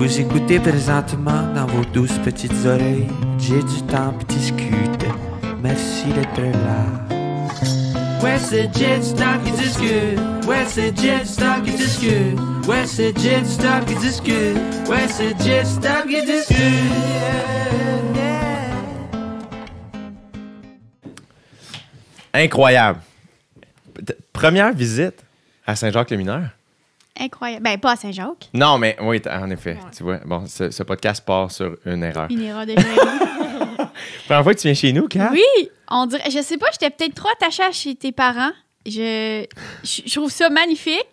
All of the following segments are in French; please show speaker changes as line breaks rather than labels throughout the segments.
Vous écoutez présentement dans vos douces petites oreilles. J'ai du temps pour discuter. Merci d'être là. Ouais, c'est J'ai du temps qui discute. Ouais, c'est J'ai du temps qui discute. Ouais, c'est J'ai du temps qui discute. Ouais, c'est J'ai du temps qui discute. Incroyable. Première visite à Saint-Jacques-le-Mineur.
Incroyable. Ben, pas à Saint-Jacques.
Non, mais oui, en effet. Tu vois, bon, ce, podcast part sur une erreur.
Une erreur de
Première fois que tu viens chez nous, Kat? Oui,
on dirait. Je sais pas, j'étais peut-être trop attachée à chez tes parents. Je, trouve ça magnifique.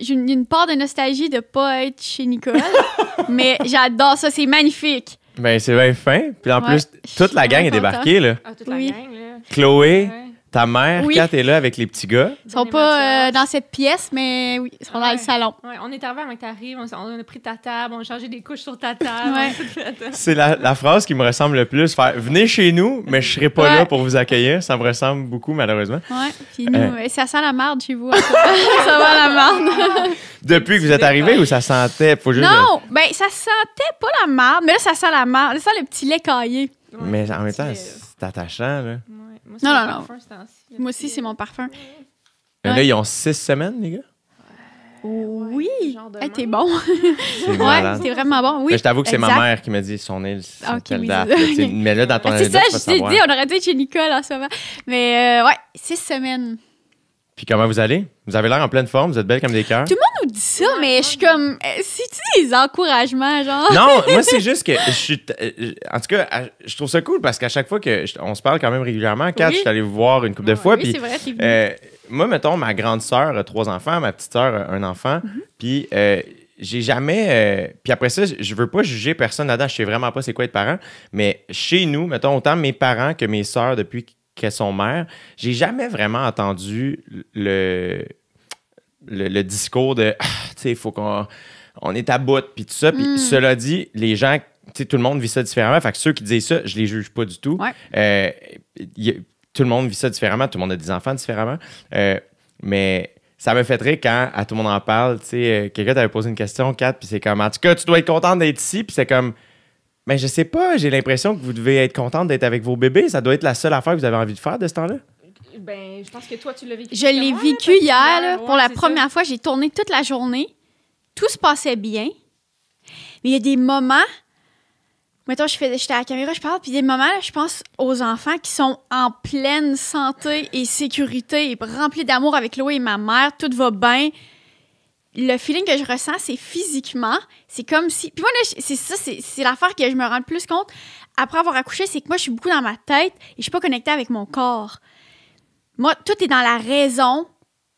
J'ai une, part de nostalgie de pas être chez Nicole, mais j'adore ça, c'est magnifique.
Ben, c'est bien fin. Puis en plus, toute la gang est débarquée, là. Ah,
toute la gang, là.
Chloé, ta mère, oui. quand t'es là avec les petits gars.
Ils sont pas euh, dans cette pièce, mais oui, ils sont dans le salon. On est arrivé avant que t'arrives, on,
on, a pris ta table, on a changé des couches sur ta table. C'est
la, phrase qui me ressemble le plus. venez chez nous, mais je serai pas là pour vous accueillir. Ça me ressemble beaucoup, malheureusement.
Oui, Puis euh. nous, ça sent la merde chez vous. ça sent la merde.
Depuis que vous êtes arrivé ou ça sentait? Faut juste non,
ben ça sentait pas la merde, mais là, ça sent la merde. Ça sent le petit lait caillé.
mais en même temps attachant, là.
Moi, aussi. Moi aussi, c'est mon parfum. mais Là, ils ont
six semaines, les gars.
Oui. t'es bon. ouais, c'est vraiment bon. Oui. je t'avoue que c'est ma mère
qui m'a dit son île, c'est ah, okay, Mais là, dans ton ah, C'est ça, je t'ai dit, on
aurait dû chez Nicole en ce moment. Mais euh, ouais, six semaines.
Puis comment vous allez? Vous avez l'air en pleine forme, vous êtes belle comme des cœurs. Tout le
monde dit ça, mais je suis comme. Euh, si tu des encouragements, genre? Non, moi, c'est juste que je
suis. Euh, en tout cas, je trouve ça cool parce qu'à chaque fois que on se parle quand même régulièrement, Kat, je suis allé vous voir une couple de fois. puis, vrai, euh, moi, mettons, ma grande sœur a trois enfants, ma petite sœur a un enfant. Mhm. Puis, j'ai jamais. puis après ça, je veux pas juger personne là-dedans. Je sais vraiment pas c'est quoi être parent. Mais chez nous, mettons, autant mes parents que mes soeurs depuis qu'elles sont mères, j'ai jamais vraiment entendu le le, discours de ah, tu sais, il faut qu'on on est à bout, puis tout ça. Puis hmm. cela dit, les gens, tu sais, tout le monde vit ça différemment. Fait que ceux qui disent ça, je les juge pas du tout. Euh, tout le monde vit ça différemment, tout le monde a des enfants différemment. Euh, mais ça me fait rire quand à tout le monde en parle. Tu sais, euh, quelqu'un t'avait posé une question, quatre puis c'est comme, en tout cas, tu dois être content d'être ici, puis c'est comme, mais je sais pas, j'ai l'impression que vous devez être content d'être avec vos bébés. Ça doit être la seule affaire que vous avez envie de faire de ce temps-là.
Ben, je pense que toi, tu
l'as vécu. Je l'ai vécu hier. Ben, pour la première fois, j'ai tourné toute la journée. Tout se passait bien. Mais il y a des moments. Mettons, je fais, j'étais à la caméra, je parle, puis des moments, je pense aux enfants qui sont en pleine santé et sécurité, et remplis d'amour avec Chloé et ma mère, tout va bien. Le feeling que je ressens, c'est physiquement. C'est comme si. Puis moi, c'est ça, c'est l'affaire que je me rends plus compte après avoir accouché, c'est que moi, je suis beaucoup dans ma tête et je suis pas connectée avec mon corps. Moi, tout est dans la raison,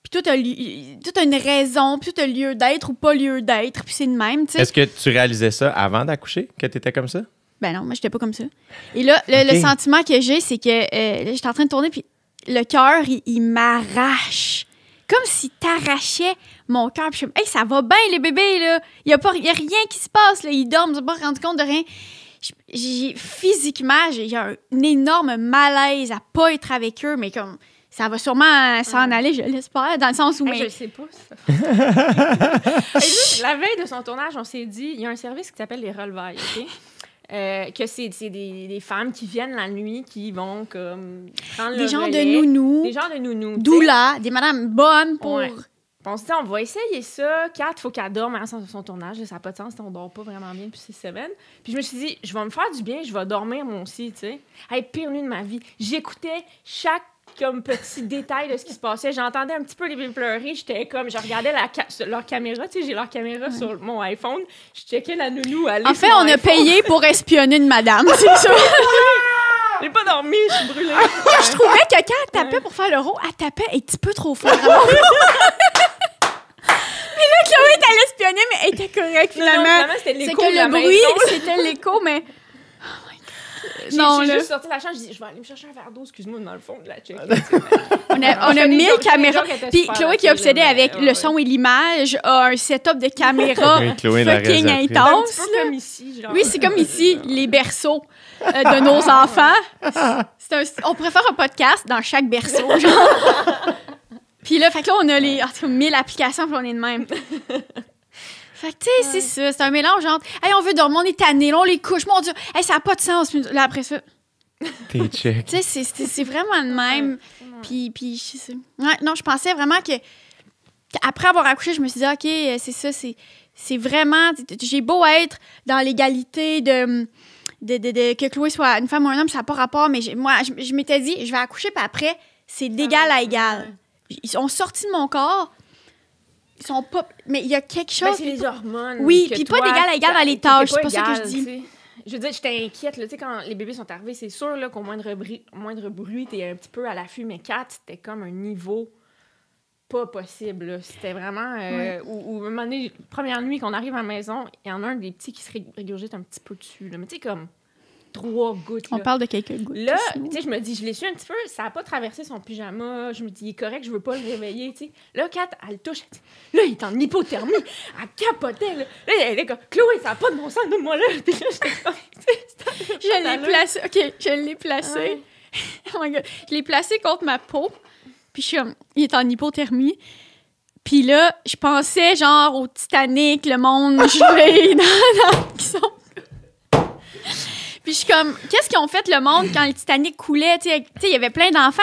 puis tout a, une raison, puis tout a lieu d'être ou pas lieu d'être, puis c'est le même, tu Est-ce que
tu réalisais ça avant d'accoucher, que tu étais comme ça?
Ben non, moi, j'étais pas comme ça. Et là, le, sentiment que j'ai, c'est que euh, j'étais en train de tourner, puis le cœur, il, m'arrache. Comme si t'arrachais mon cœur. Puis je me hey, ça va bien, les bébés, là. Il n'y a, pas, y a rien qui se passe, là. Ils dorment, ils n'ont pas rendu compte de rien. J'ai, physiquement, j'ai un énorme malaise à pas être avec eux, mais comme ça va sûrement s'en aller, je l'espère, dans le sens où. mais... Je sais pas.
la veille de son tournage, on s'est dit il y a un service qui s'appelle les relevailles, OK? Euh, que c'est des, des, femmes qui viennent la nuit, qui vont comme Des gens de nounou. Des gens de nounou. là, des madames bonnes pour... On se dit, on va essayer ça. Il faut qu'elle dorme avant son, son tournage. Ça n'a pas de sens. On dort pas vraiment bien depuis six semaines. Puis je me suis dit, je vais me faire du bien. Je vais dormir, moi aussi, tu sais. pire nuit de ma vie. J'écoutais chaque comme petit détail de ce qui se passait. J'entendais un petit peu les filles pleurer. J'étais comme, je regardais leur caméra. Tu sais, j'ai leur caméra sur mon iPhone. Je checkais la nounou. Aller en fait, on a payé pour
espionner une madame, c'est ça. J'ai pas dormi, je suis brûlée. je trouvais que quand elle tapait pour faire l'euro, elle tapait un petit peu trop fort. Mais là, Chloé, t'allais espionner, mais elle était correcte finalement. c'était le bruit, c'était l'écho, mais j'ai juste
sorti la chambre, je dis, je vais aller me chercher un verre d'eau, excuse-moi, dans le fond de la check. Ah,
on a, on a mille caméras. Puis Chloé qui est obsédée avec le son et l'image a un setup de caméra fucking intense. Oui, c'est comme ici, les berceaux euh, de nos ah. enfants. on pourrait un podcast dans chaque berceau, Puis là, fait que on a les, mille applications, puis on est de même c'est ça. C'est un mélange entre, on veut dormir, on est tanné, on les couche, mon Dieu, ça n'a pas de sens. là, après ça. c'est vraiment le même. puis je Ouais, non, je pensais vraiment que. Après avoir accouché, je me suis dit, OK, euh, c'est ça, c'est c'est vraiment. J'ai beau être dans l'égalité hum, de, de, de, que Chloé soit une femme ou un homme, ça n'a pas rapport, mais moi, je, m'étais dit, je vais accoucher, puis après, c'est d'égal à égal. Ils sont sortis de mon corps, ils sont pas. Mais il y a quelque ben, chose. Ben, c'est les
hormones. Oui, puis pas d'égal à égal à l'étage. c'est pas, ça que je dis. Je veux dire, j'étais inquiète, là, tu sais, quand les bébés sont arrivés, c'est sûr, là, qu'au moindre, bruit, moindre bruit, t'es un petit peu à l'affût, mais 4, c'était comme un niveau pas possible, C'était vraiment... Euh, ou, ou, première nuit qu'on arrive à la maison, il y en a un des petits qui se régurgite un petit peu dessus, là. Mais tu sais, comme
trois gouttes. On parle de quelques gouttes. Là, tu
sais, je me dis, je l'ai su un petit peu, ça n'a pas traversé son pyjama. Je me dis, il est correct, je veux pas le réveiller, tu sais. Là, Kat, elle touche. là, il est en hypothermie. elle capotait, là. là elle est comme, Chloé, ça n'a pas de bon sens, de moi là. je
l'ai placé, OK, je l'ai placé. oh my God. Je l'ai placé contre ma peau. Puis je suis comme, il est en hypothermie. Puis là, je pensais genre au Titanic, le monde joué, dans, dans, qui sont puis je suis comme, qu'est-ce qu'ils ont fait le monde quand le Titanic coulait? Tu sais, il y avait plein d'enfants.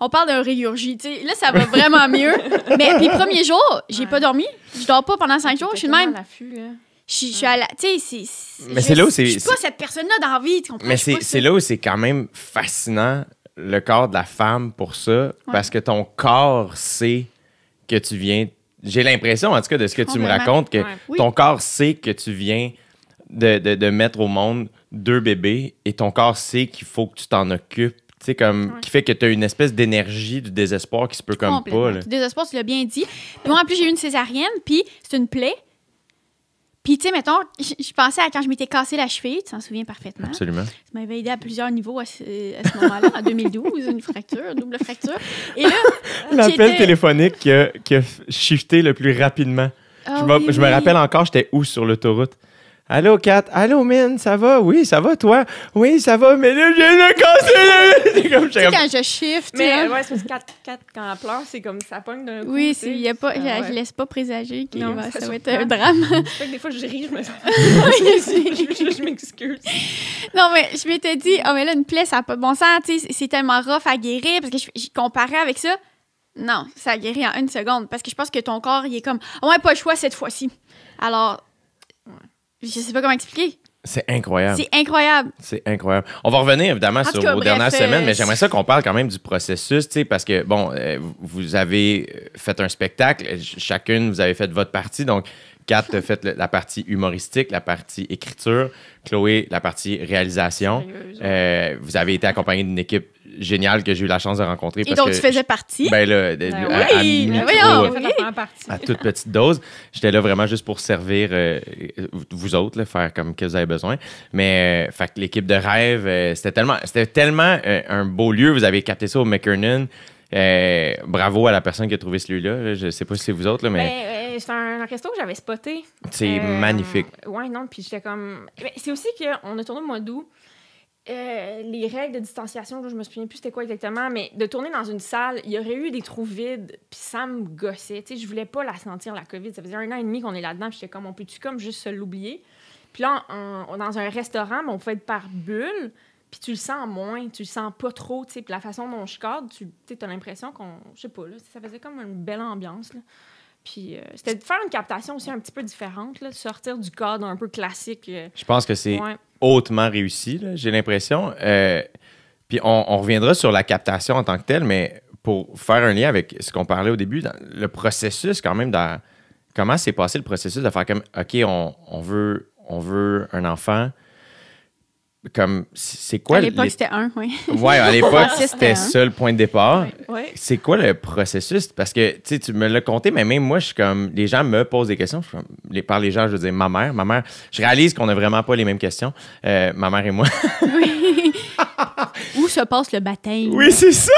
On parle d'un réurgie, tu Là, ça va vraiment mieux. Mais puis, premier jour, j'ai pas dormi. Je dors pas pendant cinq jours. Je suis de même. Je suis à la. Tu sais, c'est. Mais c'est là où c'est. Je pas cette personne-là d'envie, Mais c'est là
où c'est quand même fascinant le corps de la femme pour ça, parce que ton corps sait que tu viens. J'ai l'impression, en tout cas, de ce que tu me racontes, que ton corps sait que tu viens de, de, de, mettre au monde deux bébés et ton corps sait qu'il faut que tu t'en occupes. sais comme qui fait que tu as une espèce d'énergie du désespoir qui se peut comme pas là. Du
désespoir, tu l'as bien dit. moi en plus j'ai eu une césarienne, puis c'est une plaie. Puis, tu sais, mettons, je pensais à quand je m'étais cassé la cheville, tu t'en souviens parfaitement. Absolument. Ça m'avait aidé à plusieurs niveaux à ce, moment-là, en 2012, une fracture, double fracture. Et là.
L'appel téléphonique qui a, shifté le plus rapidement. je, ah je, me rappelle encore, j'étais où sur l'autoroute? Allô, Kat. Allô, Mine, ça va? Oui, ça va, toi? Oui, ça va, mais là, j'ai le cancer. c'est comme, tu sais, quand
je shift. Mais ouais, c'est 4, 4, quand elle pleure, c'est comme ça pogne d'un coup. Oui, il y a pas, ah, je laisse
pas présager que ça, va être un drame. C'est
que des fois, je ris, je me je, je, m'excuse.
Non, mais je m'étais dit, oh, mais là, une plaie, ça n'a pas bon sens. Tu sais, c'est tellement rough à guérir parce que je, comparais avec ça. Non, ça guérit en une seconde parce que je pense que ton corps, il est comme, on ouais, pas le choix cette fois-ci. Alors, je sais pas comment expliquer.
C'est incroyable. C'est incroyable. C'est incroyable. On va revenir évidemment sur vos dernières semaines, mais euh, j'aimerais ça qu'on parle quand même du processus, tu parce que, bon, euh, vous avez fait un spectacle, euh, chacune, vous avez fait votre partie. Donc, Kat fait la partie humoristique, la partie écriture, Chloé, la partie réalisation. Euh, vous avez été accompagné d'une équipe géniale que j'ai eu la chance de rencontrer. Et donc, tu faisais partie? Ben là, ben à, oui, ben oh, oui. à toute petite dose. J'étais là vraiment juste pour servir euh, vous autres, faire comme qu'ils vous besoin. Mais euh, l'équipe de rêve, c'était tellement, c'était tellement un beau lieu. Vous avez capté ça au McKernan. bravo à la personne qui a trouvé ce lieu-là. Je sais pas si c'est vous autres, mais...
Ben, c'est un, restaurant que j'avais spoté.
C'est euh, magnifique.
Ouais, non, puis j'étais comme. C'est aussi qu'on a tourné au mois d'août. Euh, les règles de distanciation, je me souviens plus c'était quoi exactement, mais de tourner dans une salle, il y aurait eu des trous vides, puis ça me gossait. Tu sais, je voulais pas la sentir, la COVID. Ça faisait un an et demi qu'on est là-dedans, puis j'étais comme, on peut-tu comme juste se l'oublier? Puis là, dans un restaurant, mais on fait par bulle, puis tu le sens moins, tu le sens pas trop, tu sais. Puis la façon dont je cadre, tu as l'impression qu'on, je sais pas, ça faisait comme une belle ambiance, là. Puis euh, c'était de faire une captation aussi un petit peu différente, de sortir du cadre un peu classique. Euh.
je pense que c'est hautement réussi, j'ai l'impression. Euh, puis on, reviendra sur la captation en tant que telle, mais pour faire un lien avec ce qu'on parlait au début, le processus quand même, comment s'est passé le processus de faire comme, OK, on, veut, on veut un enfant, comme c'est quoi à l'époque c'était un oui ouais à l'époque c'était ça le point de départ c'est quoi le processus parce que tu sais tu me l'as compté mais même moi je suis comme les gens me posent des questions les, par les gens je veux dire ma mère ma mère je réalise qu'on n'a vraiment pas les mêmes questions euh, ma mère et moi
oui où se passe le baptême oui c'est ça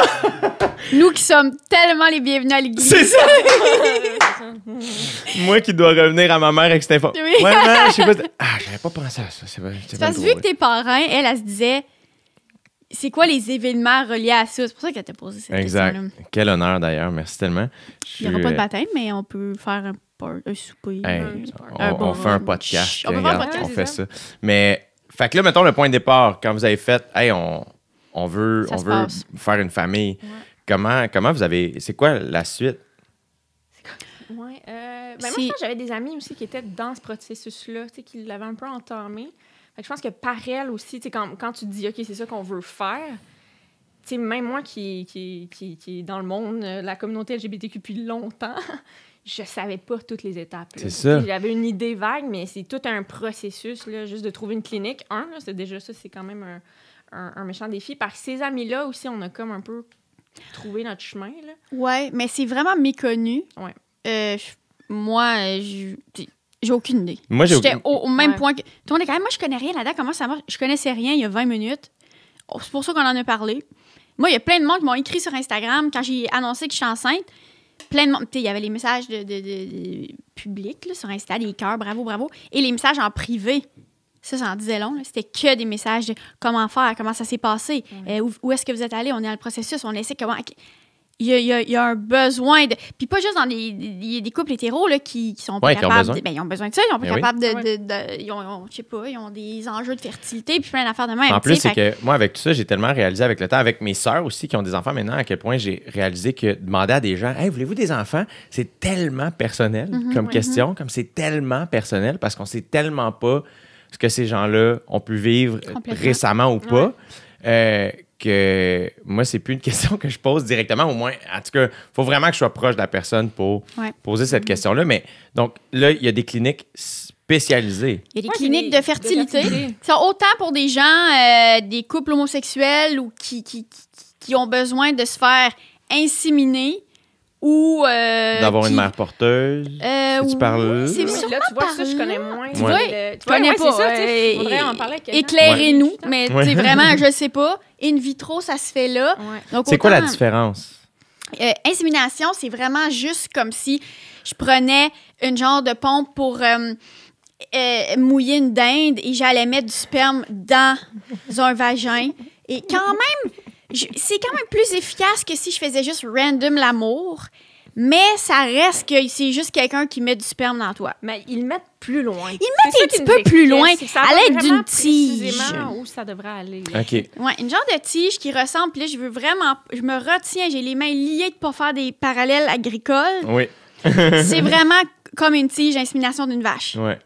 nous qui sommes tellement les bienvenus à l'église c'est ça
moi qui dois revenir à ma mère avec cette info oui. ouais, je sais pas ah, j'avais pas pensé à ça c'est parce vu que tes
parents elle, elle, se disait c'est quoi les événements reliés à ça? C'est pour ça qu'elle t'a posé cette question. Exact.
Quel honneur d'ailleurs, merci tellement. Il n'y aura pas de euh,
baptême, mais on peut faire un, un souper. un, on, bon on, fait un podcast. on, on fait ça.
Mais, fait que là, mettons le point de départ, quand vous avez fait, hey, on, on veut, on veut faire une famille. Comment, comment vous avez. C'est quoi la suite?
Ouais, euh, ben, moi, je pense que j'avais des amis aussi qui étaient dans ce processus-là, qui l'avaient un peu entamé je pense que par elle aussi, quand, quand tu dis, OK, c'est ça qu'on veut faire, même moi qui, qui, est dans le monde, euh, la communauté LGBTQ depuis longtemps, je savais pas toutes les étapes. C'est ça. J'avais une idée vague, mais c'est tout un processus, là, juste de trouver une clinique. Un, c'est déjà ça, c'est quand même un, méchant défi. Par ces amis-là aussi, on a comme un peu trouvé notre chemin. Là.
Ouais, mais c'est vraiment méconnu. Ouais. Euh, moi, euh, je, j'ai aucune idée. Moi, j'ai J'étais au, même point que. Tout le est quand même, moi, je connais rien là-dedans, comment ça marche. Je connaissais rien il y a 20 minutes. Oh, c'est pour ça qu'on en a parlé. Moi, il y a plein de monde qui m'ont écrit sur Instagram quand j'ai annoncé que je suis enceinte. Plein de monde. Il y avait les messages de, public sur Instagram, des cœurs, bravo, bravo. Et les messages en privé. Ça, j'en disait long. C'était que des messages de comment faire, comment ça s'est passé, euh, où, où est-ce que vous êtes allé, on est dans le processus, on essaie comment il y, a, un besoin de. Puis pas juste dans des, couples hétéros qui, sont pas capables. Ils ont, de, ben, ils ont besoin de ça, ils ont, des enjeux de fertilité, puis plein d'affaires de même. En plus, c'est que...
moi, avec tout ça, j'ai tellement réalisé avec le temps, avec mes sœurs aussi qui ont des enfants maintenant, à quel point j'ai réalisé que demander à des gens, hey, voulez-vous des enfants, c'est tellement personnel mhm. comme question, comme c'est tellement personnel parce qu'on sait tellement pas ce que ces gens-là ont pu vivre récemment ou pas. Euh, que moi, c'est plus une question que je pose directement, au moins, en tout cas, il faut vraiment que je sois proche de la personne pour poser cette mhm. question-là. Mais donc, là, il y a des cliniques spécialisées. Il
y a des cliniques de fertilité. C'est autant pour des gens, euh, des couples homosexuels ou qui, qui, qui ont besoin de se faire inséminer ou euh, d'avoir une mère
porteuse euh, tu parles là tu
vois ça je connais moins tu, vois, connais ça, en parler éclairez-nous mais c'est vraiment je sais pas in vitro ça se fait là donc c'est quoi la différence euh, insémination c'est vraiment juste comme si je prenais une genre de pompe pour mouiller une dinde et j'allais mettre du sperme dans un vagin et quand même c'est quand même plus efficace que si je faisais juste random l'amour. Mais ça reste que c'est juste quelqu'un qui met du sperme dans toi. Mais ils mettent plus loin. Ils mettent un petit peu plus loin à l'aide d'une tige. où ça devrait aller. OK. Ouais, une genre de tige qui ressemble. Puis là, je veux vraiment. Je me retiens. J'ai les mains liées de ne pas faire des parallèles agricoles.
Oui. c'est vraiment
comme une tige, insémination d'une vache. Ouais.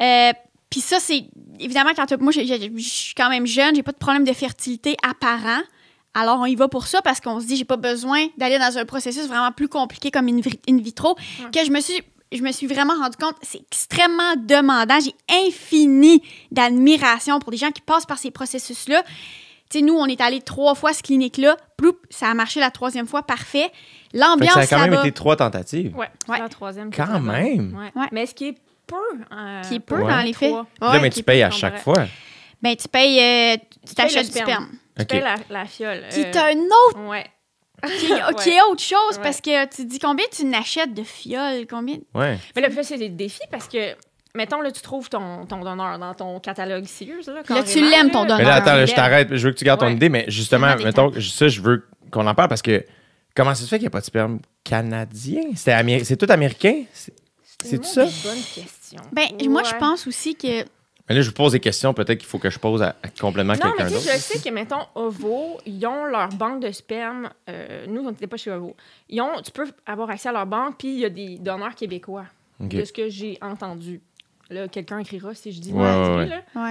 Euh, puis ça, c'est évidemment, quand moi, je suis quand même jeune, j'ai pas de problème de fertilité apparent. Alors, on y va pour ça parce qu'on se dit, j'ai pas besoin d'aller dans un processus vraiment plus compliqué comme in, vitro, que je me suis je me suis vraiment rendu compte, c'est extrêmement demandant. J'ai infini d'admiration pour des gens qui passent par ces processus-là. Tu sais, nous, on est allé trois fois à cette clinique-là. Ça a marché la troisième fois, parfait. L'ambiance. Ça a quand même été trois
tentatives. Oui,
ouais. la troisième. Quand même. Mais ce qui est peu. Euh, qui est peu dans les faits. là, mais tu payes à chaque fois. Ben, tu payes, euh, tu t'achètes du sperme.
Tu payes
la, fiole. Qui est euh,
un autre. Ouais.
qui, est,
autre chose parce que tu dis combien tu n'achètes de fioles, combien. Ouais. Mais plus, c'est des défis
parce que mettons, là, tu trouves ton, ton donneur dans ton catalogue Sears. Là, là tu l'aimes, ton
donneur. Mais attends, là,
je t'arrête. Je veux que tu gardes ton idée, mais justement, mettons, ça, je veux qu'on en parle parce que comment ça se fait qu'il n'y a pas de sperme canadien? C'est, c'est tout américain?
C'est ça? Bonne question. Ben, moi, je pense aussi que.
là, je vous pose des questions, peut-être qu'il faut que je pose à, complètement quelqu'un d'autre. je sais que,
mettons, OVO, ils ont leur banque de sperme. Euh, nous, on n'était pas chez OVO. Ils ont, tu peux avoir accès à leur banque, puis il y a des donneurs québécois, de ce que j'ai entendu. Là, quelqu'un écrira si je dis non Là.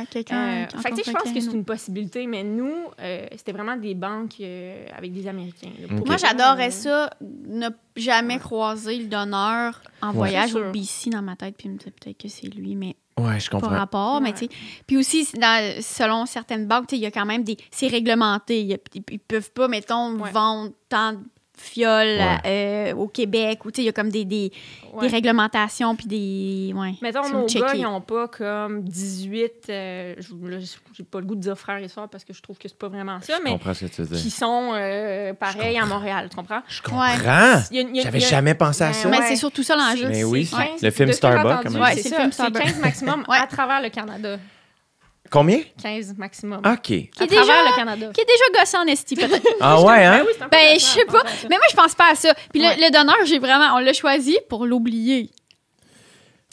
fait je pense que c'est une
possibilité, mais nous, euh, c'était vraiment des banques euh, avec des Américains. Moi, j'adorais
ça, euh, ne jamais croiser le donneur en voyage au BC dans ma tête, puis peut-être que c'est lui, mais.
Ouais, je comprends. rapport, mais tu
Puis aussi, selon certaines banques, il y a quand même des. C'est réglementé. Ils ne peuvent pas, mettons, vendre tant fiole euh, au Québec, ou tu il y a comme des, des, réglementations, puis des. Ouais, Mettons, nos gars, ils n'ont
pas comme 18. Euh, je J'ai pas le goût de dire frères et sœurs parce que je trouve que c'est pas vraiment ça, mais. Comprends ce que tu veux Qui sont euh, pareils à Montréal, tu comprends? Je comprends. J'avais jamais pensé à ben ça. Mais c'est surtout ça l'enjeu. Mais oui,
le film Starbucks,
c'est le film Starbucks. C'est 15 maximum à travers le Canada. Combien? 15 maximum. OK. Qui est déjà, le Canada. Qui est déjà gossé en esti, peut-être. ah ouais, hein? Ben, ben je sais pas. Mais moi, je pense pas à ça. Puis le, donneur, j'ai vraiment... On l'a choisi pour l'oublier.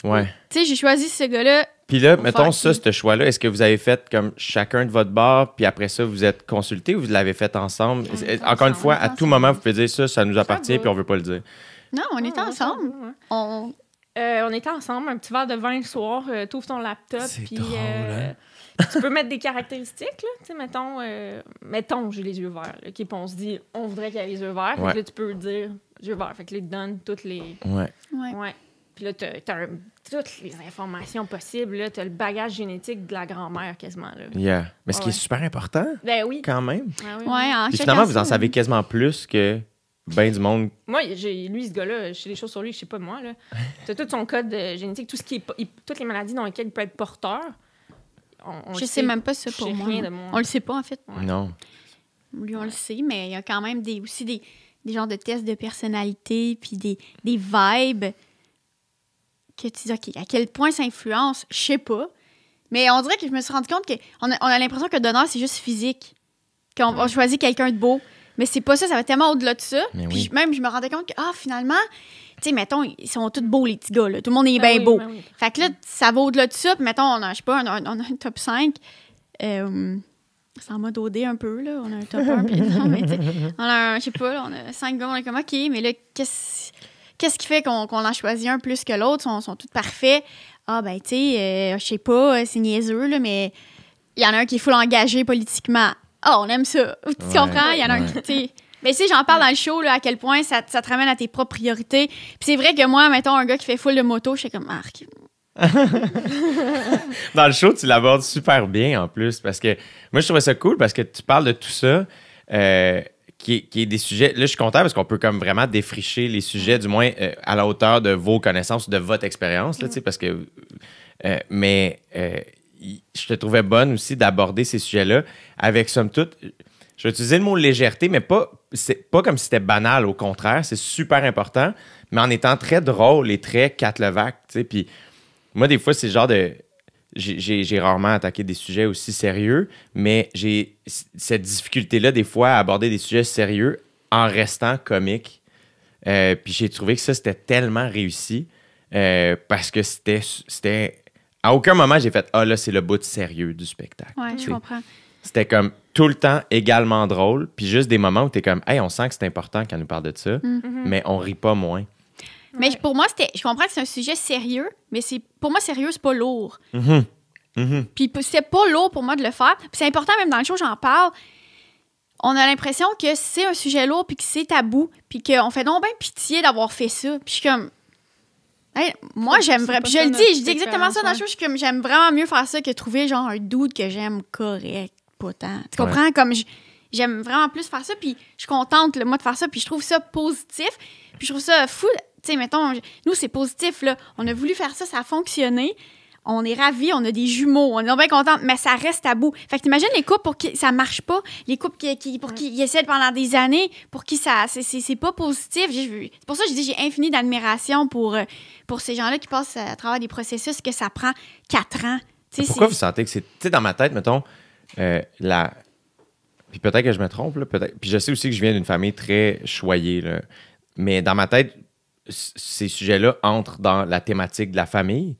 Ouais. Tu sais, j'ai choisi ce gars-là.
Puis là, mettons ça, ce choix-là, est-ce que vous avez fait comme chacun de votre bar, puis après ça, vous êtes consulté ou vous l'avez fait ensemble? Encore une fois, à tout moment, vous pouvez dire ça, ça nous appartient, puis on veut pas le dire.
Non, on ah, était ensemble. Euh, on... était ensemble, un petit
verre de vin le soir, euh, t'ouvres ton laptop. puis euh, hein? tu peux mettre des caractéristiques, là. Tu sais, mettons, euh, mettons j'ai les yeux verts. qui on se dit, on voudrait qu'il y ait les yeux verts. là, tu peux dire yeux verts. Fait que toutes les. Ouais. toutes les informations possibles. Tu as le bagage génétique de la grand-mère quasiment. Yeah. Mais ce qui est super important. Ben oui. Quand même. Ah finalement, vous en savez
quasiment plus que ben du monde.
Moi, j'ai, lui, ce gars-là, je sais des choses sur lui, je sais pas moi. Là. T'as tout son code euh, génétique, tout ce qui
est, toutes les maladies dans lesquelles il peut être porteur je ne sais même pas ça pour moi. On ne On le sait pas, en fait. Non. Lui, on le sait, mais il y a quand même des, aussi des, des genres de tests de personnalité, puis des, des vibes que tu dis, OK, à quel point ça influence, je sais pas. Mais on dirait que je me suis rendu compte qu'on a, on a l'impression que Donner, c'est juste physique. Qu'on choisit quelqu'un de beau. Mais c'est pas ça, ça va tellement au-delà de ça. puis même, je me rendais compte que, ah, finalement, tu mettons, ils sont tous beaux, les petits gars, là. Tout le monde est ben bien beau. Ben fait que là, ça vaut de ça. Puis, mettons, on a, je sais pas, on a, on a un top 5. Euh, c'est en mode un peu, là. On a un top 1, puis non, mais on a un, je sais pas, on a 5 gars, on est comme, OK, mais là, qu'est-ce quest qui fait qu'on en choisit un plus que l'autre? Ils sont, sont tous parfaits. Ah, ben, tu sais, euh, je sais pas, euh, c'est niaiseux, là, mais il y en a un qui est full engagé politiquement. Ah, on aime ça. Tu comprends? Il y en a un qui, tu mais si j'en parle mm. dans le show, là, à quel point ça, te ramène à tes propres priorités. Puis c'est vrai que moi, mettons, un gars qui fait full de moto, je suis comme, Marc.
dans le show, tu l'abordes super bien en plus parce que moi, je trouvais ça cool parce que tu parles de tout ça. Euh, qui est, qui est, des sujets. Là, je suis content parce qu'on peut comme vraiment défricher les sujets, du moins euh, à la hauteur de vos connaissances, de votre expérience, là, sais mm. parce que. Euh, mais je te trouvais bonne aussi d'aborder ces sujets-là avec, somme toute, je vais utiliser le mot légèreté, mais pas, c'est pas comme si c'était banal, au contraire, c'est super important, mais en étant très drôle et très Catlevac, tu sais. Puis moi, des fois, c'est le genre de. J'ai rarement attaqué des sujets aussi sérieux, mais j'ai cette difficulté-là, des fois, à aborder des sujets sérieux en restant comique. Euh, puis j'ai trouvé que ça, c'était tellement réussi euh, parce que c'était. À aucun moment, j'ai fait Ah, là, c'est le bout sérieux du spectacle. Ouais, je comprends. C'était comme tout le temps également drôle, puis juste des moments où tu es comme, hey, on sent que c'est important qu'elle nous parle de ça, mm. mhm. Mhm. mais on rit pas moins.
Mais pour moi, c'était, je comprends que c'est un sujet sérieux, mais c'est pour moi, sérieux, c'est pas lourd. Mhm. Puis c'est pas lourd pour moi de le faire. c'est important, même dans le show, j'en parle. On a l'impression que c'est un sujet lourd, puis que c'est tabou, puis qu'on fait non bien pitié d'avoir fait ça. Puis je suis comme, Hey, moi, j'aime vraiment. Je le dis, je dis exactement ça dans le hein. show. Je suis comme, j'aime vraiment mieux faire ça que trouver genre un doute que j'aime correct. Tu comprends? Comme j'aime vraiment plus faire ça, puis je suis contente, le moi, de faire ça, puis je trouve ça positif, puis je trouve ça fou. Tu sais, mettons, nous, c'est positif, là. On a voulu faire ça, ça a fonctionné. On est ravis, on a des jumeaux, on est bien contents, mais ça reste à bout. Fait que t'imagines les couples pour qui ça marche pas, les couples qui, pour qui ils essaient pendant des années, pour qui ça c'est pas positif. C'est pour ça que je dis j'ai infini d'admiration pour, euh, pour ces gens-là qui passent à travers des processus que ça prend quatre ans. Pourquoi vous
sentez que c'est. Tu sais, dans ma tête, mettons, euh, la. Puis peut-être que je me trompe, Puis je sais aussi que je viens d'une famille très choyée, Mais dans ma tête, ces sujets-là entrent dans la thématique de la famille.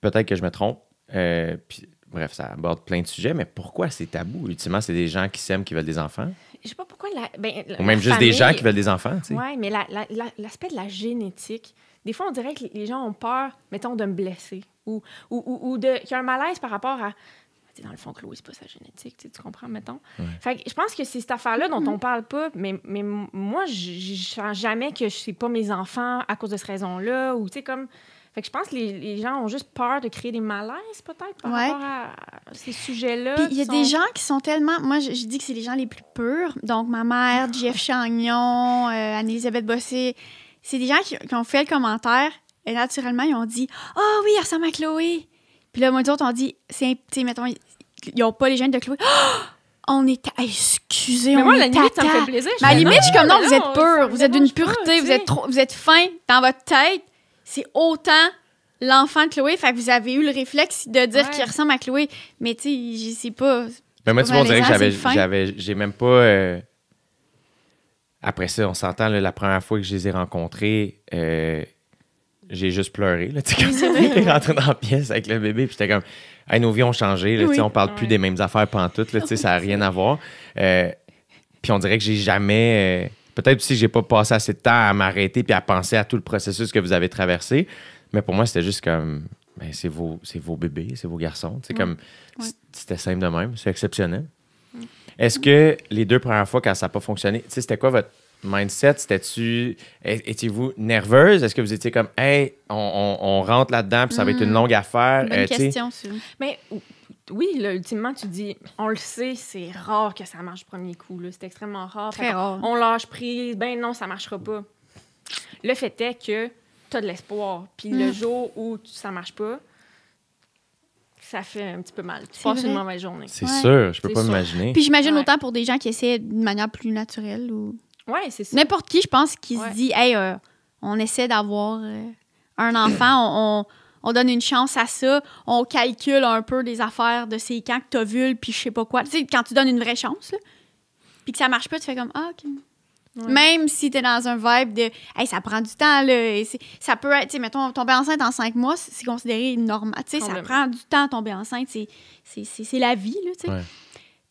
Peut-être que je me trompe. Euh, puis, bref, ça aborde plein de sujets, mais pourquoi c'est tabou? Ultimement, c'est des gens qui s'aiment, qui veulent des enfants. pas
pourquoi. Ben, ou même juste des gens qui veulent des
enfants. Oui,
mais l'aspect de la génétique, des fois, on dirait que les gens ont peur, mettons, de me blesser ou, ou, ou, de, qu'il y a un malaise par rapport à dans le fond, Chloé, c'est pas sa génétique, tu comprends, mettons. Fait que je pense que c'est cette affaire-là dont on mhm. parle pas, mais, mais moi, je sens jamais que je pas mes enfants à cause de cette raison-là, ou tu sais, comme. Fait que je pense que les, les, gens ont juste peur de créer des malaises, peut-être, par rapport à ces sujets-là. Il y a des gens
qui sont tellement. Moi, je, dis que c'est les gens les plus purs. Donc, ma mère, Jeff Chagnon, euh, Anne-Elisabeth Bossé, c'est des gens qui, ont fait le commentaire et naturellement, ils ont dit Ah oh, oui, elle ressemble à Chloé là, moi, les autres, on dit, c'est, mettons, ils n'ont pas les gènes de Chloé. on est. Excusez, moi, la limite, Mais à limite, je suis comme non, vous êtes pur, vous êtes d'une pureté, vous êtes vous êtes fin dans votre tête. C'est autant l'enfant de Chloé, fait que vous avez eu le réflexe de dire qu'il ressemble à Chloé. Mais tu sais, je sais pas.
Mais moi, tu vois, on que j'avais, j'ai même pas. Euh, après ça, on s'entend, la première fois que je les ai rencontrés, euh, j'ai juste pleuré. Là, quand il est rentré dans la pièce avec le bébé, puis j'étais comme, hey, nos vies ont changé, On ne on parle plus des mêmes affaires pantoute, là, ça n'a rien à voir. Euh, puis on dirait que j'ai jamais. Euh, peut-être si j'ai pas passé assez de temps à m'arrêter puis à penser à tout le processus que vous avez traversé. Mais pour moi, c'était juste comme, ben, c'est vos, vos bébés, c'est vos garçons. comme, c'était simple de même, c'est exceptionnel. Est-ce que les deux premières fois, quand ça n'a pas fonctionné, c'était quoi votre mindset? C'était-tu. Étiez-vous nerveuse? Est-ce que vous étiez comme, hey, on, rentre là-dedans, puis ça va être une hmm. longue affaire? Bonne euh, question,
Mais oui, là, ultimement, tu dis, on le sait, c'est rare que ça marche au premier coup. C'est extrêmement rare. On lâche prise, ben non, ça marchera pas. Le fait est que tu as de l'espoir. Puis le hmm. jour où ça marche
pas, ça fait un petit peu mal. Tu passes une mauvaise journée. C'est sûr, je peux pas m'imaginer. Puis j'imagine autant pour des gens qui essaient d'une manière plus naturelle ou c'est ça. N'importe qui, je pense, qui se dit, hey, euh, on essaie d'avoir euh, un enfant, on, donne une chance à ça, on calcule un peu les affaires de ces camps que as vu, puis je sais pas quoi. Tu sais, quand tu donnes une vraie chance, puis que ça marche pas, tu fais comme, ah, OK. Même si tu es dans un vibe de Hey, ça prend du temps, là. ça peut être, tu sais, mettons, tomber enceinte en cinq mois, c'est considéré normal. Tu sais, ça prend du temps tomber enceinte. C'est la vie, là, tu sais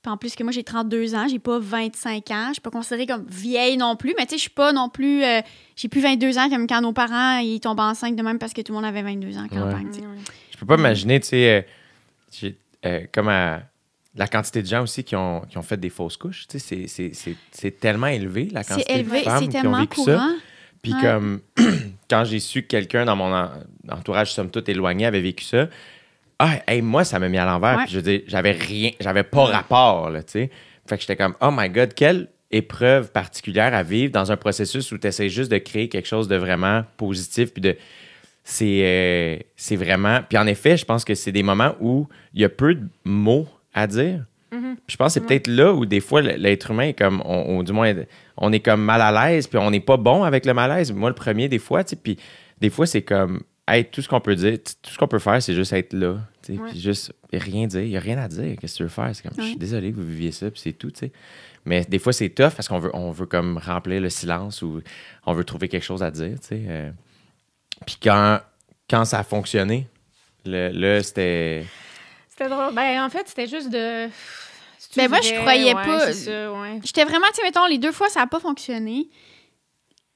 en plus que moi, j'ai 32 ans, j'ai pas 25 ans. Je suis pas considérée comme vieille non plus, mais tu sais, je suis pas non plus. Euh, j'ai plus 22 ans comme quand nos parents ils tombent enceintes de même parce que tout le monde avait 22 ans quand campagne. même. Je peux pas mm.
imaginer, tu sais, euh, euh, comme la quantité de gens aussi qui ont, fait des fausses couches, tu sais, c'est tellement élevé, la quantité de femmes qui ont vécu ça. Puis comme quand j'ai su que quelqu'un dans mon entourage, somme toute éloigné, avait vécu ça, ah, moi, ça m'a mis à l'envers. je j'avais rien, j'avais pas rapport, tu sais. Fait que j'étais comme, oh my God, quelle épreuve particulière à vivre dans un processus où tu essaies juste de créer quelque chose de vraiment positif. Puis de. Euh, c'est, vraiment. Puis en effet, je pense que c'est des moments où il y a peu de mots à dire. Mm-hmm. Je pense que c'est mm-hmm. peut-être là où des fois l'être humain est comme, on, du moins, on est comme mal à l'aise, puis on n'est pas bon avec le malaise. Moi, le premier, des fois, tu sais, puis des fois, c'est comme, tout ce qu'on peut dire, tout ce qu'on peut faire, c'est juste être là. Puis juste rien dire. Il n'y a rien à dire. Qu'est-ce que tu veux faire? je suis désolé que vous viviez ça, puis c'est tout. Mais des fois, c'est tough parce qu'on veut, on veut comme remplir le silence ou on veut trouver quelque chose à dire. Euh. Puis quand, quand ça a fonctionné, le, là, c'était.
C'était drôle. Ben, en fait, c'était juste de. Mais ben, moi, je croyais pas. J'étais vraiment, mettons, les deux fois, ça n'a pas fonctionné.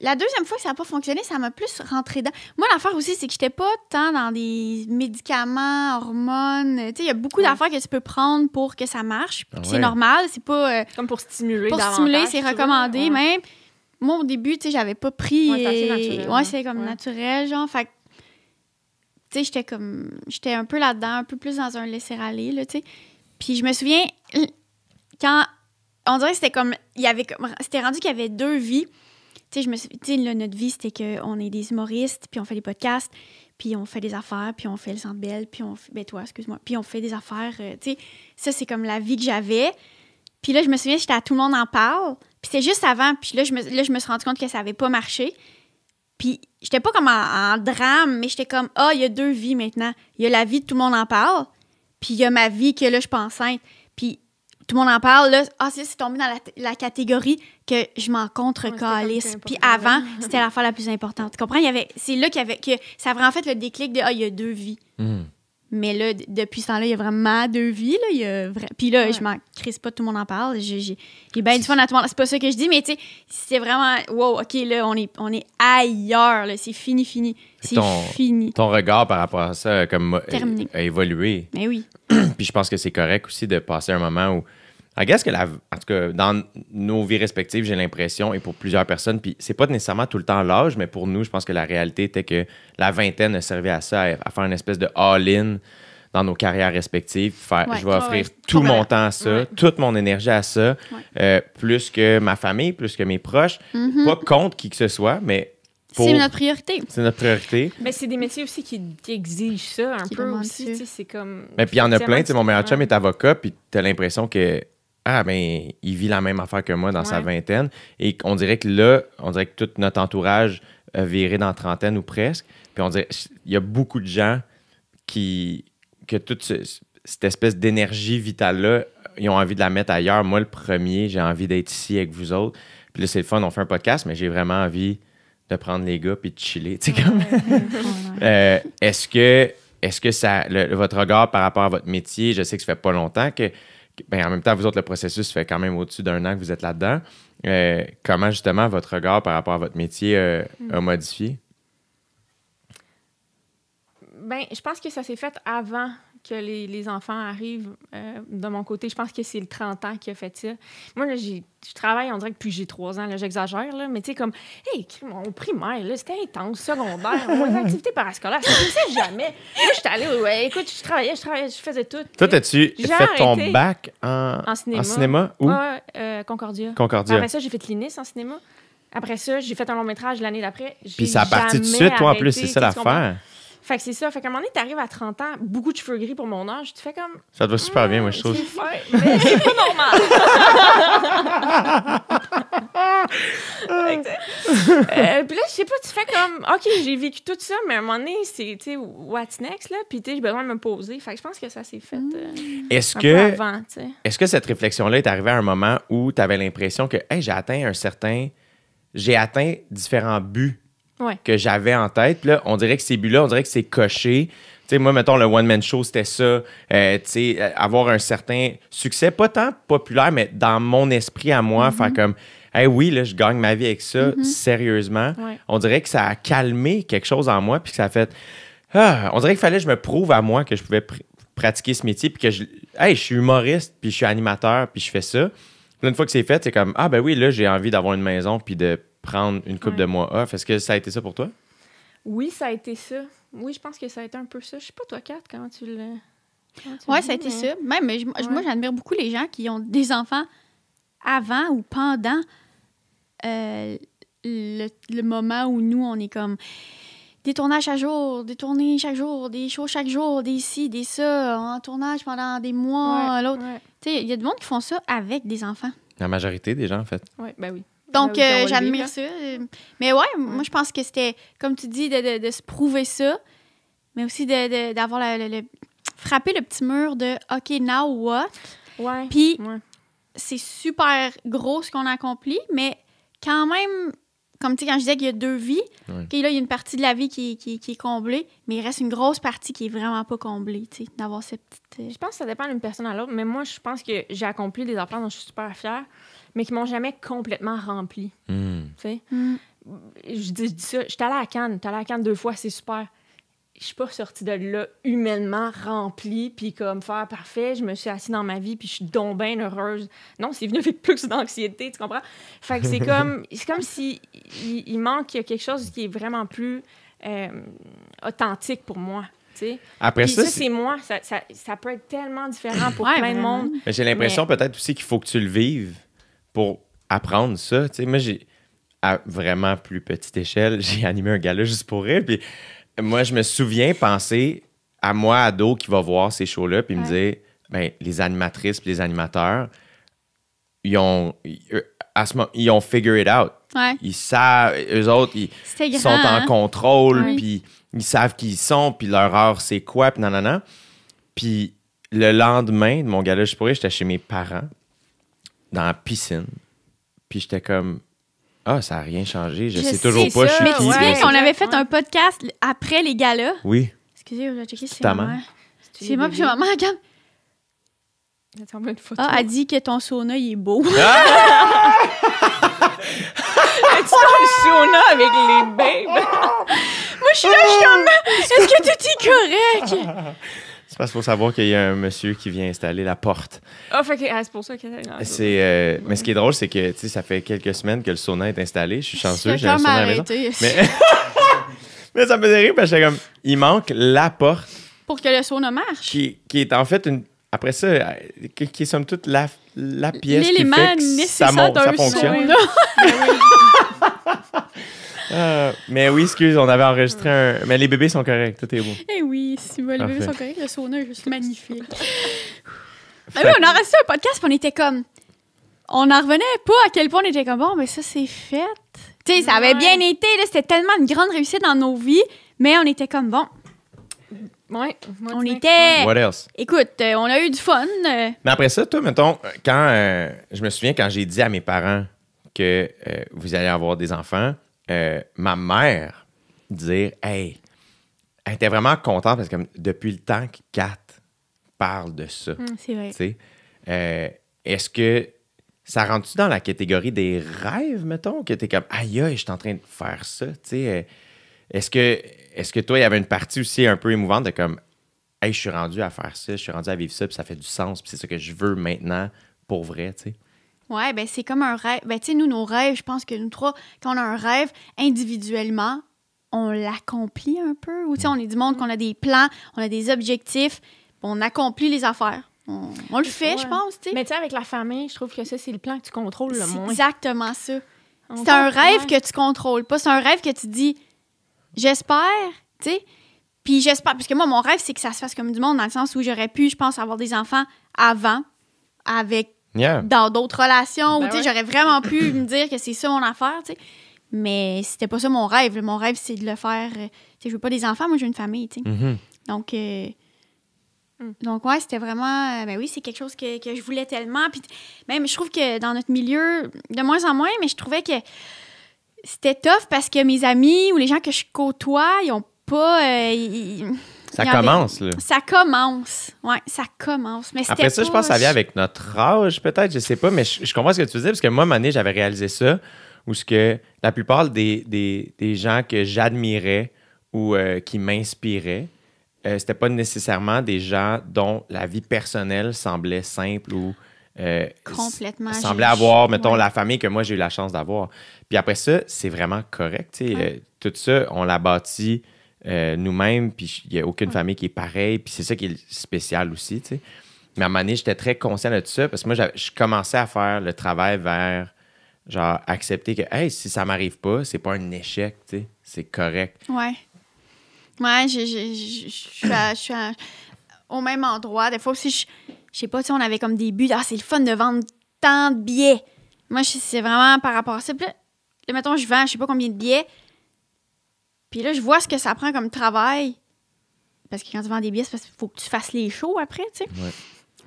La deuxième fois que ça n'a pas fonctionné, ça m'a plus rentré dans... Moi, l'affaire aussi, c'est que j'étais pas tant dans des médicaments, hormones. il y a beaucoup d'affaires que tu peux prendre pour que ça marche. C'est normal. C'est pas. Euh, comme pour stimuler. Pour stimuler, c'est recommandé. Moi, au début, tu sais, j'avais pas pris. Ouais, c'était euh, c'est comme naturel, genre. Fait tu sais, j'étais comme. J'étais un peu là-dedans, un peu plus dans un laisser-aller, là, tu sais. Puis je me souviens, quand. On dirait que c'était comme. Il y avait C'était rendu qu'il y avait deux vies tu sais, me notre vie, c'était qu'on est des humoristes, puis on fait des podcasts, puis on fait des affaires, puis on fait le Centre Belle, puis on fait, ben toi, excuse-moi, puis on fait des affaires, euh, tu sais, ça, c'est comme la vie que j'avais. Puis là, je me souviens, j'étais à Tout le monde en parle, puis c'était juste avant, puis là je, me, suis rendu compte que ça avait pas marché. Puis j'étais pas comme en, drame, mais j'étais comme, ah, oh, il y a deux vies maintenant. Il y a la vie de Tout le monde en parle, puis il y a ma vie que là, je suis enceinte tout le monde en parle. Là, ah, c'est tombé dans la, catégorie que je m'en contre calice. Puis avant, c'était la l'affaire la plus importante. Tu comprends? c'est là qu'il que ça a en fait le déclic de, ah, il y a deux vies. Hmm. Mais là, depuis ce temps-là, il y a vraiment deux vies. Là, il y Puis là, je m'en crise pas, tout le monde en parle. J'ai bien du fun à tout le monde. C'est pas ça que je dis, mais tu sais, c'est vraiment, wow, OK, là, on est, on est ailleurs. C'est fini, fini. C'est fini.
Ton regard par rapport à ça comme, a, évolué. Mais ben oui. Puis je pense que c'est correct aussi de passer un moment où I guess que en tout cas, dans nos vies respectives, j'ai l'impression, et pour plusieurs personnes, puis c'est pas nécessairement tout le temps l'âge, mais pour nous, je pense que la réalité était que la vingtaine servait à ça, à, faire une espèce de all-in dans nos carrières respectives. Faire, je vais offrir tout mon temps à ça, toute mon énergie à ça, euh, plus que ma famille, plus que mes proches. Mm-hmm. Pas contre qui que ce soit, mais. C'est notre priorité. C'est notre priorité.
Mais c'est des métiers aussi qui, exigent ça un peu aussi. C'est comme. Mais puis il y en a plein. Mon meilleur chum est
avocat, puis tu as l'impression que ah, ben, il vit la même affaire que moi dans sa vingtaine. Et on dirait que là, on dirait que tout notre entourage a viré dans la trentaine ou presque. Puis on dirait, il y a beaucoup de gens qui, que toute cette espèce d'énergie vitale-là, ils ont envie de la mettre ailleurs. Moi, le premier, j'ai envie d'être ici avec vous autres. Puis là, c'est le fun, on fait un podcast, mais j'ai vraiment envie de prendre les gars puis de chiller. Tu sais, comme... Euh, est-ce que, est-ce que ça, votre regard par rapport à votre métier, je sais que ça fait pas longtemps que ben, en même temps, vous autres, le processus fait quand même au-dessus d'un an que vous êtes là-dedans. Euh, comment justement votre regard par rapport à votre métier euh, mm. a modifié?
Ben, je pense que ça s'est fait avant que les, les enfants arrivent euh, de mon côté. Je pense que c'est le 30 ans qui a fait ça. Moi, là, je travaille, on dirait que depuis j'ai 3 ans, j'exagère, là, mais tu sais, comme, hey, mon primaire, c'était intense, secondaire, mon activité parascolaire, je ne sais jamais. Là, je suis allée, ouais, écoute, je travaillais, je travaillais, je faisais tout.
Toi, t'as-tu fait ton bac en, cinéma? En cinéma
euh, Concordia. Concordia. Après ça, j'ai fait l'INIS en cinéma. Après ça, j'ai fait un long métrage l'année d'après. Puis ça a parti de suite, toi, en plus, c'est ça l'affaire. Fait que c'est ça. Fait qu'à un moment donné, arrives à 30 ans, beaucoup de cheveux gris pour mon âge, tu fais comme.
Ça te va super ah, bien, moi, je trouve. mais
c'est pas normal. euh, puis là, je sais pas, tu fais comme, OK, j'ai vécu tout ça, mais à un moment donné, c'est, tu sais, what's next, là? Puis, tu sais, j'ai besoin de me poser. Fait que je pense que ça s'est fait euh, mm. est-ce que, avant, tu sais.
Est-ce que cette réflexion-là est arrivée à un moment où tu avais l'impression que, hey, j'ai atteint un certain... J'ai atteint différents buts que j'avais en tête. Là, on dirait que ces buts-là, on dirait que c'est coché. moi, mettons, le one-man show, c'était ça. Euh, euh, avoir un certain succès, pas tant populaire, mais dans mon esprit à moi, mhm. faire comme, hey, oui, là, je gagne ma vie avec ça, mhm. sérieusement. On dirait que ça a calmé quelque chose en moi, puis que ça a fait, ah, on dirait qu'il fallait que je me prouve à moi que je pouvais pratiquer ce métier, puis que je, hey, je suis humoriste, puis je suis animateur, puis je fais ça. une fois que c'est fait, c'est comme, ah, ben oui, là, j'ai envie d'avoir une maison, puis de prendre une coupe de mois off. Est-ce que ça a été ça pour toi?
Oui, ça a été ça. Oui, je pense que ça a été un peu ça. Je sais pas, toi, Kat, comment tu le. Oui, ça a été ça.
Même, moi, j'admire beaucoup les gens qui ont des enfants avant ou pendant euh, le, moment où nous, on est comme des tournages chaque jour, des tournées chaque jour, des shows chaque jour, des ci, des ça, en tournage pendant des mois, l'autre. Tu sais, il y a des monde qui font ça avec des enfants.
La majorité des gens, en fait.
Oui, ben oui. Donc, euh, j'admire ça. Mais ouais, moi, je pense que c'était, comme tu dis, de, se prouver ça, mais aussi d'avoir frappé le, le petit mur de OK, now what? Puis, c'est super gros ce qu'on a accompli, mais quand même, comme tu sais, quand je disais qu'il y a deux vies, là, il y a une partie de la vie qui, est comblée, mais il reste une grosse partie qui est vraiment pas comblée, tu sais, d'avoir cette petite. Euh, je
pense que ça dépend d'une personne à l'autre, mais moi, je pense que j'ai accompli des affaires dont je suis super fière mais qui m'ont jamais complètement rempli. Hmm. tu sais hmm. Je, dis, ça, je suis allée à Cannes, je allée à Cannes deux fois, c'est super. Je suis pas sortie de là humainement remplie, puis comme faire parfait, je me suis assise dans ma vie, puis je suis donc bien heureuse. Non, c'est venu avec plus d'anxiété, tu comprends? Fait que c'est comme, c'est comme si il, manque quelque chose qui est vraiment plus euh, authentique pour moi. Après ça, c'est moi. Ça, ça, peut être tellement différent pour plein de monde. Mais j'ai l'impression
peut-être aussi qu'il faut que tu le vives pour apprendre ça. Tu sais, moi, j'ai, à vraiment plus petite échelle, j'ai animé un gala juste pour rire. Puis moi, je me souviens penser à moi, ado, qui va voir ces shows-là, puis me dire, ben, les animatrices puis les animateurs, ils ont, à ce moment, ils ont figure it out. Ils savent, eux autres, ils sont en hein? contrôle, puis ils savent qui ils sont, puis leur heure, c'est quoi, puis nanana. Puis le lendemain de mon gala, je pourrais, j'étais chez mes parents dans la piscine. Puis j'étais comme, ah, ça n'a rien changé. Je, sais toujours pas. Je suis Mais
avait fait un podcast après les galas. Oui. Excusez, je vais checker si c'est ta C'est moi, puis ma maman, regarde. Ah, elle dit que ton sauna, il est beau. Ah! ton sauna avec les babes? moi, je suis là, je suis comme, est-ce que tu est
correct?
C'est parce qu'il faut savoir qu'il y a un monsieur qui vient installer la porte.
Ah, ah c'est pour ça qu'il
C'est, euh, Mais ce qui est drôle, c'est que ça fait quelques semaines que le sauna est installé. Je suis chanceux, j'ai un sauna à la maison. Mais... mais... ça me faisait rire parce que comme, il manque la porte.
Pour que le sauna marche.
Qui, est en fait une. Après ça, qui, est somme toute la, la pièce qui fait que ça, ça fonctionne. Euh, mais oui, excuse, on avait enregistré un. Mais les bébés sont corrects, tout est beau.
Eh oui, si les bébés sont corrects, le sauna est juste magnifique. mais oui, on a enregistré un podcast, on était comme. On en revenait pas à quel point on était comme bon, mais ça, c'est fait. Tu sais, ça avait bien été, c'était tellement une grande réussite dans nos vies, mais on était comme bon. Ouais, on était. What else? Écoute, euh, on a eu du fun. Euh.
Mais après ça, toi, mettons, quand. je me souviens quand j'ai dit à mes parents que vous allez avoir des enfants, euh, ma mère dire Hey, elle était vraiment contente parce que depuis le temps que Kat parle de ça. Mm, c'est vrai. Euh, est-ce que ça rentre-tu dans la catégorie des rêves, mettons, que t'es comme Aïe, aïe, je suis en train de faire ça? Euh, est-ce que, est que toi, il y avait une partie aussi un peu émouvante de comme Hey, je suis rendu à faire ça, je suis rendu à vivre ça, puis ça fait du sens, puis c'est ce que je veux maintenant pour vrai, tu sais?
Ouais, ben c'est comme un rêve. Ben tu sais, nous, nos rêves, je pense que nous trois, quand on a un rêve individuellement, on l'accomplit un peu. Ou tu sais, mm. on est du monde qu'on a des plans, on a des objectifs, on accomplit les affaires. On, le fait, je hein. pense, tu sais. Mais tu sais, avec la famille, je trouve que ça, c'est le plan que tu contrôles le moins. exactement ça. C'est un rêve que tu contrôles pas. C'est un rêve que tu dis, j'espère, tu sais. Puis j'espère, parce que moi, mon rêve, c'est que ça se fasse comme du monde, dans le sens où j'aurais pu, je pense, avoir des enfants avant, avec dans d'autres relations. Ben J'aurais vraiment pu me dire que c'est ça mon affaire. T'sais. Mais c'était pas ça mon rêve. Mon rêve, c'est de le faire. Euh, je veux pas des enfants, moi, je veux une famille. Mm-hmm. Donc. Euh, mm. donc, ouais, c'était vraiment. Euh, ben oui, c'est quelque chose que, je voulais tellement. Puis, même, je trouve que dans notre milieu, de moins en moins, mais je trouvais que c'était tough parce que mes amis ou les gens que je côtoie, ils ont pas.
Ça commence, là.
Ça commence. Oui, ça commence. Après ça, je pense que ça vient avec
notre âge, peut-être, je sais pas, mais je, comprends ce que tu disais, parce que moi, à année, j'avais réalisé ça, où ce que la plupart des, gens que j'admirais ou euh, qui m'inspiraient, euh, c'était pas nécessairement des gens dont la vie personnelle semblait simple ou euh, complètement semblait avoir, mettons, la famille que moi j'ai eu la chance d'avoir. Puis après ça, c'est vraiment correct. tout ça, on l'a bâti euh, nous-mêmes, puis il n'y a aucune famille qui est pareille, puis c'est ça qui est spécial aussi, tu sais. Mais à un moment j'étais très conscient de tout ça parce que moi, je commençais à faire le travail vers, genre, accepter que, hey, si ça m'arrive pas, c'est pas un échec, tu sais, c'est correct.
Ouais. Ouais, je, suis, au même endroit. Des fois aussi, je, sais pas, si on avait comme des buts, ah, c'est le fun de vendre tant de billets. Moi, c'est vraiment par rapport à ça. Puis là, mettons, je vends, je sais pas combien de billets. Puis là, je vois ce que ça prend comme travail. Parce que quand tu vends des billets, c'est qu'il faut que tu fasses les shows après, tu sais. Là,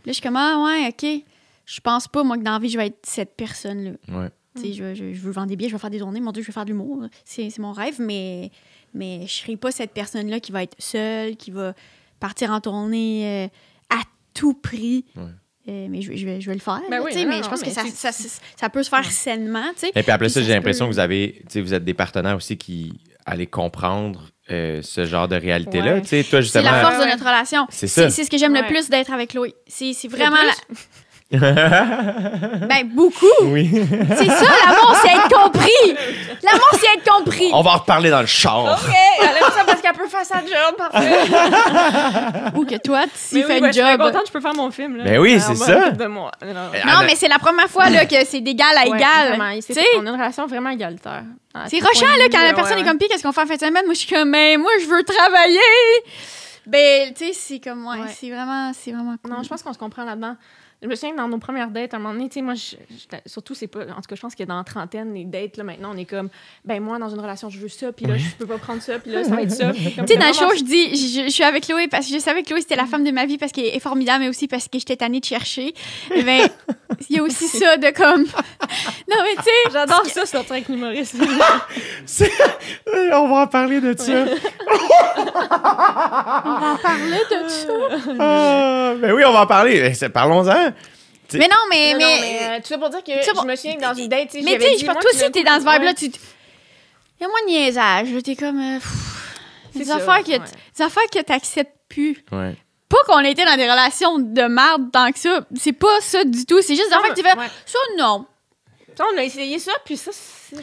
je suis comme, ah ouais, OK. Je pense pas, moi, que dans vie, je vais être cette personne-là. Tu sais, je, veux vendre des billets, je vais faire des tournées. Mon Dieu, je vais faire de l'humour. C'est mon rêve, mais, mais je serai pas cette personne-là qui va être seule, qui va partir en tournée euh, à tout prix. Euh, mais je, vais, le faire. Ben mais je pense que ça, ça, ça, peut se faire tu sais Et puis après ça, j'ai l'impression que vous
avez, vous êtes des partenaires aussi qui aller comprendre euh, ce genre de réalité-là. C'est la force de notre relation. C'est ça. C'est ce que
j'aime le plus d'être avec Louis. C'est vraiment
ben, beaucoup. Oui. C'est ça,
l'amour, c'est être compris. L'amour, c'est être compris.
On va en reparler dans le char. OK,
elle aime ça parce qu'elle peut faire sa job, parfait. Ou que toi, tu fais une ben, job. Je suis contente,
je peux faire mon film. Là.
Ben oui, c'est ça.
Non, mais c'est la
première fois là, que c'est d'égal à égal. tu sais, on
a une relation vraiment égalitaire. c'est rushant, là, quand la personne est comme,
pis qu'est-ce qu'on fait en fin de semaine? Moi, je suis comme, mais ben, moi, je veux travailler. Ben, tu sais, c'est comme, ouais, c'est vraiment, c'est vraiment cool. Non, je pense qu'on se comprend là-dedans. Je me souviens dans nos premières dates, à un moment donné, tu sais,
moi, surtout, c'est pas. En tout cas, je pense que dans la trentaine, les dates, là, maintenant, on est comme, ben, moi, dans une relation,
je veux ça, puis là, je peux pas prendre ça,
puis
là, ça va être ça. Tu sais, dans le je dis,
je, suis avec Chloé parce que je savais que Chloé, c'était la femme de ma vie parce qu'elle est formidable, mais aussi parce que j'étais tannée de chercher. Eh ben, il y a aussi ça de comme. non, mais tu sais. J'adore ça, ce truc humoristique.
on va en parler de ça.
on va en parler de ça. Mais ah,
ben oui, on va en parler. Eh, parlons-en mais non,
mais. Non, mais,
euh, tout pour dire que je me souviens dans une date, tu sais, Mais tu sais, toi aussi, t'es dans ce vibe-là, tu.
Il y a moins de niaisage, t'es comme. Euh, c'est des, ça, affaires que ouais. des affaires que t'acceptes plus. Ouais. Pas qu'on ait été dans des relations de merde tant que ça. C'est pas ça du tout. C'est juste des affaires que tu fais. Ça, non.
on a essayé ça, puis ça,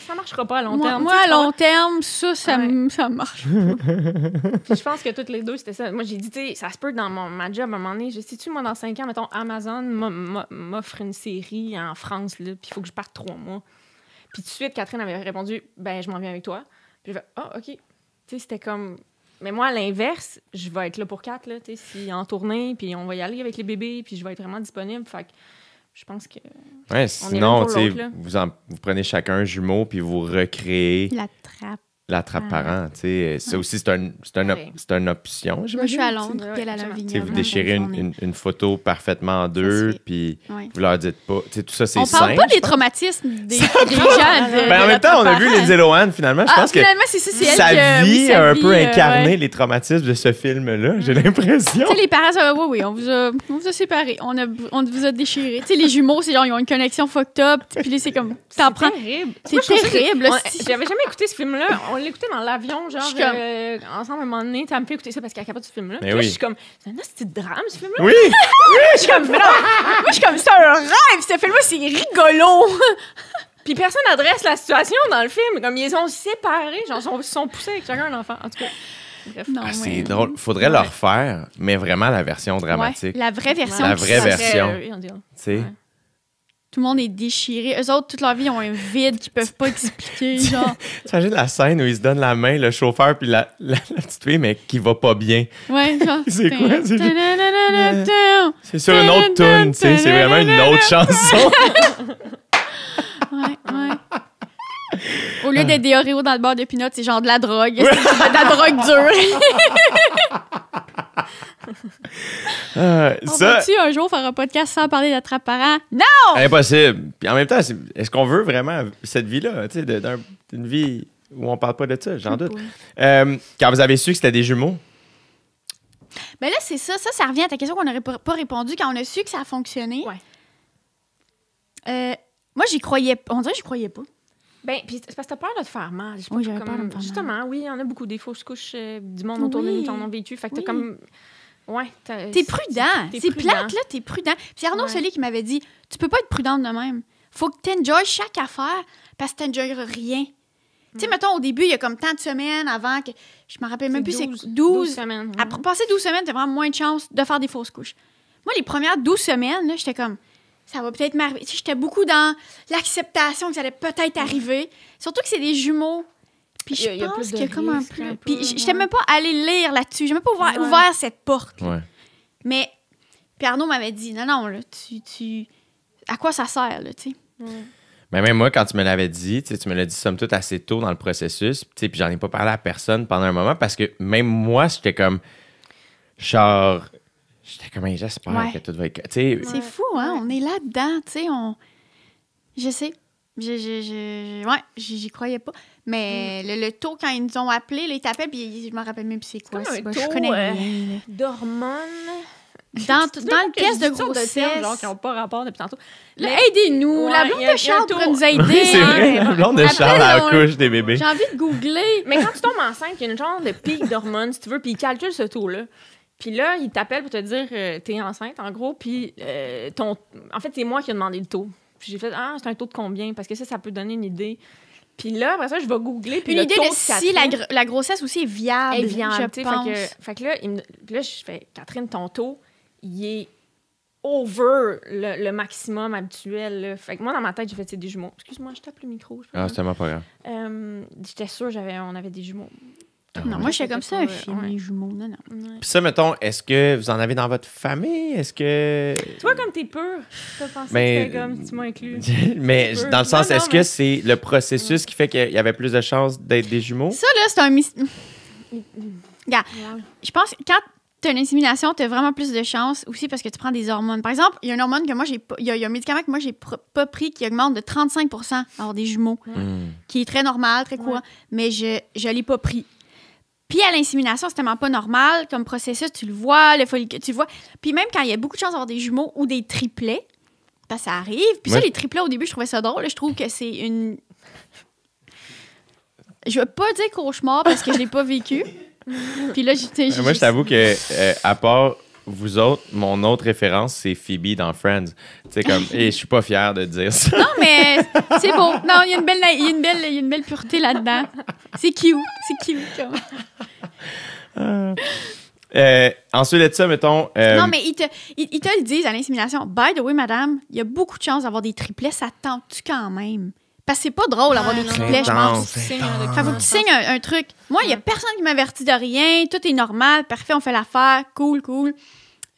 ça marchera pas à long terme. Moi, à
long terme, ça, ça, marche. Puis
je pense que toutes les deux, c'était ça. Moi, j'ai dit, tu sais, ça se peut dans mon, ma job à un moment donné. Je sais, tu, moi, dans cinq ans, mettons, Amazon m'offre une série en France, là, puis il faut que je parte trois mois. Puis tout de suite, Catherine avait répondu, ben, je m'en viens avec toi. Puis je vais, ah, OK. Tu sais, c'était comme. Mais moi, à l'inverse, je vais être là pour quatre, là, tu sais, si en tournée, puis on va y aller avec les bébés, puis je vais être vraiment disponible. Fait que je pense que.
Ouais, sinon, tu vous, vous, prenez chacun un jumeau puis vous recréez. La trappe l'attrape-parent. Ah. Euh, ça aussi, c'est un, un une option. Moi, je suis à Londres.
quelle à la vous déchirez une,
photo parfaitement en deux, puis vous leur dites pas. tout ça, c'est simple. On parle pas des
traumatismes des, des gens. en même temps, on a vu les
Eloane, finalement. Je ah, pense que sa euh, vie a un peu euh, incarné les traumatismes de ce film-là, ah, j'ai l'impression.
Tu les parents, oui, oui, on vous a, on vous séparés, on, vous a déchirés. les jumeaux, c'est genre, ils ont une connexion fucked up, puis c'est comme, C'est terrible. C'est terrible.
J'avais jamais écouté ce film-là l'écouter dans l'avion, genre, euh, ensemble, à un moment donné, ça me fait écouter ça parce qu'elle capable ce film-là. Puis là, je suis comme, c'est un drame, ce film-là. Oui! oui! je suis comme, non! Moi, je suis comme, c'est un
rêve, ce film-là, c'est
rigolo! Puis personne n'adresse la situation dans le film. Comme, ils sont séparés, genre, ils sont, sont poussés avec chacun un enfant. En tout cas. bref. Ah, c'est drôle.
Faudrait leur le refaire, mais vraiment la version dramatique. la vraie version. La vraie version. tu sais tout
le monde est déchiré. Eux autres, toute leur vie, ils ont un vide qu'ils peuvent pas expliquer. genre.
T'imagines la scène où ils se donnent la main, le chauffeur puis la, la, petite fille, mais qui va pas bien.
Ouais, genre. c'est quoi? Ben, c'est sur une autre tune, tu sais. C'est vraiment une autre chanson. ouais, ouais. Au lieu d'être des Oreos dans le bord de pinot, c'est genre de la drogue. C'est de la drogue dure.
euh, on va-tu
un jour faire un podcast sans parler d'être parents? Non! Impossible.
Puis en même temps, est-ce qu'on veut vraiment cette vie-là, d'une vie où on parle pas de ça? J'en doute. Euh, quand vous avez su que c'était des jumeaux,
ben là, c'est ça. Ça, ça revient à ta question qu'on n'aurait pas répondu quand on a su que ça a fonctionné. Euh, moi, j'y croyais On dirait que j'y croyais pas. Ben, puis c'est parce que t'as peur de te faire mal. Je oui, j'avais peur
de me faire Justement,
oui, il y en a beaucoup des fausses couches euh, du monde autour de nous qui en ont vécu. Fait que oui. t'as comme. Ouais. T'es prudent. Es c'est plate, là, t'es prudent. Puis Arnaud ouais. Solé qui m'avait dit Tu peux pas être prudente de même. Faut que t'enjoyes chaque affaire parce que t'enjoyeras rien. Tu sais, mm. mettons, au début, il y a comme tant de semaines avant que. Je me rappelle même plus, c'est 12, 12. semaines. Après passer 12 semaines, t'as vraiment moins de chances de faire des fausses couches. Moi, les premières 12 semaines, là, j'étais comme ça va peut-être m'arriver. j'étais beaucoup dans l'acceptation que ça allait peut-être arriver. Surtout que c'est des jumeaux. Puis je y pense qu'il Puis même pas aller lire là-dessus. je même pas ouvrir cette porte. Mais puis m'avait dit non, non, là, tu, tu. À quoi ça sert, là, tu
Mais même moi, quand tu me l'avais dit, tu me l'as dit somme toute assez tôt dans le processus, puis j'en ai pas parlé à personne pendant un moment parce que même moi, j'étais comme genre J'étais comme, j'espère ouais. que tout va être. C'est
fou, hein? On est là-dedans, tu sais. On... Je sais. Je, je, je... Ouais, j'y croyais pas. Mais mm. le, le, taux, quand ils nous ont appelé, là, ils t'appellent, puis je me rappelle même plus c'est quoi. C'est je connais euh, D'hormones. Dans, dans, le test de grossesse. De termes, genre, qui n'ont pas rapport depuis tantôt. aidez-nous. Ouais, la blonde de Charles pourrait nous aider. Oui, c'est hein. vrai. la blonde de Charles, à elle accouche des bébés. J'ai envie de googler.
Mais quand tu tombes enceinte, il y a une genre de pic d'hormones, si tu veux, puis ils calculent ce taux-là. Puis là, il t'appelle pour te dire tu euh, t'es enceinte, en gros. Puis euh, ton. En fait, c'est moi qui ai demandé le taux. Puis j'ai fait Ah, c'est un taux de combien Parce que ça, ça peut donner une idée. Puis là, après ça, je vais googler. Puis une idée de si
la, grossesse aussi est viable. viable, je pense.
Fait que, là, là, je fais Catherine, ton taux, il est over le, maximum habituel. Fait que moi, dans ma tête, j'ai fait c'est des jumeaux. Excuse-moi, je tape le micro.
Ah, c'est tellement pas grave.
Euh, j'étais sûre, on avait des jumeaux. Ah non, moi, je suis comme ça, un film,
jumeaux. Non,
Puis ça, mettons, est-ce que vous en avez dans votre famille? Est-ce que. Toi,
comme t'es pur, t'as pensé mais... que comme, tu m'as inclus.
mais dans le sens, est-ce que c'est le processus qui fait qu'il y avait plus de chances d'être des jumeaux? Ça,
là, c'est un mystère. Regarde, je pense que quand t'as une insémination, t'as vraiment plus de chances aussi parce que tu prends des hormones. Par exemple, il y a une hormone que moi, j'ai il y, a un médicament que moi, j'ai pas pris qui augmente de 35 avoir des jumeaux, qui est très normal, très courant, mais je, je l'ai pas pris. Puis à l'insémination, c'est tellement pas normal comme processus. Tu le vois, le follicule, tu le vois. Puis même quand il y a beaucoup de chances d'avoir des jumeaux ou des triplets, ben, ça arrive. Puis ça, les triplets, au début, je trouvais ça drôle. Je trouve que c'est une. Je veux pas dire cauchemar parce que je l'ai pas vécu. Puis là, j'étais. Moi, je t'avoue que,
euh, à part vous autres, mon autre référence, c'est Phoebe dans Friends. Tu comme, et je suis pas fier de dire ça. Non,
mais c'est beau. Non, il y, a une belle, y a une belle pureté là-dedans. C'est cute. C'est cute, comme. Euh,
euh, ensuite de ça, mettons. Euh, non, mais
ils te, te le disent à l'insémination. By the way, madame, il y a beaucoup de chances d'avoir des triplets, ça tente-tu quand même? Parce que c'est pas drôle d'avoir des petites flèches. Fait faut que tu signes un, truc. Moi, il n'y a personne qui m'avertit de rien. Tout est normal, parfait, on fait l'affaire, cool, cool.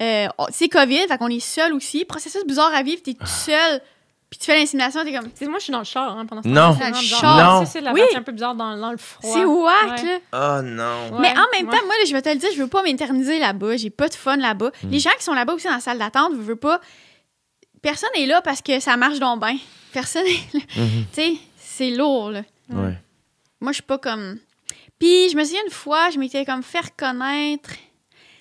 Euh, c'est COVID, fait qu'on est seul aussi. Processus bizarre à vivre, t'es tout ah. seul. Puis tu fais l'insémination, t'es comme. moi, je suis dans le char hein, pendant ce temps. Non, dans Non. c'est la partie un
peu bizarre dans, le froid. C'est wack,
là. Oh non. Mais en même temps,
moi, je vais te le dire, je veux pas m'interniser là-bas. J'ai pas de fun là-bas. Hmm. Les gens qui sont là-bas aussi dans la salle d'attente, je veux pas personne est là parce que ça marche donc bain. Personne est là. Mhm. Tu sais, c'est lourd, là. Ouais. Moi, je suis pas comme. Puis, je me souviens une fois, je m'étais comme faire connaître.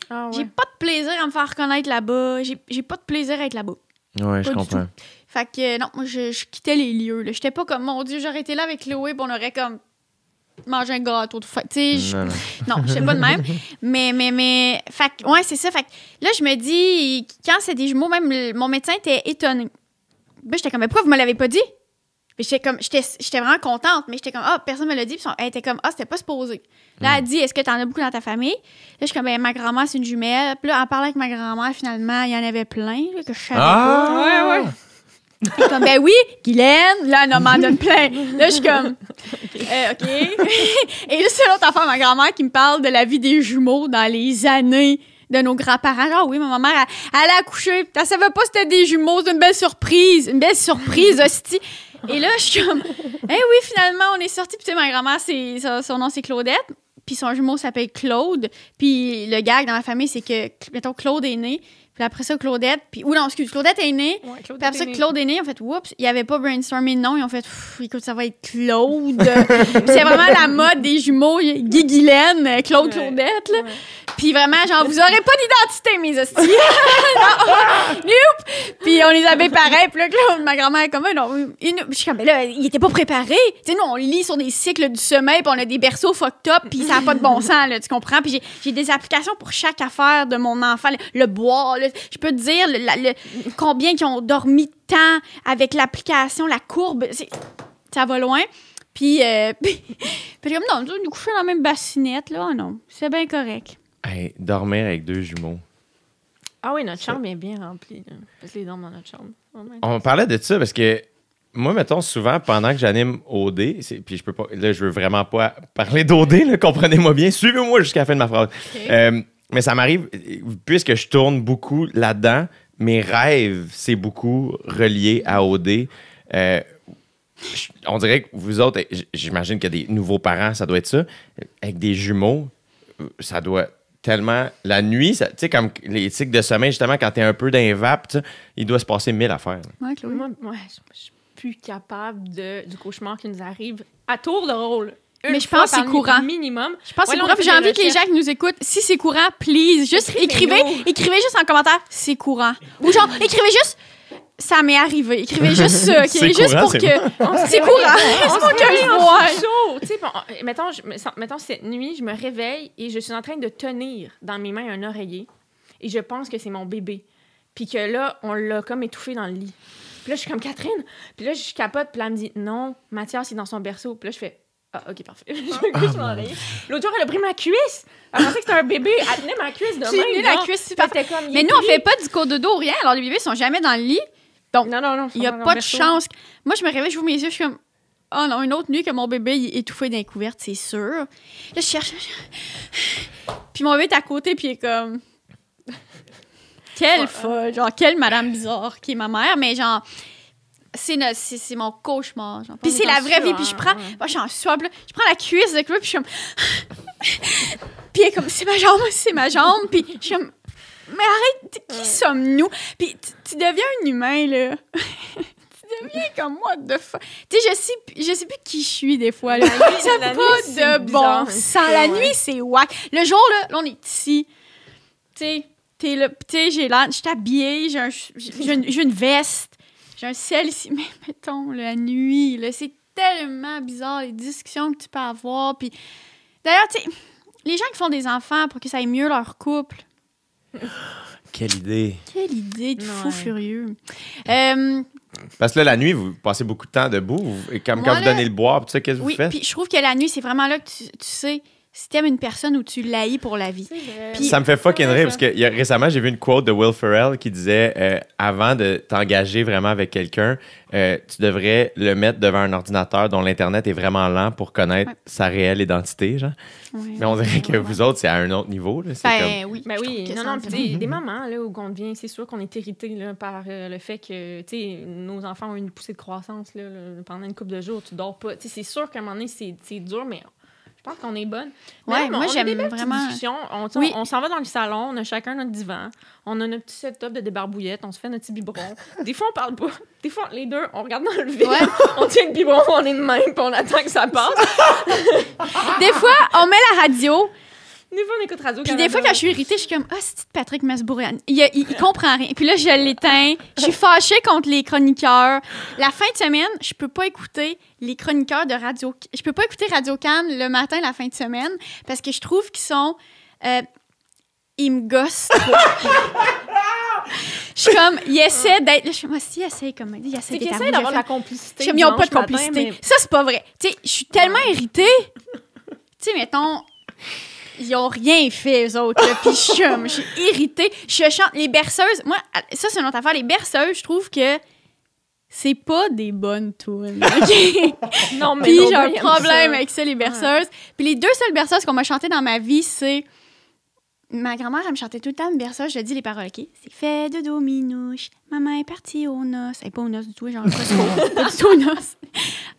Ah j'ai pas de plaisir à me faire connaître là-bas. J'ai pas de plaisir à être là-bas. Ouais, je comprends. Fait que, non, moi, je, je quittais les lieux, là. J'étais pas comme, mon Dieu, j'aurais été là avec Chloé, puis on aurait comme manger un gâteau de fête. Tu non, je sais pas de même. Mais, mais, mais, fait ouais, c'est ça. Fait là, je me dis, quand c'est des jumeaux, même mon médecin était étonné. Ben, j'étais comme, mais pourquoi vous me l'avez pas dit? j'étais comme, j'étais vraiment contente, mais j'étais comme, ah, personne me l'a dit. Puis elle était comme, ah, c'était pas supposé. Là, elle mm. dit, est-ce que tu en as beaucoup dans ta famille? Là, je suis comme, ben, ma grand-mère, c'est une jumelle. Puis là, en parlant avec ma grand-mère, finalement, il y en avait plein, que je savais ah! Ouais, ouais ben oui, Guylaine, là, elle m'en donne plein. Là, je suis comme, euh, OK. Et là, c'est l'autre affaire, ma grand-mère qui me parle de la vie des jumeaux dans les années de nos grands-parents. Ah oui, ma maman elle, a accouché. Elle savait pas c'était des jumeaux. C'est une belle surprise. Une belle surprise, hostie. Et là, je suis comme, eh oui, finalement, on est sorti. Puis, tu sais, ma grand-mère, son nom, c'est Claudette. Puis, son jumeau s'appelle Claude. Puis, le gag dans la famille, c'est que, mettons, Claude est né. Puis après ça, Claudette. Puis, ou non, excuse, Claudette est née. puis après ça, Claude est né. En fait, oups, ils avait pas brainstormé non. Ils ont fait, écoute, ça va être Claude. puis
c'est vraiment la
mode des jumeaux Guy Claude Claudette. Là. Puis vraiment, genre, vous aurez pas d'identité, mes hosties. nope. Puis on les avait pareil. Puis là, Claude, ma grand-mère comme, non, je suis comme, là, il pas préparé. Tu sais, nous, on lit sur des cycles du sommeil, puis on a des berceaux fucked top », puis ça n'a pas de bon sens, là, tu comprends? Puis j'ai des applications pour chaque affaire de mon enfant. Le bois je peux te dire le, combien ils ont dormi de temps avec l'application, la courbe. Ça va loin. Puis, euh, comme non, nous couchons dans la même bassinette, ah, non, c'est bien correct.
Hey, dormir avec deux jumeaux.
Ah oui, notre chambre est bien remplie. parce dans notre chambre. Oh On
parlait de ça parce que moi, mettons, souvent, pendant que j'anime OD, puis je peux pas, là, je veux vraiment pas parler d'OD, comprenez-moi bien, suivez-moi jusqu'à la fin de ma phrase. Euh, mais ça m'arrive, puisque je tourne beaucoup là-dedans, mes rêves, c'est beaucoup relié à OD. Euh, on dirait que vous autres, eh, j'imagine qu'il y a des nouveaux parents, ça doit être ça. Avec des jumeaux, euh, ça doit tellement. La nuit, tu sais, comme les tics de sommeil, justement, quand tu es un peu vap, il doit se passer mille affaires.
Moi, je, ne suis plus capable du cauchemar qui nous arrive à tour de rôle mais je pense que c'est courant.
Je pense c'est courant. J'ai envie que les gens qui nous écoutent, si c'est courant, please, juste écrivez, écrivez, juste en commentaire, c'est courant. Ou genre, écrivez juste, ça m'est arrivé. Écrivez juste ça, euh, okay? juste courant, pour que. C'est courant. C'est pour que je
vois. Mettons, je, cette nuit, je me réveille et je suis en train de tenir dans mes mains un oreiller et je pense que c'est mon bébé. Puis que là, on l'a comme étouffé dans le lit. Puis là, je suis comme Catherine. Puis là, je capote. Puis là, elle me dit non, Mathias est dans son berceau. Puis là, je fais ah, ok, parfait. je ah. ah, ben. L'autre jour, elle a pris ma cuisse. Elle pensait que c'était un bébé. Elle tenait ma cuisse de main. la cuisse Mais nous, on fait pas
du cours de dos, rien. Alors, les bébés sont jamais dans le lit. Donc, il n'y a pas de chance. Moi, je me réveille, je ouvre mes yeux, je suis comme. Oh non, une autre nuit que mon bébé est étouffé d'un couverte, c'est sûr. Là, je cherche. Puis mon bébé est à côté, puis il est comme. Quelle folle, genre, quelle madame bizarre qui est ma mère, mais genre, c'est, c'est, mon cauchemar. Puis c'est la vraie vie. puis je prends, moi, je suis en je prends la cuisse de Chloé, puis je suis comme. puis comme, c'est ma jambe, c'est ma jambe. puis je suis mais arrête, qui sommes-nous? Puis tu deviens un humain, là. tu deviens comme moi de fa... Tu sais, je sais, sais plus qui je suis des fois. Là. La pas nuit, de bon sens. La nuit, c'est wack Le jour, là, on est ici. Tu sais, là, tu sais, j'ai l'air, je suis habillée, j'ai une veste un ciel mais mettons, la nuit. C'est tellement bizarre les discussions que tu peux avoir. Puis d'ailleurs, tu sais, les gens qui font des enfants pour que ça aille mieux leur couple.
Quelle idée.
Quelle idée de fou furieux. Euh,
Parce que la nuit, vous passez beaucoup de temps debout. et comme quand, vous donnez le bois, tu sais, qu'est-ce que vous faites? Puis je
trouve que la nuit, c'est vraiment là que tu, tu sais si t'aimes une personne où tu l'haïs pour la vie. ça me fait fucking rire parce
que y récemment, j'ai vu une quote de Will Ferrell qui disait euh, Avant de t'engager vraiment avec quelqu'un, euh, tu devrais le mettre devant un ordinateur dont l'Internet est vraiment lent pour connaître sa réelle identité. genre. mais on dirait que vous autres, c'est à un autre niveau. Là. Ben, ben, oui, oui. Non, non, des, mm-hmm. des,
moments là, où on devient, c'est sûr qu'on est hérité par euh, le fait que nos enfants ont une poussée de croissance pendant une couple de jours, tu dors pas. C'est sûr qu'à un moment donné, c'est dur, mais je pense qu'on est bonne. ouais, moi j'aime vraiment. On, discussion. on, on s'en va dans le salon, on a chacun notre divan, on a notre petit setup de débarbouillette, on se fait notre petit biberon. des fois on parle pas, des fois les deux on regarde dans
le vide, on tient le biberon, on est de même, puis on attend que ça passe. des fois on met la radio,
des fois, Puis des fois, quand je suis
irritée, je suis comme, ah, oh, c'est Patrick Masbourian. Il, il, comprend rien. Puis là, je l'éteins. Je suis fâchée contre les chroniqueurs. La fin de semaine, je peux pas écouter les chroniqueurs de Radio. Je peux pas écouter Radio can le matin, la fin de semaine, parce que je trouve qu'ils sont. Euh, ils me gossent. je suis comme, Ils essaient d'être. je suis moi, ah, si, ils essaient... » comme. Il essaie d'avoir la complicité. ils n'ont pas de complicité. Ça, c'est pas vrai. Tu sais, je suis tellement irritée. Tu sais, mettons ils ont rien fait, eux autres. Puis je suis irritée. Je chante. Les berceuses, moi, ça, c'est une autre affaire. Les berceuses, je trouve que c'est pas des bonnes tunes. non, mais j'ai un problème avec ça, les berceuses. Puis les deux seules berceuses qu'on m'a chantées dans ma vie, c'est. Ma grand-mère, elle me chantait tout le temps une berceuse. Je dis les paroles, OK? C'est fait de dominouche, Maman est partie au noces. Elle pas au noces du tout, genre, pas,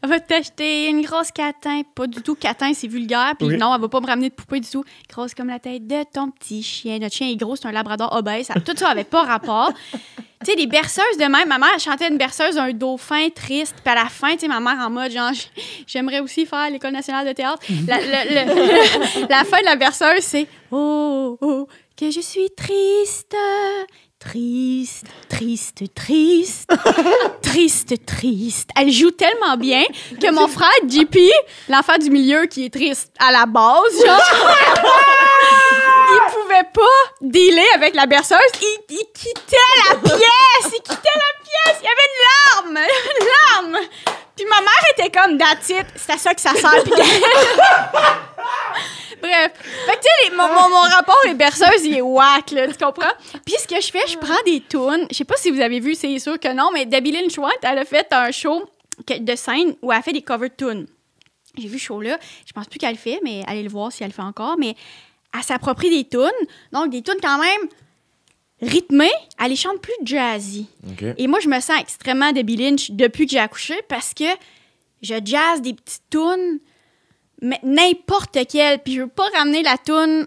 Elle va t'acheter une grosse catin. Pas du tout catin, c'est vulgaire. Puis non, elle va pas me ramener de poupée du tout. Grosse comme la tête de ton petit chien. Notre chien est gros, c'est un labrador obèse. tout ça avait pas rapport. tu sais, les berceuses de même. Ma mère chantait une berceuse un dauphin triste. Puis à la fin, tu sais, ma mère en mode genre, j'aimerais aussi faire l'École nationale de théâtre. Mhm. la fin de la berceuse, c'est oh, oh, oh, que je suis triste, triste, triste, triste, triste, triste. Elle joue tellement bien que mon frère JP, l'enfant du milieu qui est triste à la base, genre, il pouvait pas dealer avec la berceuse. Il, quittait la pièce, il quittait la pièce. Il y avait une larme, une larme. Puis ma mère était comme, datite! c'est ça que ça sert. Bref. Fait que, tu sais, mon, mon, rapport les berceuses, il est whack, là, tu comprends? Puis ce que je fais, je prends des tunes. Je sais pas si vous avez vu, c'est sûr que non, mais Debbie Lynch White, elle a fait un show de scène où elle fait des cover tunes. J'ai vu ce show-là. Je pense plus qu'elle le fait, mais allez le voir si elle le fait encore. Mais elle s'approprie des tunes. Donc, des tunes quand même rythmées. elle les chante plus jazzy. Et moi, je me sens extrêmement Debbie Lynch depuis que j'ai accouché parce que je jazz des petites tunes mais n'importe quelle. Puis je veux pas ramener la toune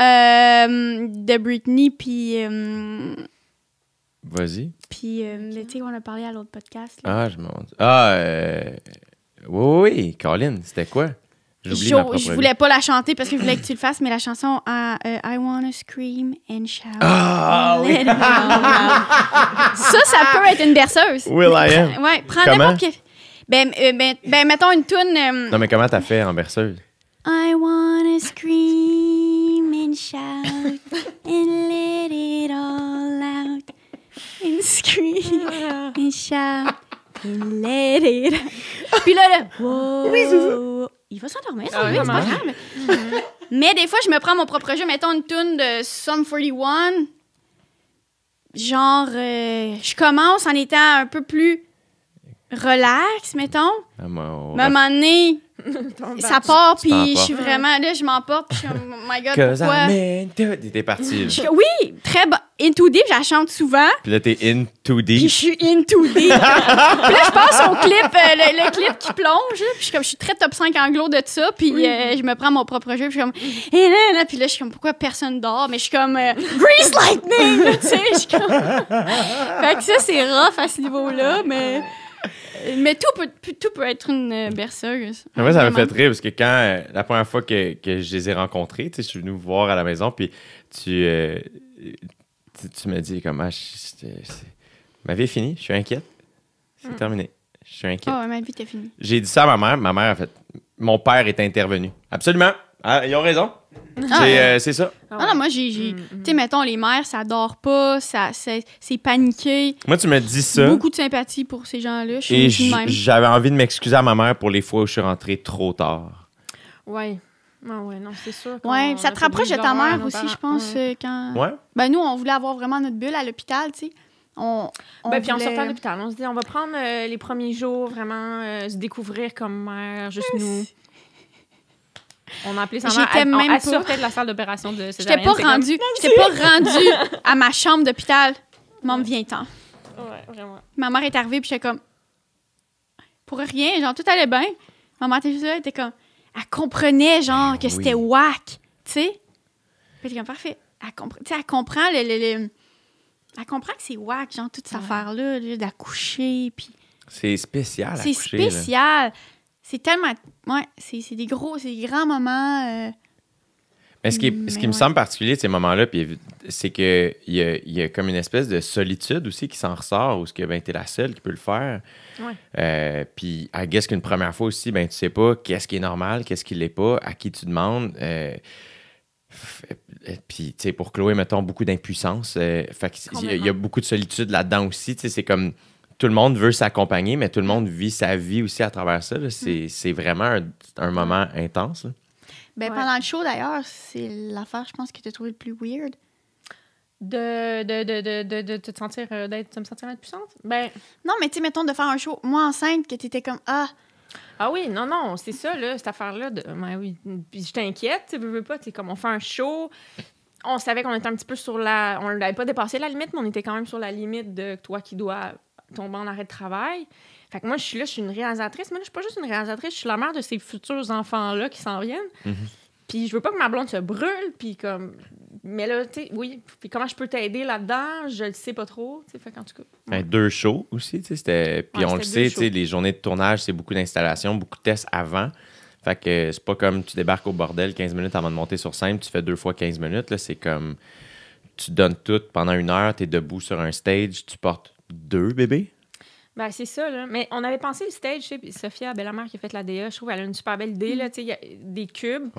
euh, de Britney, puis... Euh, Vas-y. Puis, euh, tu sais, on a parlé à l'autre podcast. Ah, je
m'en... Ah, oui, oui, Colin, c'était quoi? Je voulais
pas la chanter parce que je voulais que tu le fasses, mais la chanson à, I Wanna Scream and Shout. Ah, ça, ça peut être une berceuse. Will I am. Ouais, prends n'importe quelle... Ben, euh, ben, ben, mettons une toune. Euh, non,
mais comment t'as fait en berceuse?
I wanna scream and shout and let it all out. And scream and shout and let it out. Puis là, là, oui il va s'endormir, ça, ah va pas grave. Mm-hmm. Mais des fois, je me prends mon propre jeu. Mettons une tune de Sum 41. Genre, euh, je commence en étant un peu plus relax, mettons.
Ah, à moment
donné, ça part, puis je suis vraiment là, je m'emporte, puis je suis oh my god, pourquoi? T'es parti. oui, très bon. In too deep, je la chante souvent.
Puis là, t'es in too deep. Puis je suis in too deep. puis là,
je passe au clip, euh, le, clip qui
plonge, puis je, comme, je suis très top 5 anglo de ça, puis euh, je me prends mon propre jeu, puis je suis comme, et eh, là, eh, eh, puis là, je suis comme, pourquoi personne dort? Mais je suis comme, euh, Grease Lightning, tu sais, je suis comme.
fait
que ça, c'est rough à ce niveau-là, mais mais tout peut, tout peut être une euh, berceuse. moi, ça m'a fait
rire parce que quand euh, la première fois que, que je les ai rencontrés, tu sais, je suis venu voir à la maison, puis tu, euh, tu, me dis comme ah ma vie est finie, je suis inquiète. C'est hmm. terminé. Je suis inquiète. Oh,
ma vie, est finie.
J'ai dit ça à ma mère. Ma mère a fait. Mon père est intervenu. Absolument. Ah, ils ont raison.
Ah, euh, c'est ça. Ah, non, moi, j'ai. Mm, tu mm. sais, mettons, les mères, ça dort pas, ça, c'est paniqué.
Moi, tu me dis ça. Beaucoup
de sympathie pour ces gens-là. j'avais
envie de m'excuser à ma mère pour les fois où je suis rentrée trop tard.
Ouais. Ah ouais, non, c'est sûr. Ouais, ça te rapproche de ta mère aussi, je pense, euh, quand. Ben, nous, on voulait avoir vraiment notre bulle à l'hôpital, tu sais. On, on ben, puis en sortait de l'hôpital.
On se dit, on va prendre euh, les premiers jours, vraiment se découvrir comme mère, juste nous. On a appelé sa mère. J'étais même pas. de la salle d'opération de J'étais pas rendue. J'étais pas rendue
à ma chambre d'hôpital. Maman vient ten
Ouais, vraiment.
Ma mère est arrivée, puis j'étais comme. Pour rien, genre, tout allait bien. Ma mère était juste là, elle était comme. Elle comprenait, genre, ben que c'était wack whack. Tu sais? Puis elle comme, parfait. Elle, compre... elle comprend le, Elle comprend que c'est wack genre, toute cette affaire-là, d'accoucher, puis.
C'est spécial. C'est spécial.
C'est tellement. Ouais, c'est des gros, c'est des grands moments. Euh.
Mais ce qui, me semble particulier de ces moments-là, c'est qu'il y a, y a comme une espèce de solitude aussi qui s'en ressort, où ce que ben, tu es la seule qui peut le faire. Euh, puis, à guess qu'une première fois aussi, ben, tu sais pas qu'est-ce qui est normal, qu'est-ce qui l'est pas, à qui tu demandes. Euh, puis, tu sais, pour Chloé, mettons, beaucoup d'impuissance. il y, y, a beaucoup de solitude là-dedans aussi. Tu sais, c'est comme tout le monde veut s'accompagner, mais tout le monde vit sa vie aussi à travers ça. Mm. C'est vraiment un, mm. moment intense.
Ben, Pendant le show, d'ailleurs, c'est l'affaire, je pense, que tu as trouvé le plus weird. De, de, te sentir, euh, d'être, me sentir puissante? Ben... Non, mais tu mettons, de faire un show, moi enceinte, que tu étais comme Ah!
Ah oui, non, non, c'est ça, là, cette affaire-là. De... Ben oui. je t'inquiète, tu veux pas, tu comme on fait un show, on savait qu'on était un petit peu sur la. On n'avait pas dépassé la limite, mais on était quand même sur la limite de toi qui dois tomber en arrêt de travail. Fait que moi, je suis là, je suis une réalisatrice, mais je suis pas juste une réalisatrice, je suis la mère de ces futurs enfants-là qui s'en viennent. Mhm. Puis je veux pas que ma blonde se brûle, puis comme. Mais là, tu oui. Puis comment je peux t'aider là-dedans, je le sais pas trop. fait
ben, deux shows aussi, tu sais. C'était... Puis on le sait, tu sais, les journées de tournage, c'est beaucoup d'installations, beaucoup de tests avant. Fait que c'est pas comme tu débarques au bordel 15 minutes avant de monter sur scène, tu fais deux fois 15 minutes. Là, c'est comme tu donnes tout pendant une heure, tu es debout sur un stage, tu portes deux bébés?
Ben, c'est ça, là. Mais on avait pensé le stage, Sophia mère qui a fait la DA, je trouve elle a une super belle idée, mm. là, tu sais, des cubes.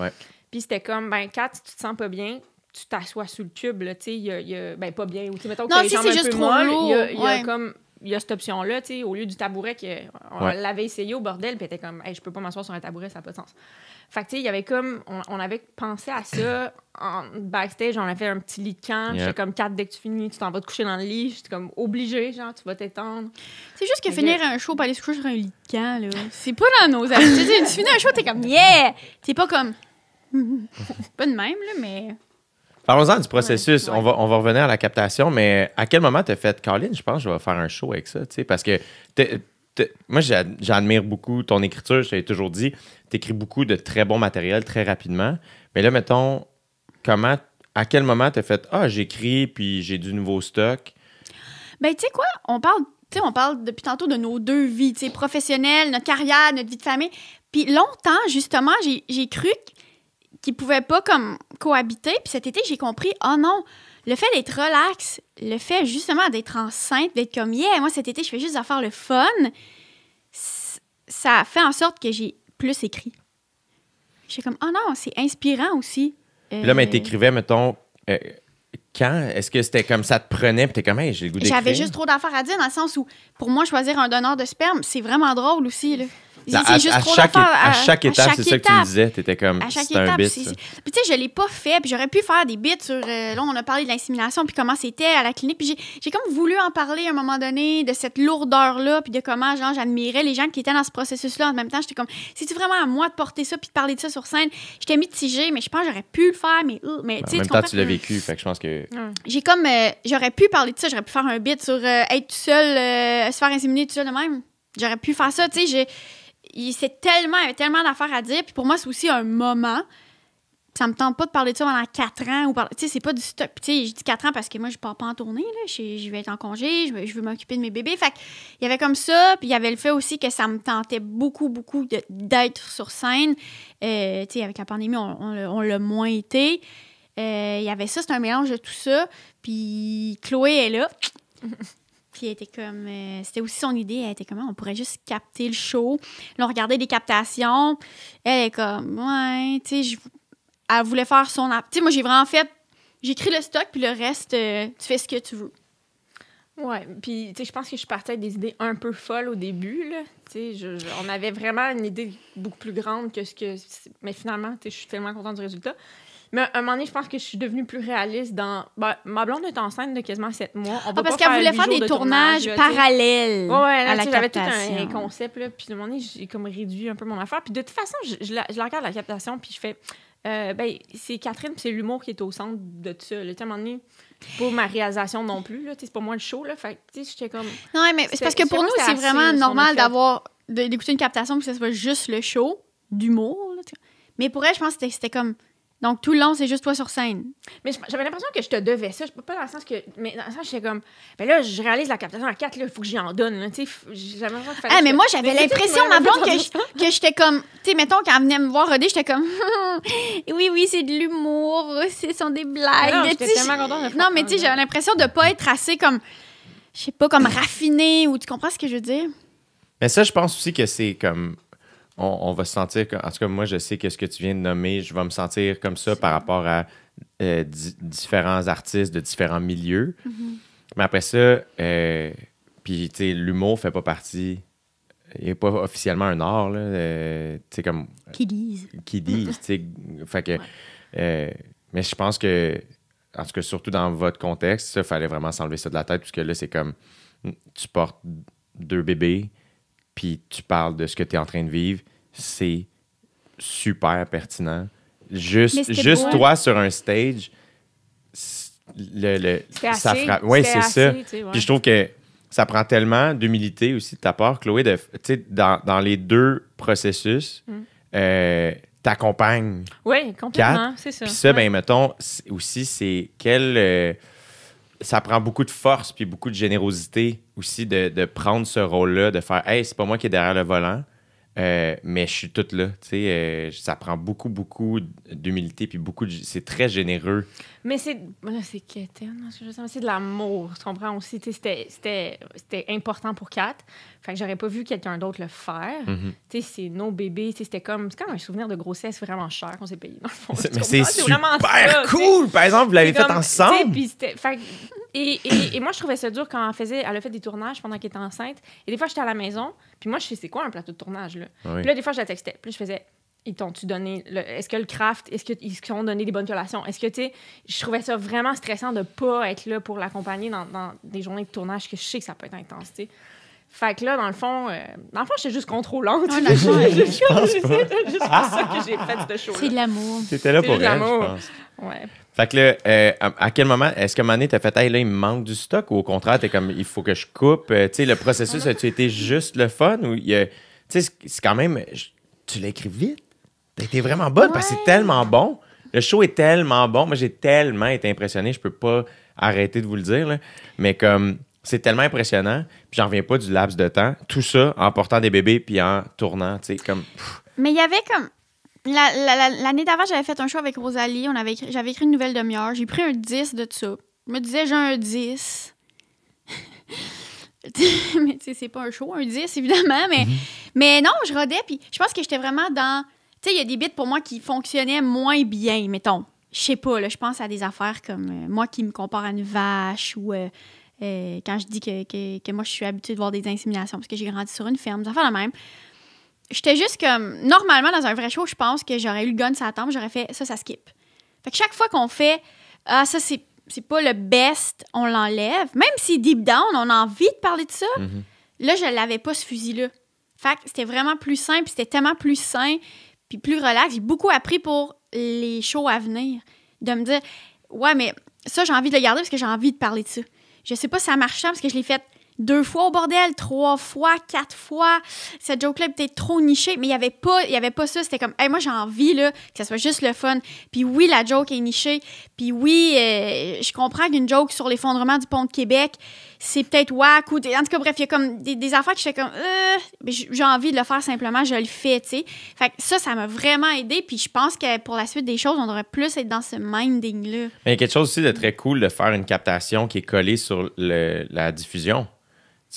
Puis c'était comme, ben, quatre si tu te sens pas bien, tu t'assois sous le cube, là, tu sais, il y, a, ben, pas bien, ou mettons non, les si jambes juste peu lourd. il y a, comme, il y a cette option-là, tu sais, au lieu du tabouret qu'on l'avait essayé au bordel, puis était comme, hey, je peux pas m'asseoir sur un tabouret, ça n'a pas de sens. Fait que, il y avait comme. On, avait pensé à ça. En backstage, on avait fait un petit lit de camp. comme, quatre dès que tu finis, tu t'en vas te coucher dans le lit. J'étais comme, obligé, genre, tu vas t'étendre.
C'est juste que finir un show pas aller se coucher sur un lit de camp, là, c'est pas dans nos habitudes. tu finis un show, t'es comme, yeah! T'es pas comme. pas de même, là, mais.
Parlons-en du processus. On, va, on va revenir à la captation, mais à quel moment t'as fait, Caroline je pense que je vais faire un show avec ça, tu sais, parce que moi, j'admire beaucoup ton écriture. Je toujours dit, tu écris beaucoup de très bon matériel très rapidement. Mais là, mettons, comment, à quel moment tu as fait Ah, j'écris, puis j'ai du nouveau stock?
Ben, tu sais quoi, on parle, on parle depuis tantôt de nos deux vies, professionnelles, notre carrière, notre vie de famille. Puis longtemps, justement, j'ai cru qu'ils pouvaient pas comme cohabiter. Puis cet été, j'ai compris, oh non, le fait d'être relax, le fait justement d'être enceinte, d'être comme, yeah, moi cet été, je fais juste faire le fun, ça fait en sorte que j'ai plus écrit. J'ai comme, oh non, c'est inspirant aussi. Puis là, mais euh, t'écrivais,
mettons, euh, quand? Est-ce que c'était comme ça te prenait, puis t'es comme, hey, j'ai le goût d'écrire? J'avais juste
trop d'affaires à dire, dans le sens où, pour moi, choisir un donneur de sperme, c'est vraiment drôle aussi, là
à, chaque, à, chaque étape, c'est ça que tu me disais. Tu étais comme, c'était un bit. Puis
tu sais, je l'ai pas fait. Puis j'aurais pu faire des bits sur. Euh, là, on a parlé de l'insémination, puis comment c'était à la clinique. Puis j'ai comme voulu en parler à un moment donné de cette lourdeur-là, puis de comment, genre, j'admirais les gens qui étaient dans ce processus-là. En même temps, j'étais comme, c'est-tu vraiment à moi de porter ça, puis de parler de ça sur scène? J'étais mitigée, mais je pense que j'aurais pu le faire, mais. Euh, tu mais en même temps, tu l'as vécu,
fait que je pense que.
J'ai comme. Euh, j'aurais pu parler de ça, j'aurais pu faire un bit sur être tout seul, se faire inséminer tout seul de même. J'aurais pu faire ça, tu sais il tellement, avait tellement d'affaires à dire. Puis pour moi, c'est aussi un moment. Ça me tente pas de parler de ça pendant quatre ans. ou Tu sais, c'est pas du stop. Tu sais, je dis quatre ans parce que moi, je pars pas en tournée. Là. Je, vais être en congé. Je, vais veux m'occuper de mes bébés. Fait il y avait comme ça. Puis il y avait le fait aussi que ça me tentait beaucoup, beaucoup d'être sur scène. Euh, tu sais, avec la pandémie, on, l'a moins été. Euh, il y avait ça. C'est un mélange de tout ça. Puis Chloé est là. Puis elle était comme. Euh, c'était aussi son idée. Elle était comme, ah, on pourrait juste capter le show. Là, on regardait des captations. Elle est comme, ouais, tu sais, elle voulait faire son. Tu sais, moi, j'ai vraiment fait. J'écris le stock, puis le reste, euh, tu fais ce que tu veux.
Ouais, puis tu sais, je pense que je partais avec des idées un peu folles au début, là. Tu sais, on avait vraiment une idée beaucoup plus grande que ce que... Mais finalement, tu sais, je suis tellement contente du résultat. Mais à un moment donné, je pense que je suis devenue plus réaliste dans. Bah, ma blonde est enceinte de quasiment sept mois. ah, parce qu'elle voulait faire des tournages parallèles. ouais, là, j'avais tout un, concept, là. Puis à un moment donné, j'ai comme réduit un peu mon affaire. Puis de toute façon, je, je, la, regarde la captation, puis je fais. Euh, ben, c'est Catherine, c'est l'humour qui est au centre de tout ça. À un moment donné, pour ma réalisation non plus. C'est pas moi le show. Là. Fait j'étais comme. Non, mais c'est parce que pour nous, c'est vraiment normal
d'avoir d'écouter une captation, puis que ce soit juste le show d'humour. Mais pour elle, je pense que c'était comme donc, tout le long, c'est juste toi sur scène. Mais j'avais l'impression que je te devais ça. Je Pas dans le sens que. Mais dans
le sens, j'étais comme. Ben là, je réalise la captation à 4, là, il faut que j'y en donne. tu sais, ah, mais moi, j'avais l'impression, ma blonde,
que j'étais comme. Tu sais, mettons, quand elle venait me voir Rodé, j'étais comme. oui, oui, c'est de l'humour, ce sont des blagues. Ah non, mais tu sais, j'avais l'impression de pas être assez comme. Je sais pas, comme raffinée ou tu comprends ce que je veux dire?
Mais ça, je pense aussi que c'est comme on, va se sentir, en tout cas, moi, je sais que ce que tu viens de nommer, je vais me sentir comme ça par rapport à euh, différents artistes de différents milieux. Mm-hmm. Mais après ça, euh, puis, tu sais, l'humour fait pas partie. Il n'est pas officiellement un art, là. Euh, tu sais, comme. Qui disent. Qui disent, tu Fait euh, mais je pense que, en tout cas, surtout dans votre contexte, il fallait vraiment s'enlever ça de la tête, puisque là, c'est comme. Tu portes deux bébés puis tu parles de ce que tu es en train de vivre, c'est super pertinent. Juste, juste toi hein. sur un stage, le, ça assez, frappe. Oui, c'est ça. Puis je trouve que ça prend tellement d'humilité aussi de ta part, Chloé, de, dans, dans les deux processus, mm. euh, t'accompagnes.
Oui, complètement, c'est ça. Puis ça, ben,
mettons, aussi, c'est quel. Euh, ça prend beaucoup de force puis beaucoup de générosité aussi de, de prendre ce rôle-là, de faire Hey, c'est pas moi qui est derrière le volant, euh, mais je suis toute là. sais euh, ça prend beaucoup, beaucoup d'humilité, puis beaucoup de... c'est très généreux.
Mais c'est. Hein, c'est de l'amour, tu comprends aussi. C'était important pour Kat. Fait que j'aurais pas vu quelqu'un d'autre le faire. Mhm. tu sais C'est nos bébés. C'était comme, quand un souvenir de grossesse vraiment cher qu'on s'est payé, c'est super cool!
Par exemple, vous l'avez fait ensemble!
et, et, et, moi, je trouvais ça dur quand elle, faisait, elle a fait des tournages pendant qu'elle était enceinte. Et des fois, j'étais à la maison, puis moi, je sais c'est quoi un plateau de tournage, là. Ah Puis là, des fois, je la textais. Puis je faisais, ils t'ont-tu donné. Est-ce que le craft, est-ce qu'ils t'ont donné des bonnes collations? Est-ce que, tu sais, je trouvais ça vraiment stressant de pas être là pour l'accompagner dans, des journées de tournage que je sais que ça peut être intense, tu sais. Fait que là, dans le fond, euh, dans le fond, j'étais juste contrôlante. Ah, je, je, C'est juste pour ça que j'ai fait de show. C'est de l'amour.
C'était là pour rien, je pense. Ouais. Fait que là, euh, à, quel moment, est-ce que Mané t'as fait, hey, là, il me manque du stock ou au contraire, t'es comme, il faut que je coupe? Euh, tu sais, le processus, a-tu ah été juste le fun ou, a... tu sais, c'est quand même, tu l'écris vite. T'as été vraiment bonne parce que c'est tellement bon. Le show est tellement bon. Moi, j'ai tellement été impressionné, je peux pas arrêter de vous le dire, là. Mais comme, c'est tellement impressionnant, puis j'en reviens pas du laps de temps. Tout ça en portant des bébés puis en tournant, tu sais, comme.
Mais il y avait comme L'année la, d'avant, j'avais fait un show avec Rosalie. On j'avais écrit une nouvelle demi-heure. J'ai pris un 10 de ça. Je me disais, j'ai un 10. mais tu sais, c'est pas un show, un 10, évidemment. Mais, mhm. mais non, je rodais. Puis je pense que j'étais vraiment dans. Tu sais, il y a des bits pour moi qui fonctionnaient moins bien, mettons. Je sais pas, là, je pense à des affaires comme euh, moi qui me compare à une vache ou euh, euh, quand je dis que, que moi je suis habituée de voir des inséminations parce que j'ai grandi sur une ferme, des affaires la même j'étais juste comme. Normalement, dans un vrai show, je pense que j'aurais eu le gun ça tombe, j'aurais fait ça, ça skip. Fait que chaque fois qu'on fait Ah, ça, c'est, pas le best, on l'enlève. Même si deep down, on a envie de parler de ça, mhm. là, je l'avais pas, ce fusil-là. Fait que c'était vraiment plus simple, c'était tellement plus sain, puis plus relax. J'ai beaucoup appris pour les shows à venir. De me dire Ouais, mais ça, j'ai envie de le garder parce que j'ai envie de parler de ça. Je sais pas si ça marche parce que je l'ai fait deux fois au bordel, trois fois, quatre fois. Cette joke-là était trop nichée, mais il n'y avait, pas, y avait pas ça. C'était comme, moi, j'ai envie là, que ça soit juste le fun. Puis oui, la joke est nichée. Puis oui, euh, je comprends qu'une joke sur l'effondrement du pont de Québec, c'est peut-être wack ou. en tout cas, bref, il y a comme des, enfants affaires que comme, euh, j'ai envie de le faire simplement, je le fais, tu sais. ça, ça m'a vraiment aidé. Puis je pense que pour la suite des choses, on devrait plus être dans ce minding-là.
Mais il y a quelque chose aussi de très cool de faire une captation qui est collée sur la diffusion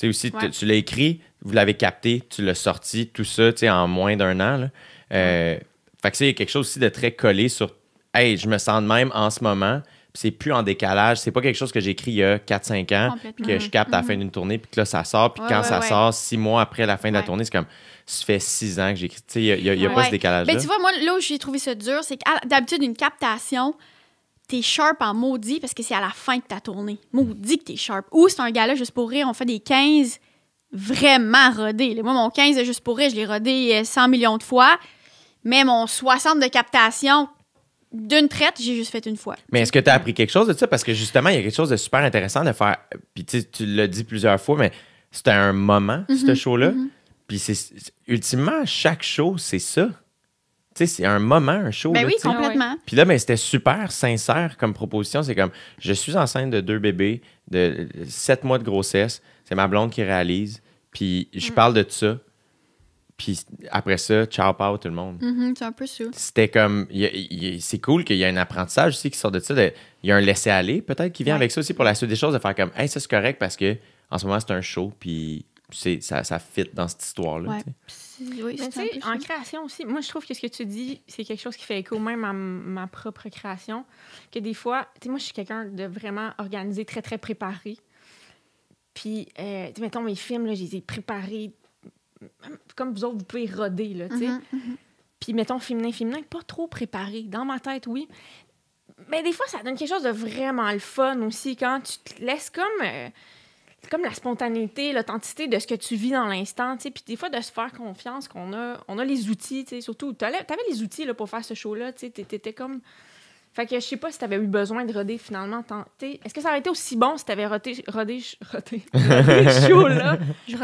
c'est aussi, tu l'as écrit, vous l'avez capté, tu l'as sorti, tout ça, tu sais, en moins d'un an. Là. Euh, fait que c'est quelque chose aussi de très collé sur Hey, je me sens même en ce moment. C'est plus en décalage. C'est pas quelque chose que écrit il y a 4-5 ans, que je capte à la mm-hmm. fin d'une tournée, puis que là, ça sort. Puis quand ça sort, 6 mois après la fin de la tournée, c'est comme ça fait six ans que j'écris. Tu sais, il n'y a, pas ce décalage-là. tu vois,
moi, là où j'ai trouvé ça dur, c'est que d'habitude, une captation, t'es sharp en maudit parce que c'est à la fin de ta tournée. Maudit que t'es sharp. Ou c'est un gars-là, juste pour rire, on fait des 15 vraiment rodés. Moi, mon 15, juste pour rire, je l'ai rodé 100 euh, millions de fois. Mais mon 60 de captation, d'une traite, j'ai juste fait une fois.
Mais est-ce que t'as appris quelque chose de ça? Parce que justement, il y a quelque chose de super intéressant de faire. Puis tu l'as dit plusieurs fois, mais c'était un moment, ce mhm. show-là. Mhm. puis c'est... ultimement, chaque show, c'est ça c'est un moment, un show. Ben oui, complètement. Puis là, ben, c'était super sincère comme proposition. C'est comme, je suis enceinte de deux bébés, de sept mois de grossesse. C'est ma blonde qui réalise. Puis je mm. parle de ça. Puis après ça, ciao, pao, tout le monde.
Mm-hmm, c'est un peu C'était
comme, c'est cool qu'il y ait un apprentissage aussi qui sort de ça. il y a un laisser-aller peut-être qui vient avec ça aussi pour la suite des choses, de faire comme, hey, ça c'est correct parce que en ce moment c'est un show, puis ça, ça fit dans cette histoire-là
en
création aussi, moi, je trouve que ce que tu dis, c'est quelque chose qui fait écho même à ma propre création. Que des fois, tu sais, moi, je suis quelqu'un de vraiment organisé, très, très préparé. Puis, euh, tu mettons, mes films, là, je les ai préparés comme vous autres, vous pouvez roder, là, tu sais. Mm-hmm, mm-hmm. Puis, mettons, féminin, féminin, pas trop préparé. Dans ma tête, oui. Mais des fois, ça donne quelque chose de vraiment le fun aussi quand tu te laisses comme... Euh, comme la spontanéité, l'authenticité de ce que tu vis dans l'instant, tu sais, puis des fois de se faire confiance qu'on a, on a les outils, tu sais, surtout, t'avais les outils pour faire ce show-là, tu sais, t'étais comme... Fait que je sais pas si tu avais eu besoin de roder finalement. Est-ce que ça aurait été aussi bon si t'avais rodé, rodé, rodé, show là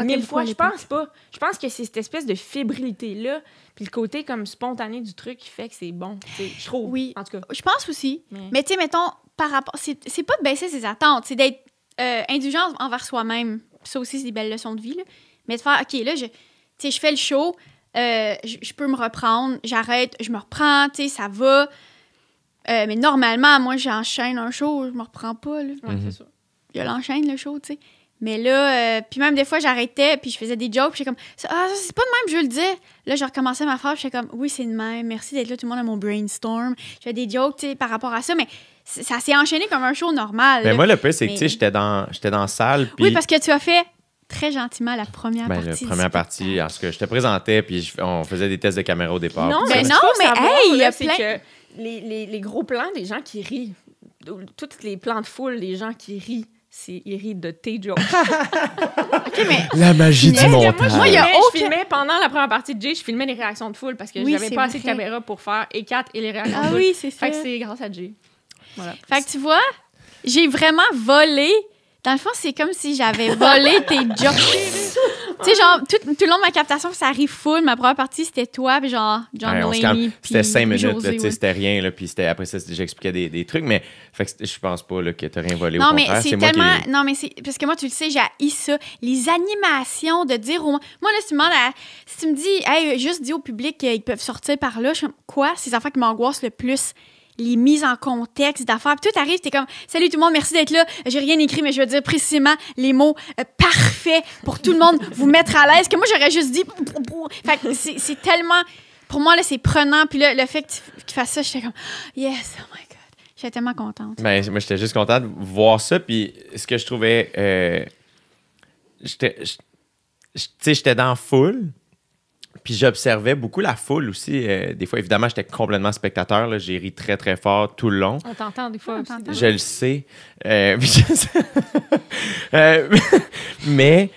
mille fois? Je pense pas. Je pense que c'est cette espèce de fébrilité là, puis le côté comme spontané du truc qui fait que c'est bon. Je trouve. Oui.
En tout cas. Je pense aussi. Mais, tu sais, mettons, par rapport. C'est pas de baisser ses attentes, c'est d'être euh, indulgence envers soi-même. Ça aussi, c'est des belles leçons de vie. Là. Mais de faire, OK, là, je, je fais le show, euh, je, peux me reprendre, j'arrête, je me reprends, ça va. Euh, mais normalement, moi, j'enchaîne un show, je me reprends pas. Là. c'est mhm. ça. Je l'enchaîne, le show, tu sais. Mais là, puis même des fois, j'arrêtais, puis je faisais des jokes, puis j'étais comme, ah, c'est pas de même, je le dis Là, je recommençais ma phrase, j'étais comme, oui, c'est de même, merci d'être là, tout le monde, a mon brainstorm. Je des jokes, tu sais, par rapport à ça, mais ça s'est enchaîné comme un show normal. Mais moi, le peu, c'est que
j'étais dans, dans la salle. Oui, parce
que tu as fait très gentiment la première ben, partie. La première
partie, parce que je te présentais, puis on faisait des tests de caméra au départ. Non,
mais non, savoir, hey, que
les,
les, les, gros plans, des gens qui rient, toutes les plans de foule, les gens qui rient, c'est ils rient de T jokes.
La magie du montage. Moi, moi y a
je filmais pendant la première partie de Jay, je filmais les réactions de foule parce que j'avais pas assez de caméra pour faire et 4 et les réactions ah de foule. Ah oui, c'est ça. c'est
grâce à Jay. Voilà. Fait que tu vois, j'ai vraiment volé. Dans le fond, c'est comme si j'avais volé tes jokes. tu sais, genre, tout, tout, le long de ma captation, ça arrive full. Ma première partie, c'était toi, puis genre, John ouais, C'était cinq minutes, tu
c'était rien, là, puis après ça, j'expliquais des, des, trucs, mais je pense pas que que t'as rien volé. Non, mais c'est tellement.
Non, mais c'est. Parce que moi, tu le sais, j'ai haï ça. Les animations de dire au. Moi, là, si tu me, dis, juste dis au public qu'ils peuvent sortir par là, quoi? C'est les qui m'angoisse le plus les mises en contexte d'affaires. Puis arrive t'arrives, t'es comme, salut tout le monde, merci d'être là. J'ai rien écrit, mais je veux dire précisément les mots euh, parfaits pour tout le monde vous mettre à l'aise. Que moi, j'aurais juste dit. Fait que c'est tellement. Pour moi, là, c'est prenant. Puis là, le fait que tu, fasses ça, j'étais comme, yes, oh my God. J'étais tellement contente.
Mais moi, j'étais juste contente de voir ça. Puis ce que je trouvais. Euh, j'étais. Tu sais, j'étais dans full. Puis j'observais beaucoup la foule aussi. Euh, des fois, évidemment, j'étais complètement spectateur. Là. J'ai ri très, très fort tout le long. On
t'entend des fois aussi. Je le
sais. Euh, euh, mais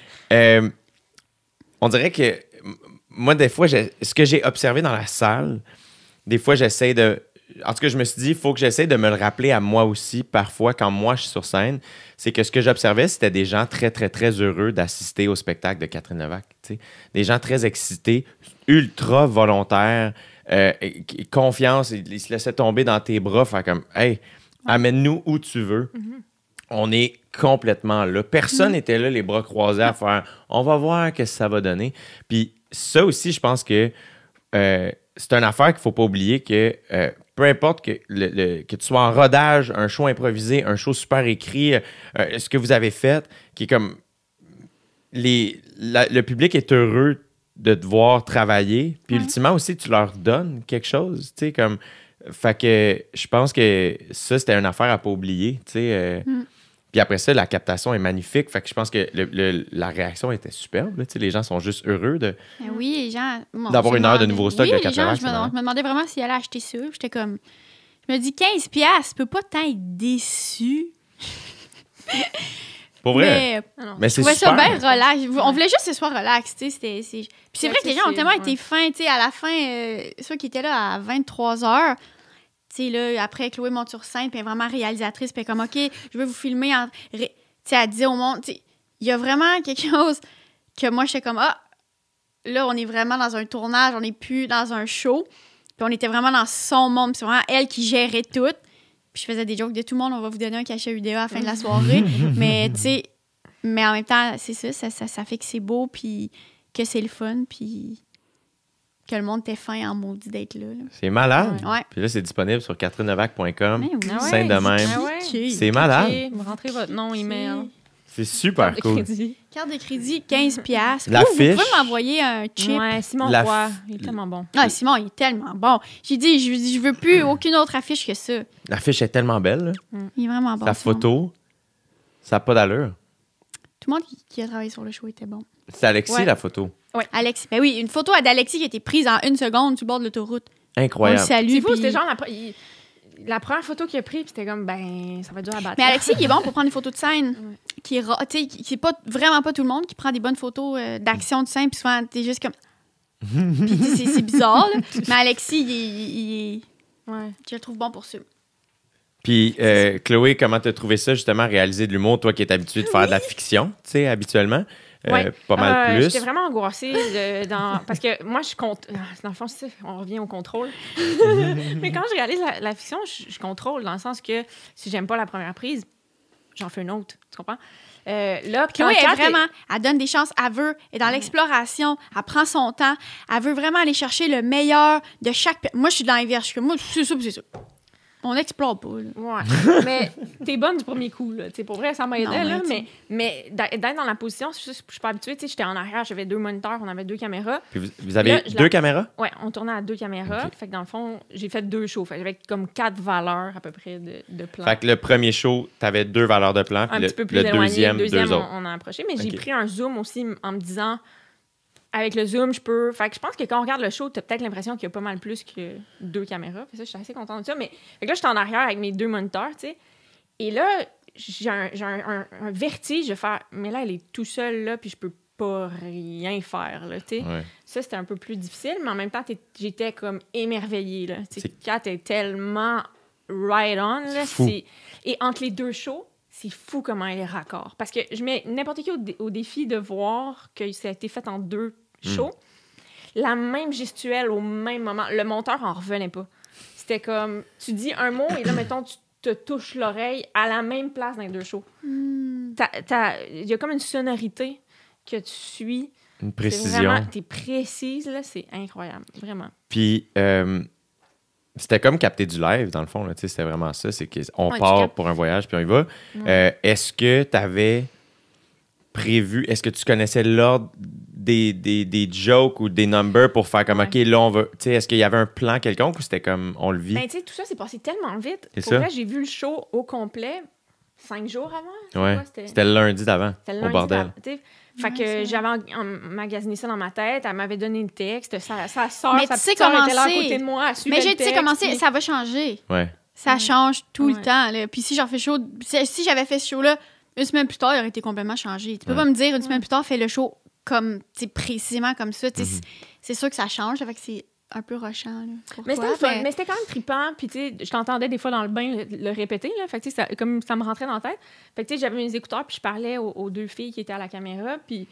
on dirait que moi, des fois, ce que j'ai observé dans la salle, des fois, j'essaie de en tout cas, je me suis dit, il faut que j'essaie de me le rappeler à moi aussi, parfois, quand moi je suis sur scène. C'est que ce que j'observais, c'était des gens très, très, très heureux d'assister au spectacle de Catherine Levac. Des gens très excités, ultra volontaires, euh, confiance, ils se laissaient tomber dans tes bras, faire comme, hey, amène-nous où tu veux. Mm-hmm. On est complètement là. Personne mm-hmm. n'était là, les bras croisés, à faire, on va voir ce que ça va donner. Puis ça aussi, je pense que. Euh, c'est une affaire qu'il ne faut pas oublier que euh, peu importe que, le, que tu sois en rodage, un show improvisé, un show super écrit, euh, euh, ce que vous avez fait, qui est comme. Les, le public est heureux de te voir travailler. Puis, ultimement aussi, tu leur donnes quelque chose. Tu sais, comme. Fait que je pense que ça, c'était une affaire à pas oublier. Tu sais. Euh, mm. Puis après ça, la captation est magnifique. Fait que je pense que la réaction était superbe. Les gens sont juste heureux de.
Eh d'avoir une heure de nouveau stock oui, de heures. Je, me demandais vraiment s'ils allaient acheter ça. J'étais comme. Je me dis 15$, tu peux pas tant être déçu.
Pour vrai.
Mais, ah c'est super. On voulait juste ce soir relax. Puis c'est vrai que les gens ont tellement été fins. À la fin, ceux qui étaient là à 23h, là, après Chloé monte sur scène, puis vraiment réalisatrice, puis comme, OK, je veux vous filmer. Tu sais, elle dit au monde, il y a vraiment quelque chose que moi, j'étais comme, ah, là, on est vraiment dans un tournage, on n'est plus dans un show. Puis on était vraiment dans son monde, c'est vraiment elle qui gérait tout. Puis je faisais des jokes de tout le monde, on va vous donner un cachet UDA à la fin de la soirée. mais tu sais, mais en même temps, c'est ça ça, ça, ça, fait que c'est beau, puis que c'est le fun, puis que le monde était fin en maudit d'être là. C'est malade. Ouais.
Puis là, c'est disponible sur catherinevac.com. Ben oui. Ah C'est, malade.
Rentrez votre nom, email.
C'est super Carte cool.
Carte de crédit, 15 pièces. Vous pouvez m'envoyer un chip. Ouais, Simon il est tellement bon. Ah, Simon, il est tellement bon. J'ai dit, je, je veux plus aucune autre affiche que ça.
L'affiche est tellement belle.
Mm. Il est vraiment bon. La photo,
ça n'a pas d'allure.
Tout le monde qui a travaillé sur le show était bon. C'est Alexis, la photo. Oui, Alex. Ben oui, une photo d'Alexis qui a été prise en une seconde sur le bord de l'autoroute.
Incroyable. C'est
fou, c'était genre la, première photo qu'il a prise, puis c'était comme, ben, ça va dur à battre. Mais Alexis, qui est bon pour prendre des photos de scène. Qui est, qui, qui est pas, vraiment pas tout le monde qui prend des bonnes photos euh, d'action de scène, puis souvent, t'es juste comme. puis c'est bizarre, Mais Alexis, il, ouais. Je le trouve bon pour ça.
Puis, euh, Chloé, comment t'as trouvé ça, justement, réaliser de l'humour, toi qui es habituée de faire de la fiction, tu sais, habituellement? Euh, ouais. pas mal ah, plus. J'étais
vraiment angoissée dans, parce que moi, je compte. Ah, dans le fond, on revient au contrôle. Mais quand je réalise la, fiction, je, contrôle dans le sens que si j'aime pas la première prise, j'en fais une autre. Tu comprends?
Euh, là, est vraiment, elle donne des chances, elle veut, et dans l'exploration, elle prend son temps, elle veut vraiment aller chercher le meilleur de chaque. Moi, je suis dans l'inverse. Moi, c'est ça, c'est ça. On n'explore
pas. Ouais. mais t'es bonne du premier coup. Là. pour vrai, ça m'a Mais, mais, d'être dans la position, je suis pas habituée. J'étais en arrière, j'avais deux moniteurs, on avait deux caméras.
vous, avez deux caméras?
Oui, on tournait à deux caméras. Fait que dans le fond, j'ai fait deux shows. Fait j'avais comme quatre valeurs à peu près de, de plan. Fait que le
premier show, t'avais deux valeurs de plan. Un le, petit peu plus le deuxième, on, a
approché. Mais j'ai pris un zoom aussi en me disant avec le zoom, je peux. Enfin, je pense que quand on regarde le show, t'as peut-être l'impression qu'il y a pas mal plus que deux caméras. ça, je suis assez contente de ça. Mais là, je suis en arrière avec mes deux moniteurs, tu sais. Et là, j'ai un, vertige de faire. Mais là, elle est tout seule, là, puis je peux pas rien faire, là, tu sais. Ça, c'était un peu plus difficile, mais en même temps, j'étais comme émerveillée, là. Tu est tellement right on, là. Fou. Et entre les deux shows, c'est fou comment elle est raccord. Parce que je mets n'importe qui au, au, défi de voir que ça a été fait en deux Mmh. chaud. La même gestuelle au même moment. Le monteur en revenait pas. C'était comme, tu dis un mot et là, mettons, tu te touches l'oreille à la même place dans les deux shows.
Mmh.
Il y a comme une sonorité que tu suis. Une précision. es précise, là, c'est incroyable, vraiment.
Puis, euh, c'était comme capter du live, dans le fond, là, c'était vraiment ça. C'est qu'on part pour un voyage, puis on y va. Euh, est-ce que tu avais prévu, est-ce que tu connaissais l'ordre des, des, des, jokes ou des numbers pour faire comme, OK, là, on veut. Tu sais, est-ce qu'il y avait un plan quelconque ou c'était comme, on le vit? Ben,
tu sais, tout ça s'est passé tellement vite. Pour vrai, j'ai vu le show au complet cinq jours avant. Ouais. C'était le lundi d'avant.
Au bordel.
Fait que j'avais emmagasiné ça dans ma tête. Elle m'avait donné le texte. ça
ça mais tu sais à côté de moi. mais tu sais comment Ça va changer. Ouais. Ça change tout le temps. Puis si j'en fais chaud, si j'avais fait ce show-là, une semaine plus tard, il aurait été complètement changé. Tu peux pas me dire une semaine plus tard, fais le show comme précisément comme ça. Mhm. C'est sûr que ça change, fait que c'est un peu rushant, Là, mais c'était
quand même trippant. Puis, je t'entendais des fois dans le bain le, répéter. Là, fait que, ça, comme ça me rentrait dans la tête. Fait j'avais mes écouteurs, puis je parlais aux, deux filles qui étaient à la caméra. Puis,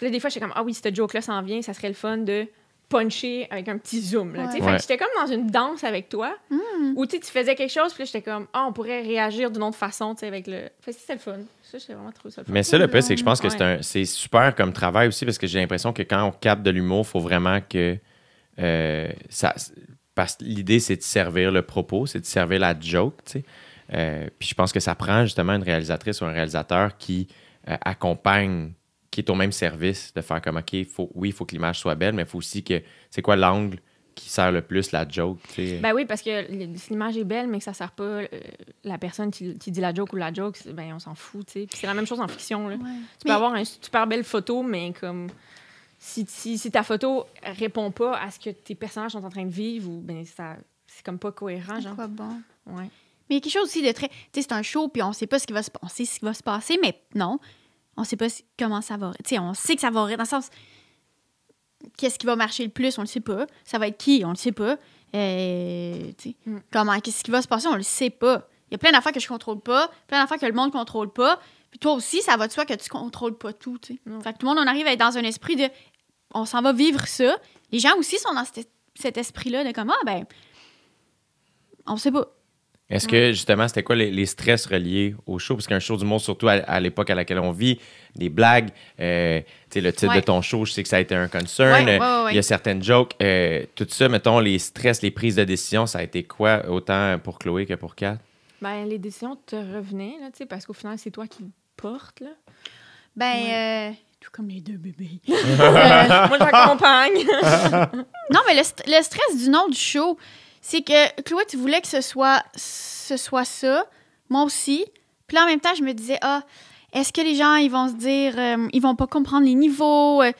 des fois, j'étais comme, ah oui, c'était joke-là s'en vient, ça serait le fun de puncher avec un petit zoom. Là, Fait j'étais comme dans une danse avec toi, mm. où tu faisais quelque chose, puis j'étais comme, ah, on pourrait réagir d'une autre façon, tu sais, avec le. Fait que le fun. Mais ça, le plus c'est que je pense que un
c'est super comme travail aussi parce que j'ai l'impression que quand on capte de l'humour, il faut vraiment que euh, ça. Parce que l'idée, c'est de servir le propos, c'est de servir la joke, euh, puis je pense que ça prend justement une réalisatrice ou un réalisateur qui euh, accompagne, qui est au même service, de faire comme OK, faut, oui, il faut que l'image soit belle, mais il faut aussi que c'est quoi l'angle, qui sert le plus la joke. Ben
oui, parce que l'image est belle, mais que ça sert pas euh, la personne qui, dit la joke ou la joke, ben on s'en fout. c'est la même chose en fiction. Là. Tu peux avoir une super belle photo, mais comme si, ta photo répond pas à ce que tes personnages sont en train de vivre, ou ben ça c'est comme pas cohérent. Genre. pas bon.
Mais il y a quelque chose aussi de très. Tu sais, c'est un show, puis on sait pas ce qui va se passer. mais non. On sait pas comment ça va. Tu on sait que ça va Dans le sens qu'est-ce qui va marcher le plus, on le sait pas. Ça va être qui, on le sait pas. Euh, mm. Comment, qu'est-ce qui va se passer, on le sait pas. Il y a plein d'affaires que je contrôle pas, plein d'affaires que le monde contrôle pas. Puis toi aussi, ça va de soi que tu ne contrôles pas tout. Mm. Fait tout le monde, on arrive à être dans un esprit de on s'en va vivre ça. Les gens aussi sont dans cet, esprit-là de comme, ah ben, on sait pas.
Est-ce que justement, c'était quoi les, stress reliés au show? Parce qu'un show du monde, surtout à, l'époque à laquelle on vit, des blagues, euh, le titre de ton show, je sais que ça a été un concern. Il y a certaines jokes. Euh, tout ça, mettons, les stress, les prises de décision, ça a été quoi autant pour Chloé que pour Kat?
Ben, les décisions te revenaient, là, parce qu'au final, c'est toi qui portes. Là.
Ben, euh, tout comme les deux bébés. Euh, moi, j'accompagne. non, mais le stress du nom du show, c'est que Chloé, tu voulais que ce soit, ce soit ça, moi aussi. Puis là, en même temps, je me disais, ah, est-ce que les gens, ils vont se dire, euh, ils vont pas comprendre les niveaux? Euh?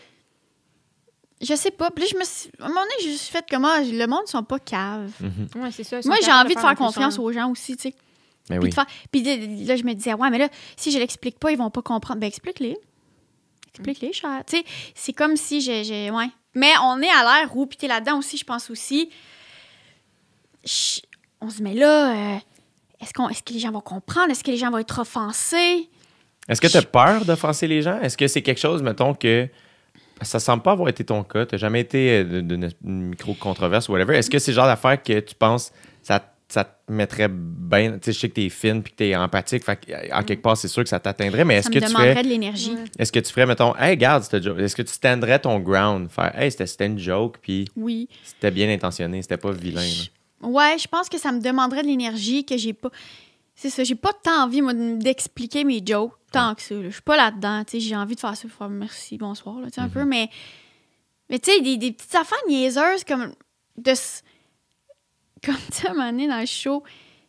je sais pas. Puis là, je me suis, à un moment donné, je suis fait comme, ah, le monde, ils sont pas caves. Mhm. Moi, j'ai envie de faire, confiance aux gens aussi, tu sais. Ben puis, là, je me disais, ouais, mais là, si je l'explique pas, ils vont pas comprendre. Ben, explique-les. Explique-les, mhm. chat. Tu sais, c'est comme si j'ai. Ouais. Mais on est à l'air où, puis t'es là-dedans aussi, je pense aussi on se met là. Euh, est-ce, qu'on, ce que les gens vont comprendre? Est-ce que les gens vont être offensés?
Est-ce que tu as peur d'offenser les gens? Est-ce que c'est quelque chose, mettons, que ça semble pas avoir été ton cas? Tu jamais été euh, d'une micro-controverse ou whatever. Est-ce que c'est le genre d'affaire que tu penses ça, ça te mettrait bien. je sais que tu es fine puis que tu es empathique. en quelque part, c'est sûr que ça t'atteindrait. Mais est-ce que tu ferais. de l'énergie. Est-ce que tu ferais, mettons, hey, garde Est-ce que tu standrais ton ground? Faire, hey, c'était, une joke. Puis. Oui. C'était bien intentionné. C'était pas vilain.
Ouais, je pense que ça me demanderait de l'énergie que j'ai pas. C'est ça, j'ai pas tant envie, moi, d'expliquer mes jokes tant que ça. Je suis pas là-dedans, tu sais. J'ai envie de faire ça, merci, bonsoir, tu sais, un mm-hmm. peu, mais. Mais tu sais, des, des, petites affaires niaiseuses comme. De, comme tu sais, à dans le show,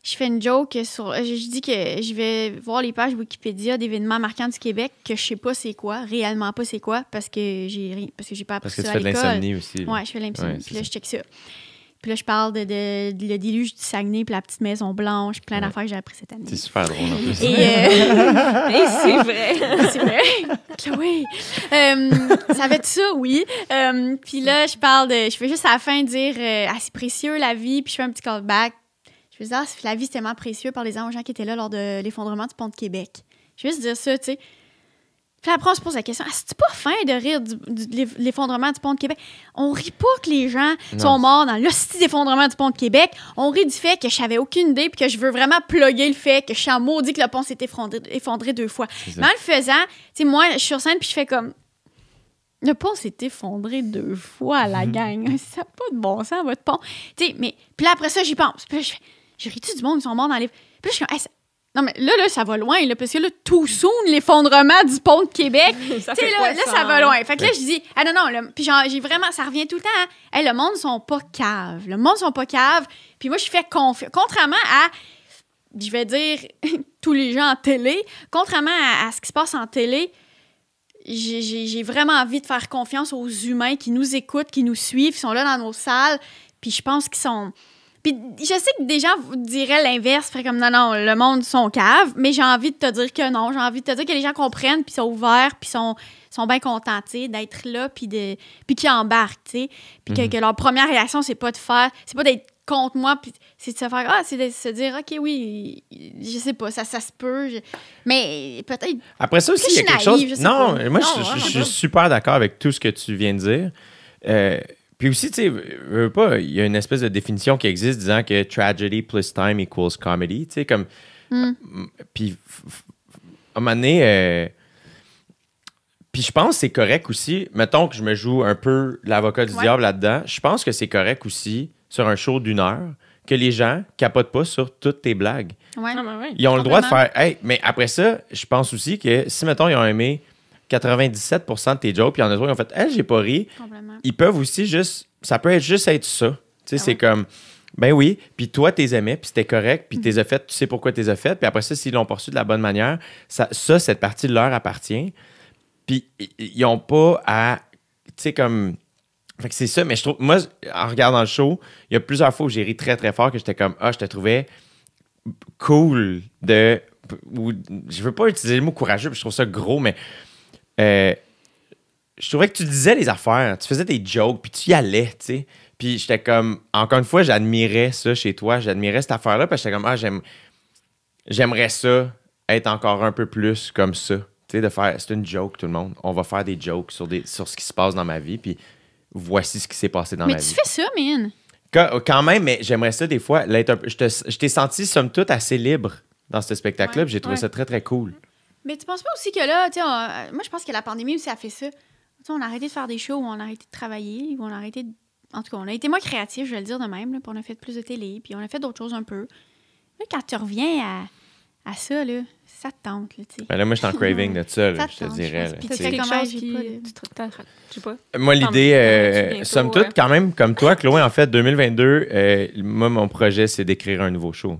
je fais une joke sur. Euh, je, dis que je vais voir les pages Wikipédia d'événements marquants du Québec que je sais pas c'est quoi, réellement pas c'est quoi, parce que j'ai parce que j'ai pas appris parce que ça tu fais l'insomnie aussi. Ouais, je fais l'insomnie. puis là, je check ça. Puis là, je parle de, le déluge du Saguenay, puis la petite maison blanche, plein d'affaires que j'ai appris cette année. C'est super drôle en plus. Et, euh, c'est vrai. c'est vrai. Chloé. Euh, ça fait ça, oui. Euh, puis là, je parle de. Je fais juste à la fin dire euh, Ah, c'est précieux la vie, puis je fais un petit callback. Je veux dire ah, la vie, c'est tellement précieux par les gens gens qui étaient là lors de l'effondrement du pont de Québec. Je vais juste dire ça, tu sais. Puis après, on se pose la question, ah, c'est-tu pas fin de rire de l'effondrement du pont de Québec? On rit pas que les gens sont morts dans l'hostie d'effondrement du pont de Québec. On rit du fait que je n'avais aucune idée puis que je veux vraiment plugger le fait que je suis en maudit que le pont s'est effondré, deux fois. Mais en le faisant, tu sais, moi, je suis sur scène puis je fais comme, le pont s'est effondré deux fois, la mhm. gang. Ça n'a pas de bon sens, votre pont. Tu sais, mais puis là, après ça, j'y pense. Puis là, je fais, je ris-tu du monde, ils sont morts dans les. Puis là, je suis comme, non, mais là, là, ça va loin, là, parce que là, tout soon, l'effondrement du pont de Québec. ça là, là, ça, va hein? loin. Fait que là, je dis, ah non, non, puis j'ai vraiment, ça revient tout le temps. Hein. le monde sont pas caves. Le monde sont pas caves. Puis moi, je fais confiance. Contrairement à, je vais dire, tous les gens en télé, contrairement à, à ce qui se passe en télé, j'ai vraiment envie de faire confiance aux humains qui nous écoutent, qui nous suivent, qui sont là dans nos salles. Puis je pense qu'ils sont puis je sais que des gens vous diraient l'inverse, comme non, non, le monde sont cave, mais j'ai envie de te dire que non, j'ai envie de te dire que les gens comprennent, puis sont ouverts, puis sont, sont bien contents, d'être là, puis de qui embarquent, tu sais. Puis mhm. que, leur première réaction, c'est pas de faire, c'est pas d'être contre moi, puis c'est de se faire, ah, c'est de se dire, OK, oui, je sais pas, ça, ça se peut, mais peut-être. Après ça aussi, il y a quelque chose. Non, moi, je, je hein? suis
super d'accord avec tout ce que tu viens de dire. Euh, puis aussi, tu sais, pas, il y a une espèce de définition qui existe disant que tragedy plus time equals comedy. Tu sais, comme. Hmm. Puis, à un euh, puis je pense que c'est correct aussi. Mettons que je me joue un peu l'avocat du diable là-dedans. Je pense que c'est correct aussi sur un show d'une heure que les gens capotent pas sur toutes tes blagues.
Ah, ben ils ont le droit de faire.
Hey, mais après ça, je pense aussi que si, mettons, ils ont aimé 97 de tes jokes, puis il en a trois qui ont fait Hey, j'ai pas ri. Ils peuvent aussi juste. Ça peut être juste être ça. Tu sais, ah c'est comme. Ben oui, puis toi, t'es aimé, puis c'était correct, puis mm. t'es fait, tu sais pourquoi t'es fait, puis après ça, s'ils l'ont poursuivi de la bonne manière, ça, cette partie leur appartient. Puis ils ont pas à. Tu sais, comme. Fait que c'est ça, mais je trouve. Moi, en regardant le show, il y a plusieurs fois où j'ai ri très, très fort que j'étais comme Ah, je te trouvais cool de. Ou, je veux pas utiliser le mot courageux, puis je trouve ça gros, mais euh, je trouvais que tu disais les affaires, tu faisais des jokes, puis tu y allais, tu sais. Puis j'étais comme, encore une fois, j'admirais ça chez toi, j'admirais cette affaire-là, parce que j'étais comme, ah, j'aime, j'aimerais ça être encore un peu plus comme ça. Tu sais, de faire, c'est une joke, tout le monde. On va faire des jokes sur, des, sur ce qui se passe dans ma vie, puis voici ce qui s'est passé dans ma vie. Mais tu fais
ça, mine
Quand, même, mais j'aimerais ça des fois, je, t'ai senti, somme toute, assez libre dans ce spectacle-là, j'ai trouvé ça très, très cool.
Mais tu penses pas aussi que là, tu sais, moi je pense que la pandémie aussi a fait ça. on a arrêté de faire des shows, on a arrêté de travailler, on a arrêté de... En tout cas, on a été moins créatifs, je vais le dire de même, puis on a fait plus de télé, puis on a fait d'autres choses un peu. mais quand tu reviens à, à ça, là, ça te tente, tu sais. Ben là, moi, je suis en craving de ça, je te dirais. tu pas. Moi, l'idée, euh,
somme toute, quand même, comme toi, Chloé, en fait, 2022, euh, moi, mon projet, c'est d'écrire un nouveau show.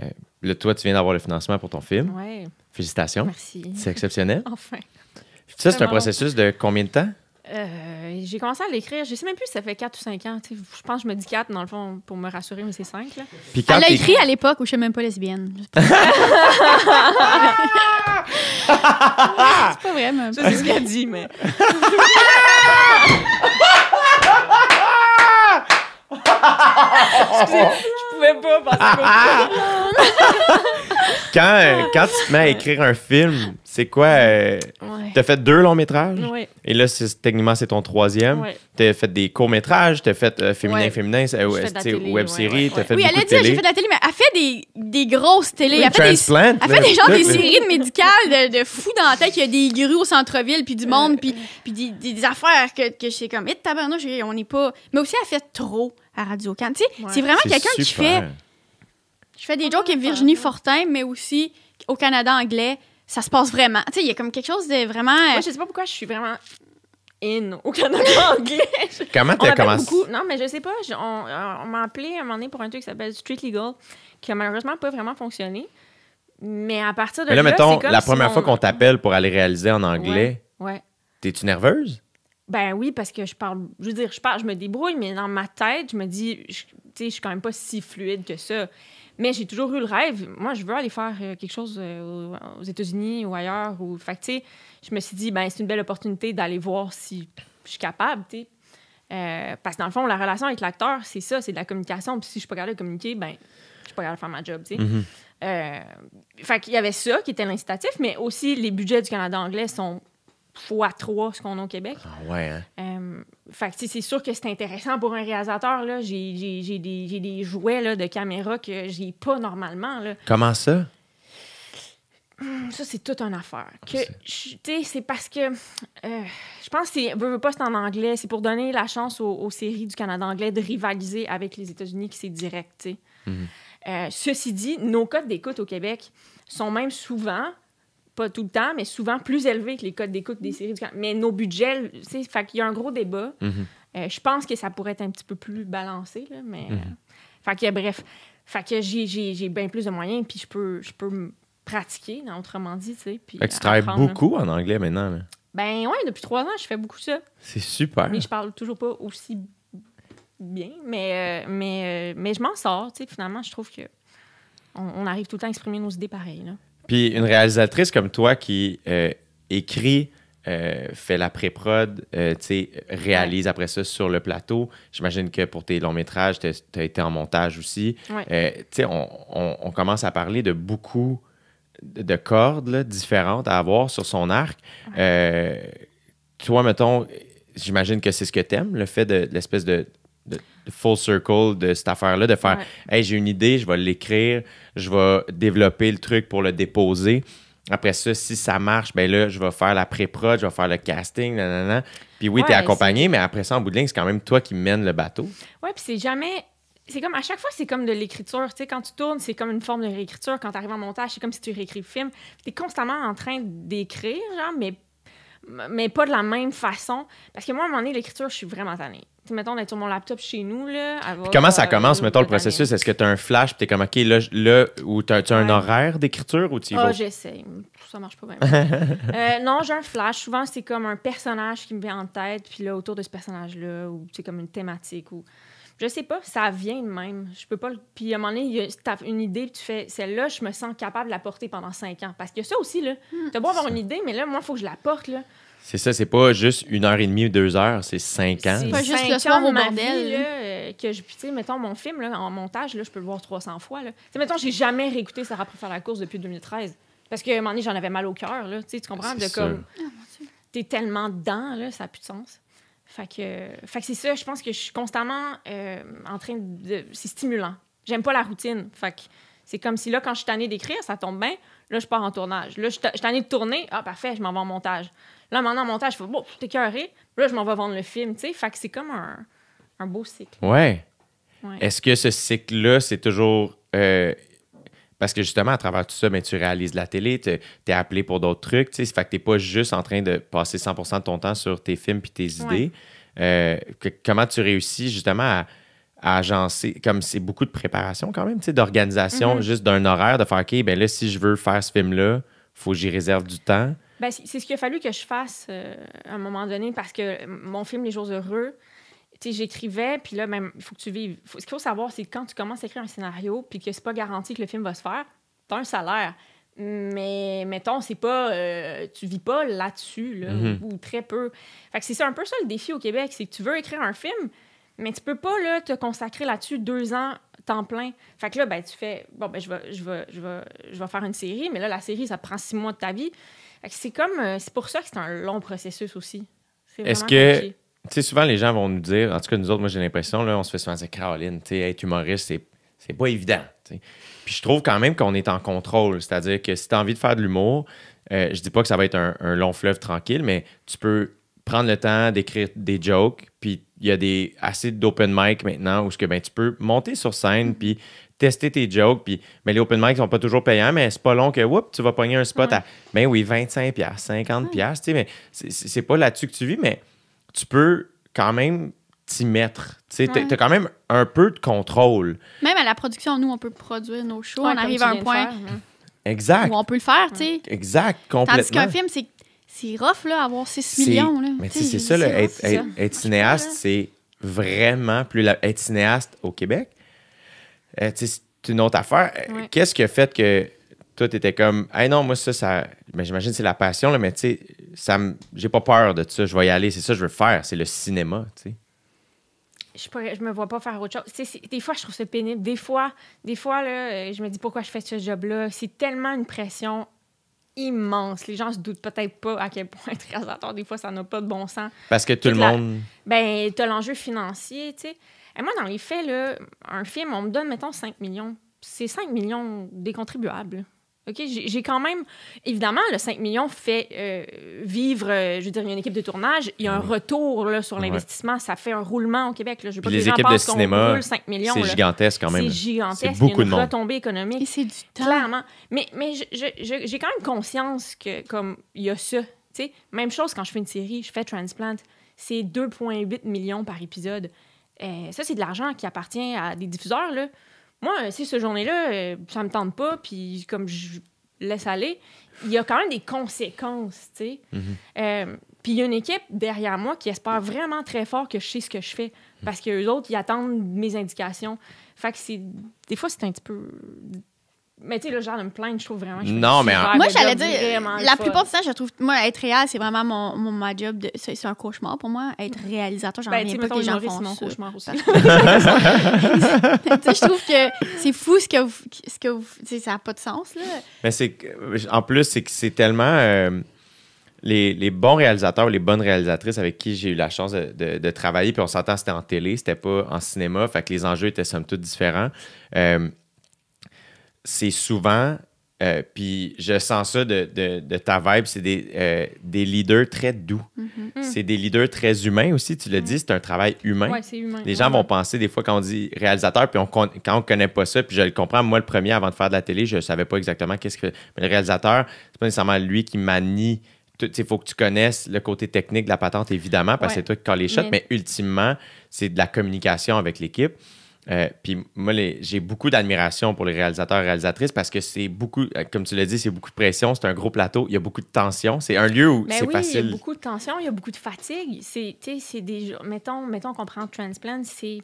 Euh, là, toi, tu viens d'avoir le financement pour ton film. Ouais. Félicitations. Merci. C'est exceptionnel. enfin. Ça, c'est un processus de combien de temps?
Euh, j'ai commencé à l'écrire, je sais même plus si ça fait 4 ou 5 ans. je pense que je me dis 4 dans le fond pour me rassurer, mais c'est 5. Là. Elle l'a écrit
à l'époque où je suis même pas lesbienne. c'est pas
vrai, même. C'est ce qu'elle
dit,
mais.
Excusez, pouvais pas parce que. Ah, ah.
quand, euh, quand tu te mets à écrire un film, c'est quoi? Euh, t'as fait deux longs métrages? Et là, techniquement, c'est ton troisième. T'as fait des courts métrages, t'as fait euh, féminin, féminin, euh, web série, t'as fait. Oui, elle a dit, j'ai fait de la
télé, mais elle fait des, des grosses télé. elle, fait des, elle fait des, des séries de médicales de, de fous dans la tête. Il y a des grues au centre-ville, puis du euh. monde, puis, puis des, affaires que, que je sais comme, eh, on n'est pas. Mais aussi, elle fait trop à Radio sais c'est vraiment quelqu'un qui fait. Je fais des jokes avec Virginie Fortin, mais aussi au Canada anglais ça se passe vraiment. Tu sais, il y a comme quelque chose de vraiment. Moi, euh, je
sais pas pourquoi je suis vraiment in au Canada
anglais.
Comment t'as commencé?
Non, mais je sais pas. on, m'a appelé un moment donné pour un truc qui s'appelle Street Legal, qui a malheureusement pas vraiment fonctionné. Mais à partir de mais là, mettons, la première fois qu'on
t'appelle pour aller réaliser en anglais, ouais. ouais. t'es-tu nerveuse?
Ben oui, parce que je parle, je veux dire, je parle, je me débrouille, mais dans ma tête, je me dis, tu sais, je suis quand même pas si fluide que ça. Mais j'ai toujours eu le rêve. Moi, je veux aller faire euh, quelque chose euh, aux États-Unis ou ailleurs. Ou... Fait que, je me suis dit, ben, c'est une belle opportunité d'aller voir si je suis capable. Euh, parce que dans le fond, la relation avec l'acteur, c'est ça, c'est de la communication. Puis si je suis pas capable de communiquer, ben, je suis pas capable de faire ma job. tu sais. Mm-hmm. Euh, fait qu'il y avait ça qui était l'incitatif, mais aussi les budgets du Canada anglais sont fois trois ce qu'on a au Québec. Ah ouais, hein? Euh, fait que c'est sûr que c'est intéressant pour un réalisateur. Là. J'ai, des, jouets là, de caméra que j'ai pas normalement. Là.
Comment ça?
Hum, ça, c'est toute une affaire. Ah, que, sais, c'est parce que euh, je pense que c'est, veux, pas, c'est en anglais. C'est pour donner la chance aux, séries du Canada anglais de rivaliser avec les États-Unis qui c'est direct. Mhm. Euh, ceci dit, nos codes d'écoute au Québec sont même souvent pas tout le temps, mais souvent plus élevé que les codes d'écoute des séries du camp. Mais nos budgets, tu sais, qu'il y a un gros débat. Mhm. Euh, je pense que ça pourrait être un petit peu plus balancé, là, mais... Mhm. Euh, fait que, bref, fait que j'ai bien plus de moyens, puis je peux, je peux me pratiquer, autrement dit, tu sais. Puis travailles beaucoup
en anglais maintenant,
Ben ouais, depuis trois ans, je fais beaucoup ça.
C'est super. Mais je
parle toujours pas aussi bien, mais, euh, mais, mais je m'en sors, tu sais, finalement, je trouve que on, arrive tout le temps à exprimer nos idées pareilles, là.
Puis une réalisatrice comme toi qui euh, écrit, euh, fait la pré-prod, euh, réalise après ça sur le plateau. J'imagine que pour tes longs métrages, tu as été en montage aussi. On, on, commence à parler de beaucoup de cordes différentes à avoir sur son arc. toi, mettons, j'imagine que c'est ce que t'aimes, le fait de l'espèce de full circle de cette affaire-là, de faire Hey, j'ai une idée, je vais l'écrire, je vais développer le truc pour le déposer. Après ça, si ça marche, ben là, je vais faire la pré-prod, je vais faire le casting, Puis oui, tu t'es accompagné, mais après ça, en bout de ligne, c'est quand même toi qui mène le bateau.
Oui, puis c'est jamais c'est comme à chaque fois c'est comme de l'écriture tu sais quand tu tournes c'est comme une forme de réécriture quand tu arrives en montage c'est comme si tu réécris le film tu es constamment en train d'écrire genre mais mais pas de la même façon parce que moi à un moment donné l'écriture je suis vraiment tannée mettons, d'être sur mon laptop chez nous, là. comment ça commence, euh, mettons, le
processus? Est-ce que tu as un flash, tu es comme, OK, là, ou tu as, un horaire d'écriture ou tu oh, ah,
j'essaie. Ça marche pas bien. Euh, non, j'ai un flash. Souvent, c'est comme un personnage qui me vient en tête, puis là, autour de ce personnage-là, ou c'est comme une thématique, ou. Je sais pas, ça vient de même. Je peux pas. Le... Puis à un moment donné, tu as une idée, tu fais celle-là, je me sens capable de la porter pendant cinq ans. Parce que ça aussi, là, hmm. t'as beau avoir une idée, mais là, moi, il faut que je la porte, là.
C'est ça, c'est pas juste une heure et demie ou deux heures, c'est cinq ans. C'est pas
juste le soir au bordel. Vie, euh, que je, tu sais, mettons, mon film, en montage, là, je peux le voir 300 fois. Là. Tu sais, mettons, j'ai jamais réécouté Sarah faire la course depuis 2013. Parce que, un moment donné, j'en avais mal au cœur, là. Tu, sais, tu comprends? De comme... Ah, t'es tellement dedans, là, ça n'a plus de sens. Fait que, c'est ça, je pense que je suis constamment euh, en train de... C'est stimulant. J'aime pas la routine. Fait que c'est comme si, là, quand je suis tannée d'écrire, ça tombe bien. Là, je pars en tournage. Là, je suis tannée de tourner. Ah, parfait, je m'en vais en montage Là, maintenant, en montage, je fais, bon, t'es carré. Là, je m'en vais vendre le film, tu sais. Fait que c'est comme un, beau cycle.
Ouais. Est-ce que ce cycle-là, c'est toujours. Euh, parce que justement, à travers tout ça, ben, tu réalises la télé, t'es es, appelé pour d'autres trucs, tu sais. Fait que t'es pas juste en train de passer 100% de ton temps sur tes films puis tes idées. Euh, comment tu réussis justement à agencer, comme c'est beaucoup de préparation quand même, d'organisation, mm-hmm. juste d'un horaire, de faire, OK, ben là, si je veux faire ce film-là, faut que j'y réserve du temps.
Ben, c'est ce qu'il a fallu que je fasse euh, à un moment donné parce que mon film Les Jours heureux, j'écrivais, puis là, même, il faut que tu vives. ce qu'il faut savoir, c'est que quand tu commences à écrire un scénario, puis que c'est pas garanti que le film va se faire, as un salaire. Mais mettons, c'est pas. Euh, tu vis pas là-dessus, mm-hmm. ou très peu. c'est un peu ça le défi au Québec, c'est que tu veux écrire un film, mais tu peux pas te consacrer là-dessus deux ans temps plein. Fait que là, ben, tu fais, bon, ben, je vais, je vais faire une série, mais là, la série, ça prend six mois de ta vie. C'est comme, euh, c'est pour ça que c'est un long processus aussi. Est-ce que, tu
sais, souvent les gens vont nous dire, en tout cas nous autres, moi j'ai l'impression, là, on se fait souvent dire, Caroline, tu être humoriste, c'est pas évident. Puis je trouve quand même qu'on est en contrôle, c'est-à-dire que si tu as envie de faire de l'humour, euh, je dis pas que ça va être un, long fleuve tranquille, mais tu peux prendre le temps d'écrire des jokes, puis il y a des assez d'open mic maintenant où ce que ben, tu peux monter sur scène mm-hmm. puis tester tes jokes. Puis, mais les open mics sont pas toujours payants, mais c'est pas long que tu vas pogner un spot à ben oui, 25$, 50$. tu sais Mais c'est pas là-dessus que tu vis, mais tu peux quand même t'y mettre. Tu sais, as quand même un peu de contrôle.
Même à la production, nous, on peut produire nos shows. on arrive à un point. Hein.
Exact. Où on
peut le faire, tu sais.
Exact, complètement. Tandis qu'un
film, c'est rough, là, avoir 6 millions. Là. Mais c'est ça, être,
cinéaste, c'est vraiment plus. La... Être cinéaste au Québec, euh, c'est une autre affaire. Euh, qu'est-ce qui a fait que toi, tu étais comme, ah non, moi, ça, ça. mais ben, J'imagine c'est la passion, là, mais tu sais, ça j'ai pas peur de ça, je vais y aller, c'est ça que je veux faire, c'est le cinéma, tu sais.
Je, je me vois pas faire autre chose. des fois, je trouve ça pénible. Des fois, des fois là, euh, je me dis pourquoi je fais ce job-là. C'est tellement une pression immense. Les gens se doutent peut-être pas à quel point très réalisateur, des fois, ça n'a pas de bon sens. Parce que tout le monde. Ben, tu as l'enjeu financier, tu sais. Et moi, dans les faits, là, un film, on me donne, mettons, 5 millions. C'est 5 millions des contribuables. OK? J'ai quand même. Évidemment, le 5 millions fait euh, vivre, euh, je veux dire, une équipe de tournage. Il y a un retour sur l'investissement. Ça fait un roulement au Québec. Là. Je pas les équipes de cinéma, c'est gigantesque quand même. C'est gigantesque. une de monde. économique. Et c'est du temps. Clairement. Mais, mais j'ai quand même conscience que, comme, il y a ça. même chose quand je fais une série, je fais Transplant. C'est 2,8 millions par épisode. Euh, ça, c'est de l'argent qui appartient à des diffuseurs. Là. Moi, euh, si ce journée-là, euh, ça me tente pas, puis comme je laisse aller, il y a quand même des conséquences, tu sais. Mhm. puis il y a une équipe derrière moi qui espère vraiment très fort que je sais ce que je fais, parce les autres, ils attendent mes indications. Fait c'est... Des fois, c'est un petit peu mais tu sais, le genre de me plaindre, je trouve
vraiment. non, mais.
Moi, j'allais dire. La plupart du temps,
je trouve. Moi, être réel, c'est vraiment mon, job. De... C'est un cauchemar pour moi. Être réalisateur, j'en ben, ai pas que les gens font mon cauchemar aussi. je trouve que c'est fou ce que vous. Ce que ça n'a pas de sens, là.
Mais c'est. En plus, c'est que c'est tellement. Euh, les, bons réalisateurs, les bonnes réalisatrices avec qui j'ai eu la chance de, travailler, puis on s'entend, c'était en télé, c'était pas en cinéma, fait que les enjeux étaient somme toute différents. Euh, c'est souvent, euh, puis je sens ça de, de, de ta vibe, c'est des, euh, leaders très doux.
Mm-hmm. C'est
des leaders très humains aussi, tu le mm. dis, c'est un travail humain. Les gens vont penser des fois quand on dit réalisateur, puis quand on connaît pas ça, puis je le comprends, moi le premier, avant de faire de la télé, je ne savais pas exactement qu'est-ce que... Mais le réalisateur, c'est pas nécessairement lui qui manie il faut que tu connaisses le côté technique de la patente, évidemment, parce que c'est toi qui cales les shots, mais ultimement, c'est de la communication avec l'équipe. Euh, puis moi, j'ai beaucoup d'admiration pour les réalisateurs et réalisatrices parce que c'est beaucoup, euh, comme tu l'as dit, c'est beaucoup de pression, c'est un gros plateau, il y a beaucoup de tension. C'est un lieu où ben c'est oui, Il y a beaucoup
de tension, il y a beaucoup de fatigue. C'est des. Mettons, mettons qu'on prend Transplant, c'est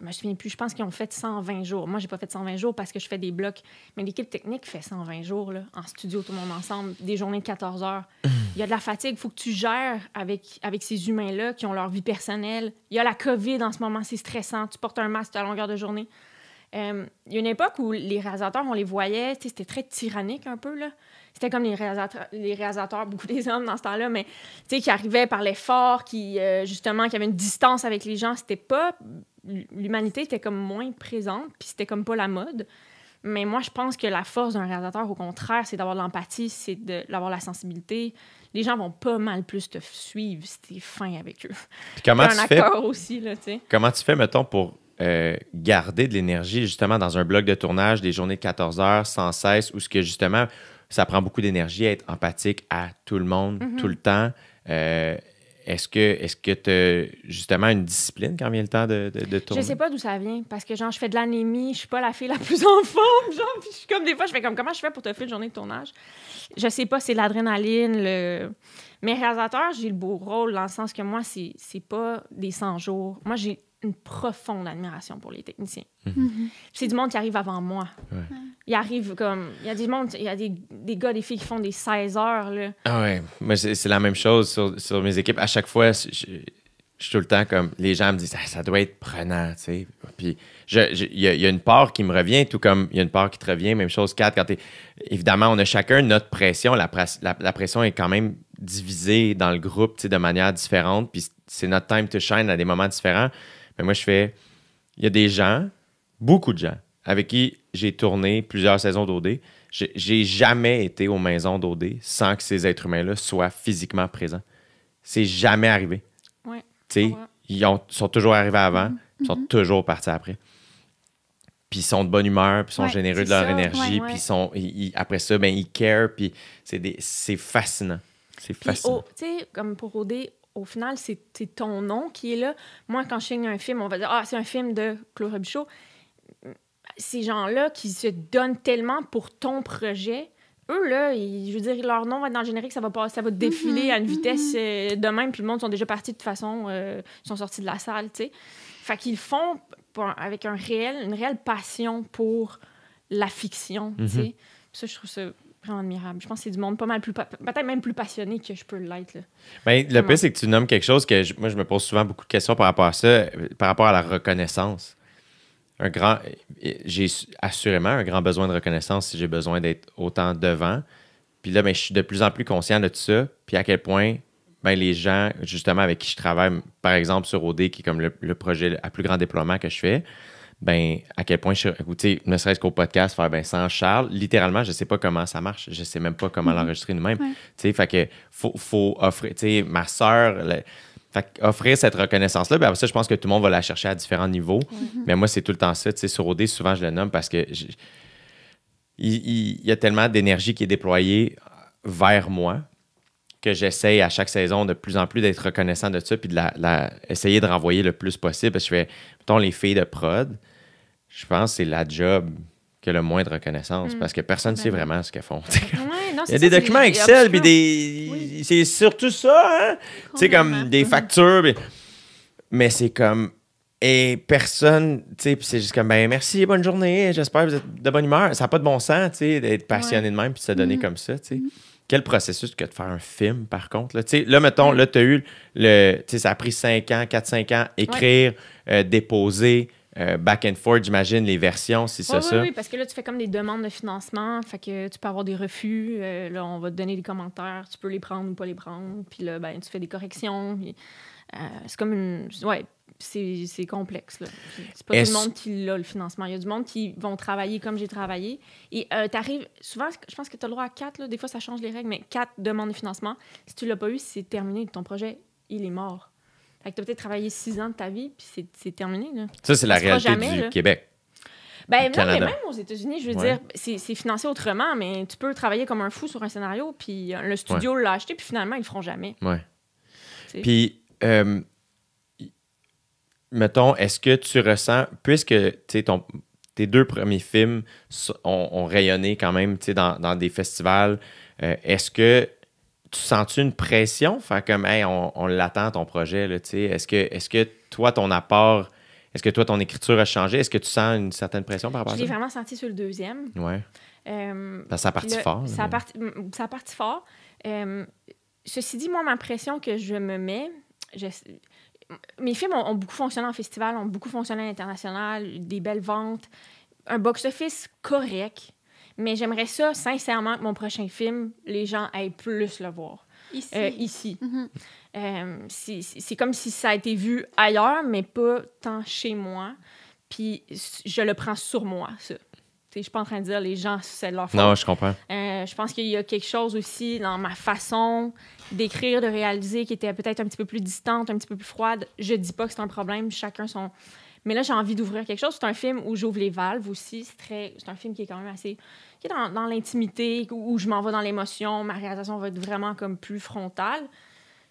je me souviens plus, je pense qu'ils ont fait 120 jours. Moi, j'ai pas fait 120 jours parce que je fais des blocs, mais l'équipe technique fait 120 jours en studio, tout le monde ensemble, des journées de 14 heures. Il y a de la fatigue, il faut que tu gères avec, avec ces humains-là qui ont leur vie personnelle. Il y a la COVID en ce moment, c'est stressant, tu portes un masque à longueur de journée. Euh, il y a une époque où les rasateurs on les voyait, c'était très tyrannique un peu. Là c'était comme les réalisateurs, les réalisateurs, beaucoup des hommes dans ce temps-là, mais tu sais, qui arrivaient par l'effort, qui euh, justement, qui avaient une distance avec les gens, c'était pas. L'humanité était comme moins présente, puis c'était comme pas la mode. Mais moi, je pense que la force d'un réalisateur, au contraire, c'est d'avoir de l'empathie, c'est d'avoir la sensibilité. Les gens vont pas mal plus te suivre si t'es fin avec eux.
Puis comment un accord
aussi, là, tu sais.
Comment tu fais, mettons, pour euh, garder de l'énergie, justement, dans un bloc de tournage, des journées de 14 heures, sans cesse, ou ce que, justement, ça prend beaucoup d'énergie à être empathique à tout le monde, mhm. tout le temps. Euh, est-ce que est-ce que tu as justement une discipline quand vient le temps de, tourner? Je sais
pas d'où ça vient parce que genre je fais de l'anémie, je suis pas la fille la plus en forme, genre puis je suis comme des fois je fais comme comment je fais pour te faire une journée de tournage? Je sais pas, c'est l'adrénaline, le mes j'ai le beau rôle dans le sens que moi c'est c'est pas des 100 jours. Moi j'ai une profonde admiration pour les techniciens. Mhm. Mhm. C'est du monde qui arrive avant moi. Ouais. Il arrive comme. Il y a, monde, il y a des, des, gars, des filles qui font des 16 heures. Là.
Ah ouais. Moi, c'est la même chose sur, sur, mes équipes. À chaque fois, je, suis tout le temps comme. Les gens me disent ah, ça doit être prenant, tu sais. Puis il y, a une part qui me revient, tout comme il y a une part qui te revient. Même chose, 4 quand Évidemment, on a chacun notre pression. La, la, la pression est quand même divisée dans le groupe, de manière différente. Puis c'est notre time to shine à des moments différents. Mais moi, je fais. Il y a des gens, beaucoup de gens, avec qui j'ai tourné plusieurs saisons d'OD. J'ai jamais été aux maisons d'OD sans que ces êtres humains-là soient physiquement présents. C'est jamais arrivé. Ouais, sais, Ils sont toujours arrivés avant, mhm, ils sont mhm. toujours partis après. Puis ils sont de bonne humeur, puis ils sont généreux de leur énergie, puis sont, après ça, ben, ils carent. puis c'est fascinant. C'est fascinant.
Tu sais, comme pour OD, au final, c'est ton nom qui est là. Moi, quand je signe un film, on va dire Ah, c'est un film de Claude Robichaud. Ces gens-là qui se donnent tellement pour ton projet, eux, là, je veux dire, leur nom va être dans le générique, ça va, ça va défiler mhm, à une mhm, vitesse mhm. Euh, de même, puis le monde sont déjà partis de toute façon, euh, ils sont sortis de la salle, tu sais. Fait qu'ils font avec un réel, une réelle passion pour la fiction, tu sais. Ça, je trouve ça vraiment admirable. Je pense que c'est du monde pas mal plus, peut-être même plus passionné que je peux l'être.
Ben, le pire, c'est que tu nommes quelque chose que moi, je me pose souvent beaucoup de questions par rapport à ça, par rapport à la reconnaissance. Un grand, j'ai assurément un grand besoin de reconnaissance si j'ai besoin d'être autant devant. Puis là, ben, je suis de plus en plus conscient de tout ça. Puis à quel point ben, les gens, justement, avec qui je travaille, par exemple sur OD, qui est comme le projet à plus grand déploiement que je fais, ben à quel point je suis ne serait-ce qu'au podcast, faire ben sans Charles, littéralement, je ne sais pas comment ça marche, je sais même pas comment mm-hmm. l'enregistrer nous-mêmes. fait que faut, offrir, ma sœur... offrir cette reconnaissance-là, ben je pense que tout le monde va la chercher à différents niveaux. Mm-hmm. Mais moi, c'est tout le temps ça, tu sais, sur OD, souvent, je le nomme parce que il, y a tellement d'énergie qui est déployée vers moi que j'essaye à chaque saison de plus en plus d'être reconnaissant de ça et de la, essayer de renvoyer le plus possible. Parce que je fais, mettons, les filles de prod, je pense que c'est la job qui a le moins de reconnaissance hmm. parce que personne ne sait ben vraiment ce qu'elles font.
Il y a des documents Excel,
puis des. C'est surtout ça, hein? Tu sais, comme des mhm. factures. Mais c'est comme. Et personne, tu sais, puis c'est juste comme, ben merci, bonne journée, j'espère que vous êtes de bonne humeur. Ça n'a pas de bon sens, tu sais, d'être passionné de même puis de se donner mhm. comme ça, tu sais. Mhm. Quel processus que de faire un film, par contre. Là, sais, là mettons, là, tu as eu, le, ça a pris 5 ans, 4-5 ans, écrire, euh, déposer, euh, back and forth, j'imagine, les versions, si c'est ça. Oui, oui,
parce que là, tu fais comme des demandes de financement, fait que tu peux avoir des refus. Euh, là, on va te donner des commentaires, tu peux les prendre ou pas les prendre. Puis là, ben, tu fais des corrections. Euh, c'est comme une. Ouais, c'est complexe. Là. C'est pas tout le monde qui a le financement. Il y a du monde qui vont travailler comme j'ai travaillé. Et tu arrives... Souvent, je pense que tu as le droit à quatre. Là. Des fois, ça change les règles, mais quatre demandes de financement. Si tu l'as pas eu, c'est terminé. Ton projet, il est mort. Fait que tu as peut-être travaillé six ans de ta vie, puis c'est terminé. Ça, c'est la réalité du Québec. Ben, même aux États-Unis, je veux dire, c'est financé autrement, mais tu peux travailler comme un fou sur un scénario, puis euh, le studio l'a acheté, puis finalement, ils le feront jamais.
Ouais. Puis, euh, mettons, est-ce que tu ressens, puisque ton, tes deux premiers films ont, rayonné quand même dans, des festivals, euh, est-ce que tu sens-tu une pression? Faire comme, hey, on, l'attend ton projet, là, Est-ce que, est-ce que toi, ton apport, est-ce que toi, ton écriture a changé? Est-ce que tu sens une certaine pression par rapport à ça? Je l'ai
vraiment senti sur le deuxième. Ouais. Euh, ça a parti fort. Ça a, parti, ça fort. ceci dit, moi, ma pression que je me mets, mes films ont, ont, beaucoup fonctionné en festival, ont beaucoup fonctionné à l'international, des belles ventes, un box-office correct. Mais j'aimerais ça, sincèrement, que mon prochain film, les gens aillent plus le voir. Ici. Euh, ici. Mhm. Euh, c'est comme si ça a été vu ailleurs, mais pas tant chez moi. Puis je le prends sur moi, ça. Je suis pas en train de dire les gens, c'est leur faute. Non, je comprends. Euh, je pense qu'il y a quelque chose aussi dans ma façon d'écrire, de réaliser, qui était peut-être un petit peu plus distante, un petit peu plus froide. Je dis pas que c'est un problème. Chacun son, mais là, j'ai envie d'ouvrir quelque chose. C'est un film où j'ouvre les valves aussi. C'est un film qui est quand même assez. qui est dans, l'intimité, où je m'en vais dans l'émotion. Ma réalisation va être vraiment comme plus frontale.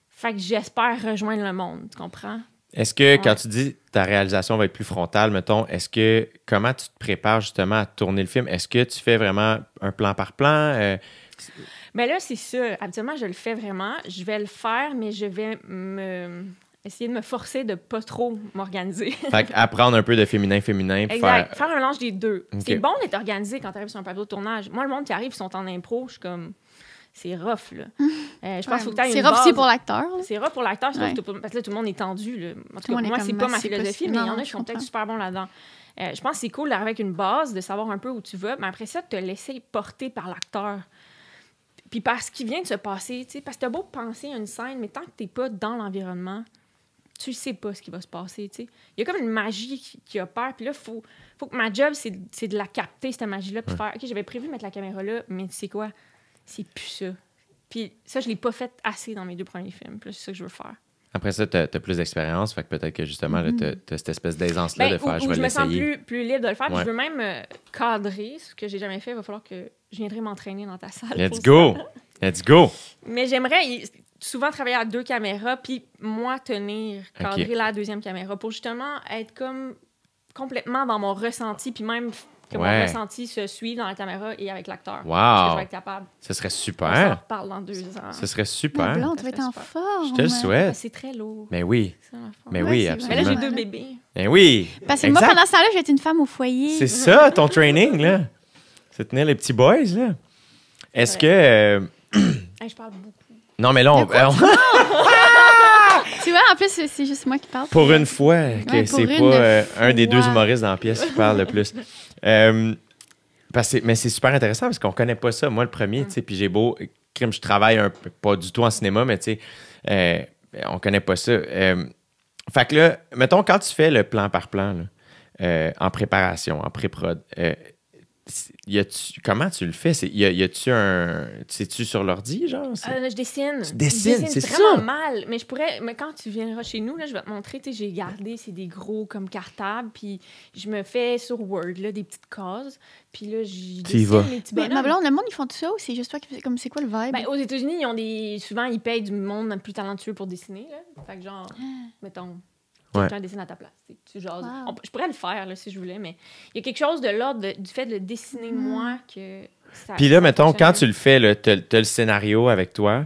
Fait que j'espère rejoindre le monde. Tu comprends? Est-ce que quand tu
dis ta réalisation va être plus frontale, mettons, est-ce que comment tu te prépares justement à tourner le film? Est-ce que tu fais vraiment un plan par plan? Mais euh,
ben là, c'est ça. Habituellement, je le fais vraiment. Je vais le faire, mais je vais me essayer de me forcer de pas trop m'organiser. fait apprendre
un peu de féminin, féminin. Faire...
un mélange des deux. C'est bon d'être organisé quand tu arrives sur un plateau de tournage. Moi, le monde qui arrive, ils sont en impro, je suis comme. C'est rough, là. Euh, je pense ouais, faut que C'est rough aussi pour l'acteur. C'est rough pour l'acteur, ouais. parce que là, tout le monde est tendu. Là. En tout, moi, c'est pas ma philosophie, mais il y en a qui sont peut-être super bons là-dedans. Euh, je pense que c'est cool d'arriver avec une base, de savoir un peu où tu vas, mais après ça, de te laisser porter par l'acteur puis par ce qui vient de se passer, tu sais, parce que t'as beau penser à une scène, mais tant que t'es pas dans l'environnement, tu sais pas ce qui va se passer, tu sais. Il y a comme une magie qui, opère, puis là, faut, faut que ma job, c'est, de la capter, cette magie-là, puis faire, OK, j'avais prévu de mettre la caméra là, mais tu sais quoi, c'est plus ça. Puis ça, je l'ai pas fait assez dans mes deux premiers films, puis c'est ça que je veux faire.
Après ça, tu as, plus d'expérience, fait que peut-être que justement, tu as, cette espèce d'aisance-là ben, de faire, je vais je me sens plus, libre de le faire, puis je veux
même euh, cadrer, ce que j'ai jamais fait, il va falloir que je viendrai m'entraîner dans ta salle. Let's go!
Let's go!
Mais j'aimerais, souvent travailler à deux caméras, puis moi tenir, cadrer la deuxième caméra pour justement être comme complètement dans mon ressenti, puis même que mon ressenti se suive dans la caméra et avec l'acteur. Wow! Parce que je vais être capable. Ce serait super! On s'en dans deux ans. Ce serait super! Blanc, tu
vas être en forme! Je te le souhaite! C'est très lourd. Mais
oui! Mais oui, absolument. Mais là, j'ai deux bébés. Mais oui! Parce que moi, pendant ce
temps-là, j'étais une femme au foyer. C'est ça,
ton training, là! C'est tenir les petits boys, là! Est-ce que... Euh, je parle beaucoup. Non, mais là,
tu vois, en plus, c'est juste moi qui parle. Pour une
fois, que c'est pas euh, un des deux humoristes dans la pièce qui parle le plus. Euh, mais c'est super intéressant parce qu'on connaît pas ça. Moi, le premier, tu sais, puis j'ai beau. Crime, je travaille pas du tout en cinéma, mais tu sais, euh, on connaît pas ça. fait que là, mettons, quand tu fais le plan par plan, en préparation, en pré-prod, y a -tu, comment tu le fais? y a tu un. C'est-tu sur l'ordi,
genre? Euh, je dessine. Tu dessines, c'est vraiment mal. Mais je pourrais. Mais quand tu viendras chez nous, là, je vais te montrer. J'ai gardé, c'est des gros comme cartables. Puis je me fais sur Word, là, des petites cases. Puis là, j'y dessine Mais le
monde, ils font tout ça ou c'est juste toi Comme c'est quoi le vibe? Ben, aux
États-Unis, ils ont des. Souvent, ils payent du monde plus talentueux pour dessiner. Là. Fait que genre, ah. mettons un dessin à ta place. je pourrais le faire si je voulais, mais il y a quelque chose de l'ordre du fait de le dessiner mm. moi que Puis là, mettons, quand tu le
fais, tu as, le scénario avec toi.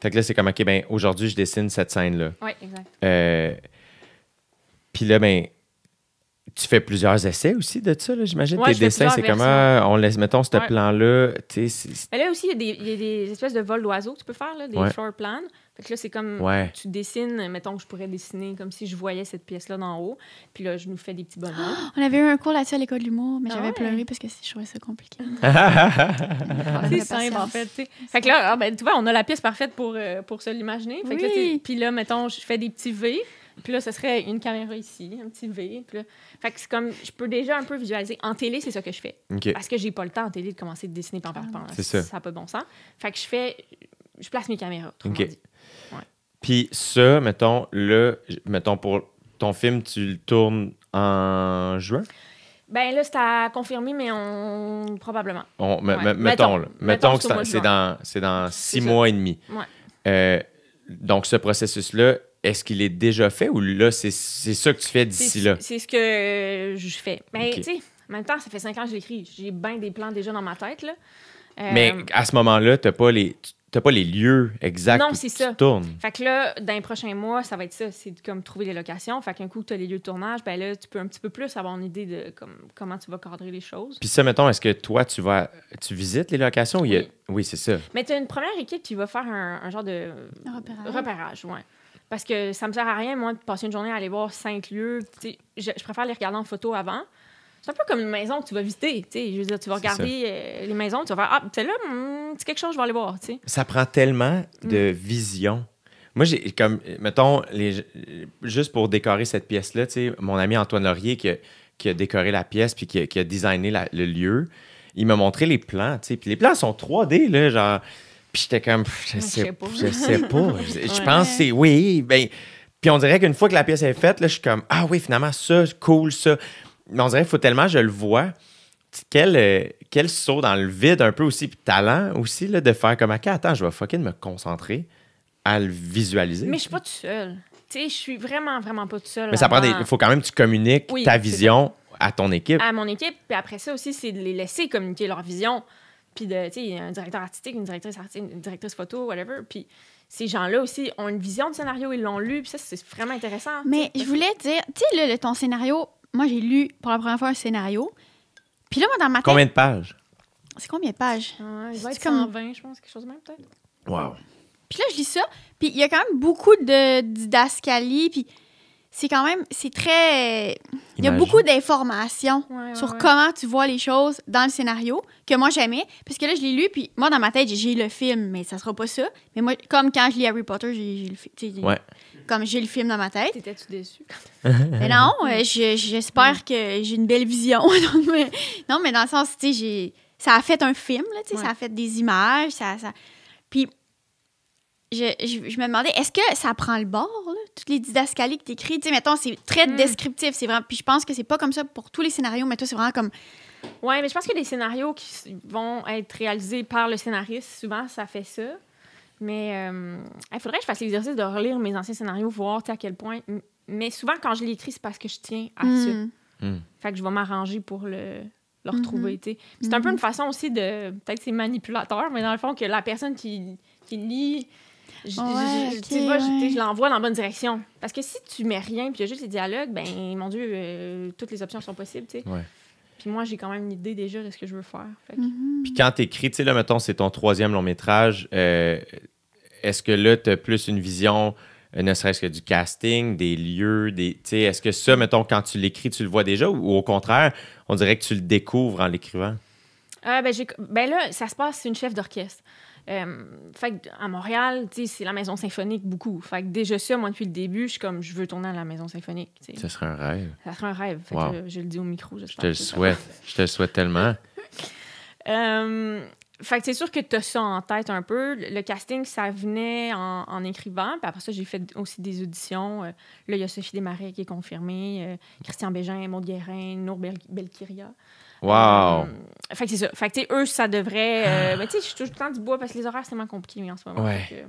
Fait que là, c'est comme, OK, ben, aujourd'hui, je dessine cette scène-là. Oui, exact. Euh, puis là, ben, tu fais plusieurs essais aussi de ça, j'imagine. Tes dessins, c'est comment on laisse, mettons, ce plan-là.
Mais là aussi, il y, a des espèces de vols d'oiseaux que tu peux faire, là, des plans. Fait que là, c'est comme tu dessines, mettons je pourrais dessiner comme si je voyais cette pièce-là d'en haut. Puis là, je nous fais des petits bonhommes. Oh,
on avait eu un cours là-dessus à l'école de l'humour, mais j'avais ah pleuré parce que je trouvais ça compliqué.
c'est
simple, en fait. là, ah, ben, tu vois, on a la pièce parfaite pour, euh, pour se l'imaginer. Puis là, mettons, je fais des petits V. Puis là, ce serait une caméra ici, un petit V. Fait que c'est comme, je peux déjà un peu visualiser. En télé, c'est ça que je fais. Parce que j'ai pas le temps en télé de commencer de dessiner par par C'est ça. Ça n'a pas bon sens. Fait que je fais, je place mes caméras.
Puis ça, mettons, là, mettons, pour ton film, tu le tournes en juin?
Ben là, c'est à confirmer, mais on. probablement. mettons, mettons, mettons, que c'est
dans, six mois et demi. Ouais. Euh, donc, ce processus-là, est-ce qu'il est déjà fait ou là, c'est ça que tu fais d'ici là?
C'est ce que je fais. Mais ben, tu sais, en même temps, ça fait cinq ans que je l'écris. J'ai bien des plans déjà dans ma tête. Là. Mais euh,
à ce moment-là, tu n'as pas les. As pas les lieux exacts non, où ça.
Fait que là, dans les prochains mois, ça va être ça. C'est comme trouver les locations. Fait qu'un coup que tu as les lieux de tournage, ben là, tu peux un petit peu plus avoir une idée de comment tu vas cadrer les choses.
Puis ça, mettons, est-ce que toi, tu vas tu visites les locations? Oui, c'est ça.
Mais tu as une première équipe qui va faire un, genre de repérage. repérage ouais. Parce que ça me sert à rien, moi, de passer une journée à aller voir cinq lieux. Je, préfère les regarder en photo avant. C'est un peu comme une maison que tu vas visiter. Je veux dire, tu vas regarder euh, les maisons, tu vas faire Ah, c'est là, hmm, c'est quelque chose, je vais aller voir.
Ça prend tellement de mm. vision. Moi, j'ai comme, mettons, les, juste pour décorer cette pièce-là, mon ami Antoine Laurier qui a, décoré la pièce puis qui a, designé le lieu, il m'a montré les plans. Puis les plans sont 3D, là, genre puis j'étais comme, je sais, pas. Je sais pas. Je pense que c'est oui. Ben, puis on dirait qu'une fois que la pièce est faite, là, je suis comme, ah oui, finalement, ça, cool, ça. Mais on dirait qu'il faut tellement, je le vois. Quel, euh, quel, saut dans le vide un peu aussi, puis talent aussi, là, de faire comme, OK, attends, je vais fucking me concentrer à le visualiser. Mais je suis
pas tout seul. Tu sais, je suis vraiment, vraiment pas tout seul. Mais ça prend des... il faut quand
même que tu communiques ta vision à ton équipe. À mon
équipe, puis après ça aussi, c'est de les laisser communiquer leur vision puis de, tu sais, un directeur artistique, une directrice artistique, une directrice photo, whatever. Puis ces gens-là aussi ont une vision de scénario, ils l'ont lu, puis ça, c'est vraiment intéressant. Mais je voulais
dire, tu sais, là, ton scénario, moi, j'ai lu pour la première fois un scénario. Puis là, moi, dans ma tête. Combien de pages? C'est combien de pages? comme... 120, je pense, quelque chose de même, peut-être. Wow. Puis là, je lis ça, puis il y a quand même beaucoup de didascalie, puis c'est quand même, c'est très. Il y a beaucoup d'informations sur comment tu vois les choses dans le scénario que moi j'aimais. Parce que là, je l'ai lu, puis moi, dans ma tête, j'ai le film, mais ça sera pas ça. Mais moi, comme quand je lis Harry Potter, j'ai le film. Comme j'ai le film dans ma tête. T'étais-tu déçu?
mais non,
euh, j'espère que j'ai une belle vision. non, mais, dans le sens, tu sais, ça a fait un film, là, ça a fait des images, ça... Puis je, je, me demandais, est-ce que ça prend le bord, toutes les didascalies que tu écris? Tu sais, mettons, c'est très hmm. descriptif. C'est vraiment, puis je pense que c'est pas comme ça pour tous les scénarios, mais toi, c'est vraiment comme. Oui, mais je pense que les scénarios qui
vont être réalisés par le scénariste, souvent, ça fait ça. Mais euh, il faudrait que je fasse l'exercice de relire mes anciens scénarios, voir à quel point. Mais souvent, quand je l'écris, c'est parce que je tiens à hmm. ça. Hmm. Fait que je vais m'arranger pour le, le retrouver. C'est un peu une façon aussi de. Peut-être c'est manipulateur, mais dans le fond, que la personne qui, qui lit je, je, l'envoie dans la bonne direction. Parce que si tu mets rien, puis y a juste les dialogues, ben mon Dieu, euh, toutes les options sont possibles, tu sais. Puis moi, j'ai quand même une idée déjà de ce que je veux faire. Mhm.
Puis quand tu sais, là, mettons, c'est ton troisième long métrage, euh, est-ce que là, tu as plus une vision euh, ne serait-ce que du casting, des lieux, des. Est-ce que ça, mettons, quand tu l'écris, tu le vois déjà ou, au contraire, on dirait que tu le découvres en l'écrivant?
Ah ben, ben, là, ça se passe, c'est une chef d'orchestre. Euh, fait à Montréal, c'est la maison symphonique beaucoup. Fait que déjà ça, moi, depuis le début, je suis comme, je veux tourner à la maison symphonique. Ça serait un rêve. Ça serait un rêve. je, le dis au micro, Je te le souhaite.
je te souhaite tellement.
Euh, fait c'est sûr que tu as ça en tête un peu. Le casting, ça venait en, écrivant. Puis après ça, j'ai fait aussi des auditions. Euh, là, il y a Sophie Desmarais qui est confirmée, euh, Christian Bégin, Maud Guérin, Nour Belkiria. Wow! Hum, fait que c'est ça. Fait que, tu eux, ça devrait. Euh, ah. mais tu sais, je toujours tout le temps du bois parce que les horaires, c'est tellement compliqué en ce moment. Ouais. Fait que,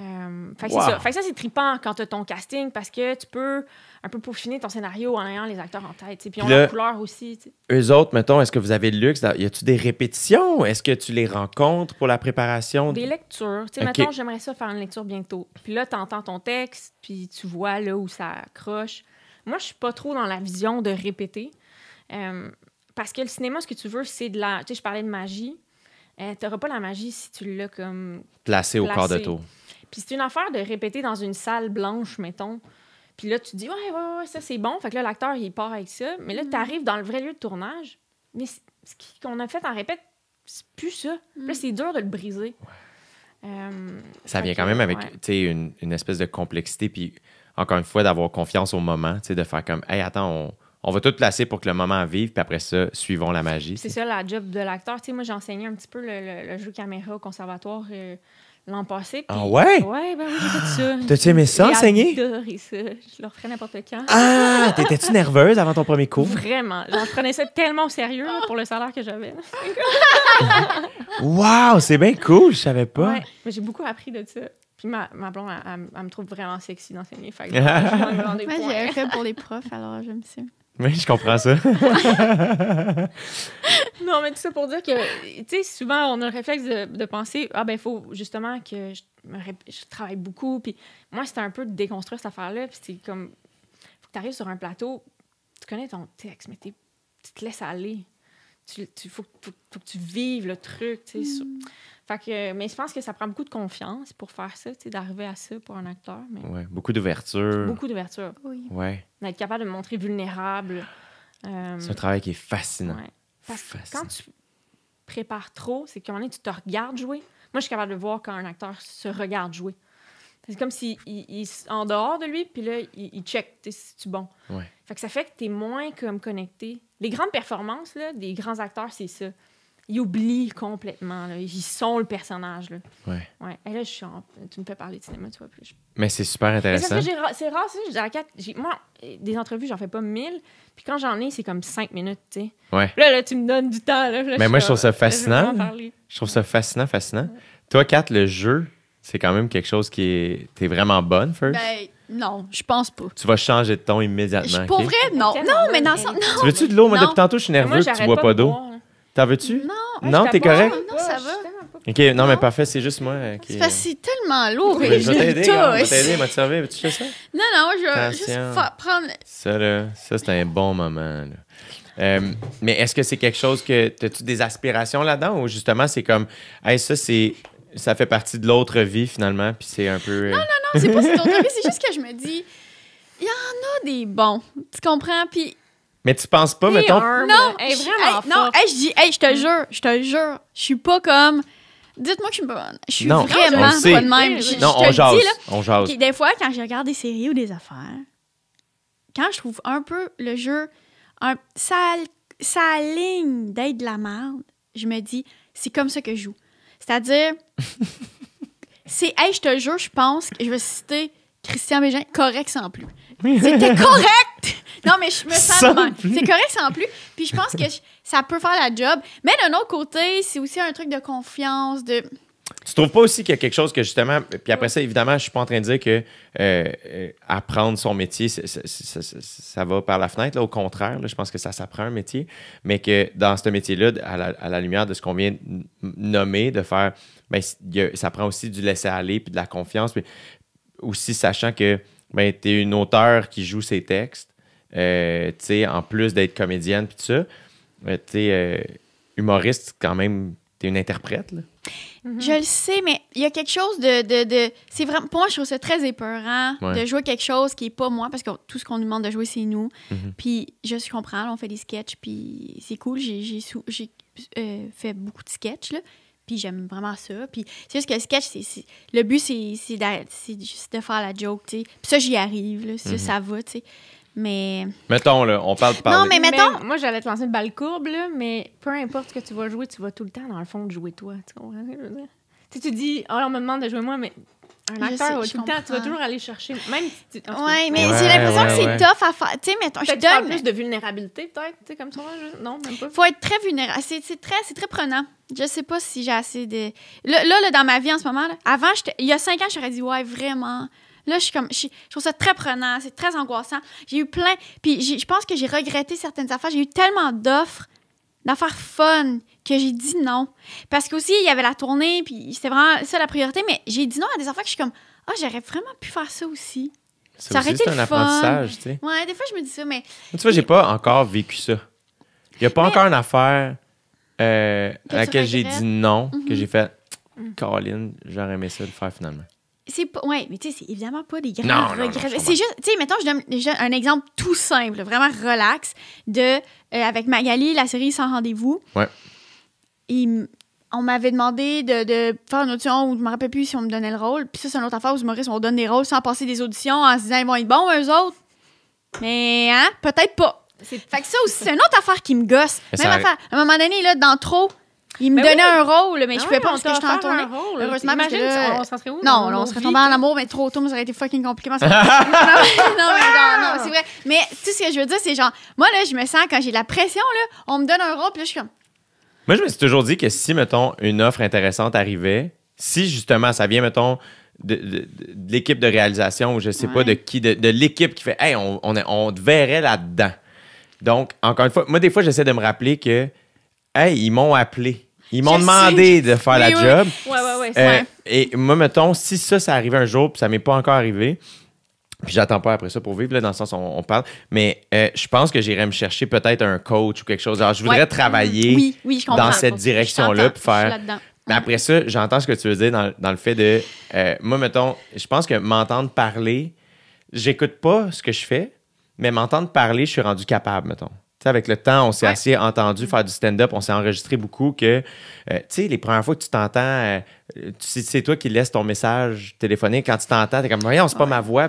euh, c'est ça. Fait ça, c'est trippant quand as ton casting parce que tu peux un peu peaufiner ton scénario en ayant les acteurs en tête. Puis, puis on a couleur aussi.
Les Eux autres, mettons, est-ce que vous avez le luxe? Y a-tu des répétitions? Est-ce que tu les rencontres pour la préparation? Des
lectures. Tu sais, maintenant mettons, j'aimerais ça faire une lecture bientôt. Puis là, entends ton texte, puis tu vois là où ça accroche. Moi, je suis pas trop dans la vision de répéter. Euh, parce que le cinéma, ce que tu veux, c'est de la. Tu sais, je parlais de magie. Euh, tu n'auras pas la magie si tu l'as comme. Placé, au corps de tour. Puis c'est une affaire de répéter dans une salle blanche, mettons. Puis là, tu dis, ouais, ouais, ouais, ça c'est bon. Fait que là, l'acteur, il part avec ça. Mais là, mm. tu arrives dans le vrai lieu de tournage. Mais ce qu'on a fait en répète, c'est plus ça. là, mm. c'est dur de le briser. Euh, ça vient quand même avec
tu une, une espèce de complexité. Puis encore une fois, d'avoir confiance au moment, Tu sais, de faire comme, hey, attends, on on va tout placer pour que le moment vive, puis après ça, suivons la magie. C'est
ça, la job de l'acteur. Tu sais, moi, j'enseignais un petit peu le, jeu caméra au conservatoire. Euh, l'an passé. Ah ouais? Ouais, ben oui, j'ai fait ça. T'as-tu aimé ça, enseigner? J'ai ça. Je le referais n'importe quand. Ah! T'étais-tu
nerveuse avant ton premier cours?
Vraiment. J'en prenais ça tellement au sérieux pour le salaire que j'avais.
wow! C'est bien cool, je savais pas.
mais j'ai beaucoup appris de ça. Puis ma, ma blonde, elle, me trouve vraiment sexy d'enseigner. Fait Moi, j'ai fait pour les profs, alors j'aime ça.
Oui, je comprends ça.
non, mais tout ça pour dire que, tu sais, souvent, on a le réflexe de, penser Ah, ben, il faut justement que je, travaille beaucoup. Puis moi, c'était un peu de déconstruire cette affaire-là. Puis c'est comme faut que tu arrives sur un plateau, tu connais ton texte, mais tu te laisses aller. Tu, faut, que tu vives le truc, tu sais. Mm mais je pense que ça prend beaucoup de confiance pour faire ça, d'arriver à ça pour un acteur. Mais... Ouais, beaucoup d'ouverture. Beaucoup d'ouverture. Oui. Ouais. D'être capable de montrer vulnérable. Euh, c'est un travail qui est fascinant. Parce que quand tu prépares trop, c'est qu'à un moment tu te regardes jouer. Moi, je suis capable de voir quand un acteur se regarde jouer. C'est comme s'il il, en dehors de lui, puis là, il, check si tu bon. Ouais. que ça fait que tu es moins comme connecté. Les grandes performances là, des grands acteurs, c'est ça ils oublient complètement. Là. Ils sont le personnage. Là. Ouais. ouais. Et là, je suis en... tu me fais parler de cinéma, tu vois. Plus.
Mais c'est super intéressant.
C'est rare, c'est Moi, des entrevues, j'en fais pas mille. Puis quand j'en ai, c'est comme cinq minutes, tu sais. Ouais. Là, là, tu me donnes du temps. Là. Mais moi, je trouve ça
fascinant. Je trouve ça fascinant, fascinant. Toi, Kat, le jeu, c'est quand même quelque chose qui est. T'es vraiment bonne, first?
Ben, non, je pense pas. Tu vas
changer de ton immédiatement. pour vrai,
non. Non, mais dans le Tu veux-tu de l'eau? Moi, depuis tantôt, je suis nerveux que tu bois pas d'eau.
T'en veux-tu? Non. Non, t'es correct? Non, ça va. Ok, non, mais parfait, c'est juste moi euh, qui. Euh, c'est parce
que tellement lourd. je vais t'aider, je vais
t'aider, m'a servi, veux-tu faire ça?
Non, non, je vais juste prendre.
Ça, là, c'est un bon moment. Là. Euh, mais est-ce que c'est quelque chose que. tas tu des aspirations là-dedans ou justement, c'est comme. ça, c'est. Ça fait partie de l'autre vie finalement, puis c'est un peu. Non, non, non, c'est pas c'est l'autre
vie, c'est juste que je me dis. Il y en a des bons. Tu comprends? Puis
mais tu penses pas, mettons. Non, vraiment hey, non, je dis, je te hmm. jure,
je te jure, je suis pas comme. Dites-moi que je suis bonne. Je suis vraiment pas de même. Je, non, on, dis, là, on jase. Des fois, quand je regarde des séries ou des affaires, quand je trouve un peu le jeu, un, ça, aligne d'être de la merde, je me dis, c'est comme ça que je joue. C'est-à-dire, c'est, hey, je te jure, je pense que je vais citer Christian Bégin, correct sans plus. C'était correct! Non, mais je me sens C'est correct sans plus. Puis je pense que ça peut faire la job. Mais d'un autre côté, c'est aussi un truc de confiance, de.
Tu trouves pas aussi qu'il y a quelque chose que justement. Puis après ça, évidemment, je suis pas en train de dire que euh, euh, apprendre son métier, ça va par la fenêtre. Au contraire, je pense que ça s'apprend un métier. Mais que dans ce métier-là, à, la, lumière de ce qu'on vient nommer, de faire. Ben, ça prend aussi du laisser-aller puis de la confiance. Puis aussi sachant que ben, tu es une auteure qui joue ses textes, euh, en plus d'être comédienne, puis tout ça. Euh, tu es euh, humoriste, quand même, tu es une interprète. Là.
Mm-hmm. Je le sais, mais il y a quelque chose de. c'est vraiment, pour moi, je trouve ça très épeurant de jouer quelque chose qui n'est pas moi, parce que tout ce qu'on nous demande de jouer, c'est nous. Mm-hmm. Puis, je comprends, on fait des sketchs, puis c'est cool. J'ai euh, fait beaucoup de sketchs, là. Puis j'aime vraiment ça. Puis c'est juste que le sketch, le but, c'est de faire la joke, tu sais. Puis ça, j'y arrive, là. Ça, mhm. ça va, tu sais. Mais.
Mettons, là, on parle par. Non, mais mettons.
moi, j'allais te lancer une balle courbe, là, mais peu importe ce que tu vas jouer, tu vas tout
le temps, dans le fond, jouer toi. Tu comprends? Je veux dire. Tu, sais, tu dis, oh, on me demande de jouer moi, mais un acteur sais, tout temps, tu vas toujours
aller chercher, même Oui, mais j'ai l'impression que c'est tough à faire. Tu sais, mettons, plus de vulnérabilité, peut-être, tu sais, comme ça, non, même pas. faut être très vulnérable. C'est très, très prenant. Je sais pas si j'ai assez de... Là, dans ma vie, en ce moment, là, avant, il y a cinq ans, j'aurais dit « Ouais, vraiment... » Là, je suis comme... Je, trouve ça très prenant, c'est très angoissant. J'ai eu plein... Puis je pense que j'ai regretté certaines affaires. J'ai eu tellement d'offres d'affaires fun que j'ai dit non. Parce qu'aussi, il y avait la tournée, puis c'était vraiment ça la priorité, mais j'ai dit non à des enfants que je suis comme, ah, oh, j'aurais vraiment pu faire ça aussi. Ça, aurait été un apprentissage, tu sais. Ouais, des fois, je me dis ça, mais.
Tu vois, j'ai pas encore vécu ça. Il n'y a pas encore une affaire euh, à laquelle j'ai dit non, que mm-hmm. j'ai fait, Caroline, j'aurais aimé ça le faire finalement.
C'est ouais, mais tu sais, c'est évidemment pas des grands regrets. C'est juste, tu sais, mettons, je donne un exemple tout simple, vraiment relax, de, euh, avec Magali, la série Sans rendez-vous. Ouais on m'avait demandé de, faire une audition où je me rappelle plus si on me donnait le rôle. Puis ça, c'est une autre affaire où Maurice, on donne des rôles sans passer des auditions en se disant ils vont être bons, eux autres. Mais, hein, peut-être pas. Fait que ça aussi, c'est une autre affaire qui me gosse. Même affaire. À un moment donné, là, dans trop, il me donnait un rôle, mais je je pouvais pas parce que suis en tournée. Heureusement, parce là, on serait où? Non, on serait tombé en amour, mais trop tôt, mais ça aurait été fucking compliqué. non, mais non, non, c'est vrai. Mais tu sais, ce que je veux dire, c'est genre, moi, là, je me sens quand j'ai la pression, là, on me donne un rôle, puis là, je suis comme,
moi, je me suis toujours dit que si, mettons, une offre intéressante arrivait, si justement ça vient, mettons, de, l'équipe de réalisation ou je sais pas de qui, de, l'équipe qui fait Hey, on, on, on te verrait là-dedans. Donc, encore une fois, moi, des fois, j'essaie de me rappeler que Hey, ils m'ont appelé. Ils m'ont demandé de faire la job.
Ouais, ouais, euh,
et moi, mettons, si ça, ça arrivait un jour, puis ça m'est pas encore arrivé, puis j'attends pas après ça pour vivre, là, dans le sens où on, parle. Mais euh, je pense que j'irai me chercher peut-être un coach ou quelque chose. Alors, je voudrais travailler oui, dans cette direction-là pour faire. Mais après ça, j'entends ce que tu veux dire dans, le fait de. Euh, moi, mettons, je pense que m'entendre parler, j'écoute pas ce que je fais, mais m'entendre parler, je suis rendu capable, mettons avec le temps, on s'est assez entendu faire du stand-up, on s'est enregistré beaucoup que, euh, tu sais, les premières fois que tu t'entends, euh, euh, c'est toi qui laisses ton message téléphoné. Quand tu t'entends, t'es comme, voyons, c'est pas ma voix.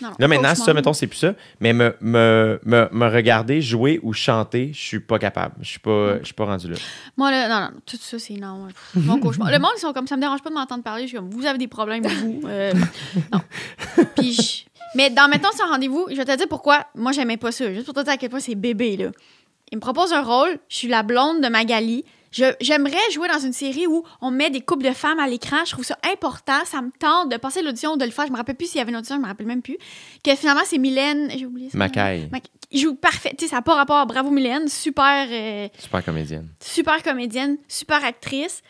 Non, Là, maintenant, ça, mettons, c'est plus ça. Mais me, me, me, regarder jouer ou chanter, je suis pas capable. Je suis pas, je suis pas rendu là.
Moi, non, non, tout ça, c'est non. Le monde, ils sont comme, ça me dérange pas de m'entendre parler. Je suis comme, vous avez des problèmes, vous. non. Mais dans Mettons ce rendez-vous, je vais te dire pourquoi moi j'aimais pas ça. Juste pour te dire à quel point c'est bébé, là. Il me propose un rôle, je suis la blonde de Magali. J'aimerais jouer dans une série où on met des couples de femmes à l'écran. Je trouve ça important. Ça me tente de passer l'audition, de le faire. Je me rappelle plus s'il y avait une audition, je me rappelle même plus. Que finalement, c'est Mylène. J'ai oublié ça. Macaille. joue parfait. Tu sais, ça n'a pas rapport. Bravo, Mylène. Super. Euh,
super comédienne.
Super comédienne, super actrice.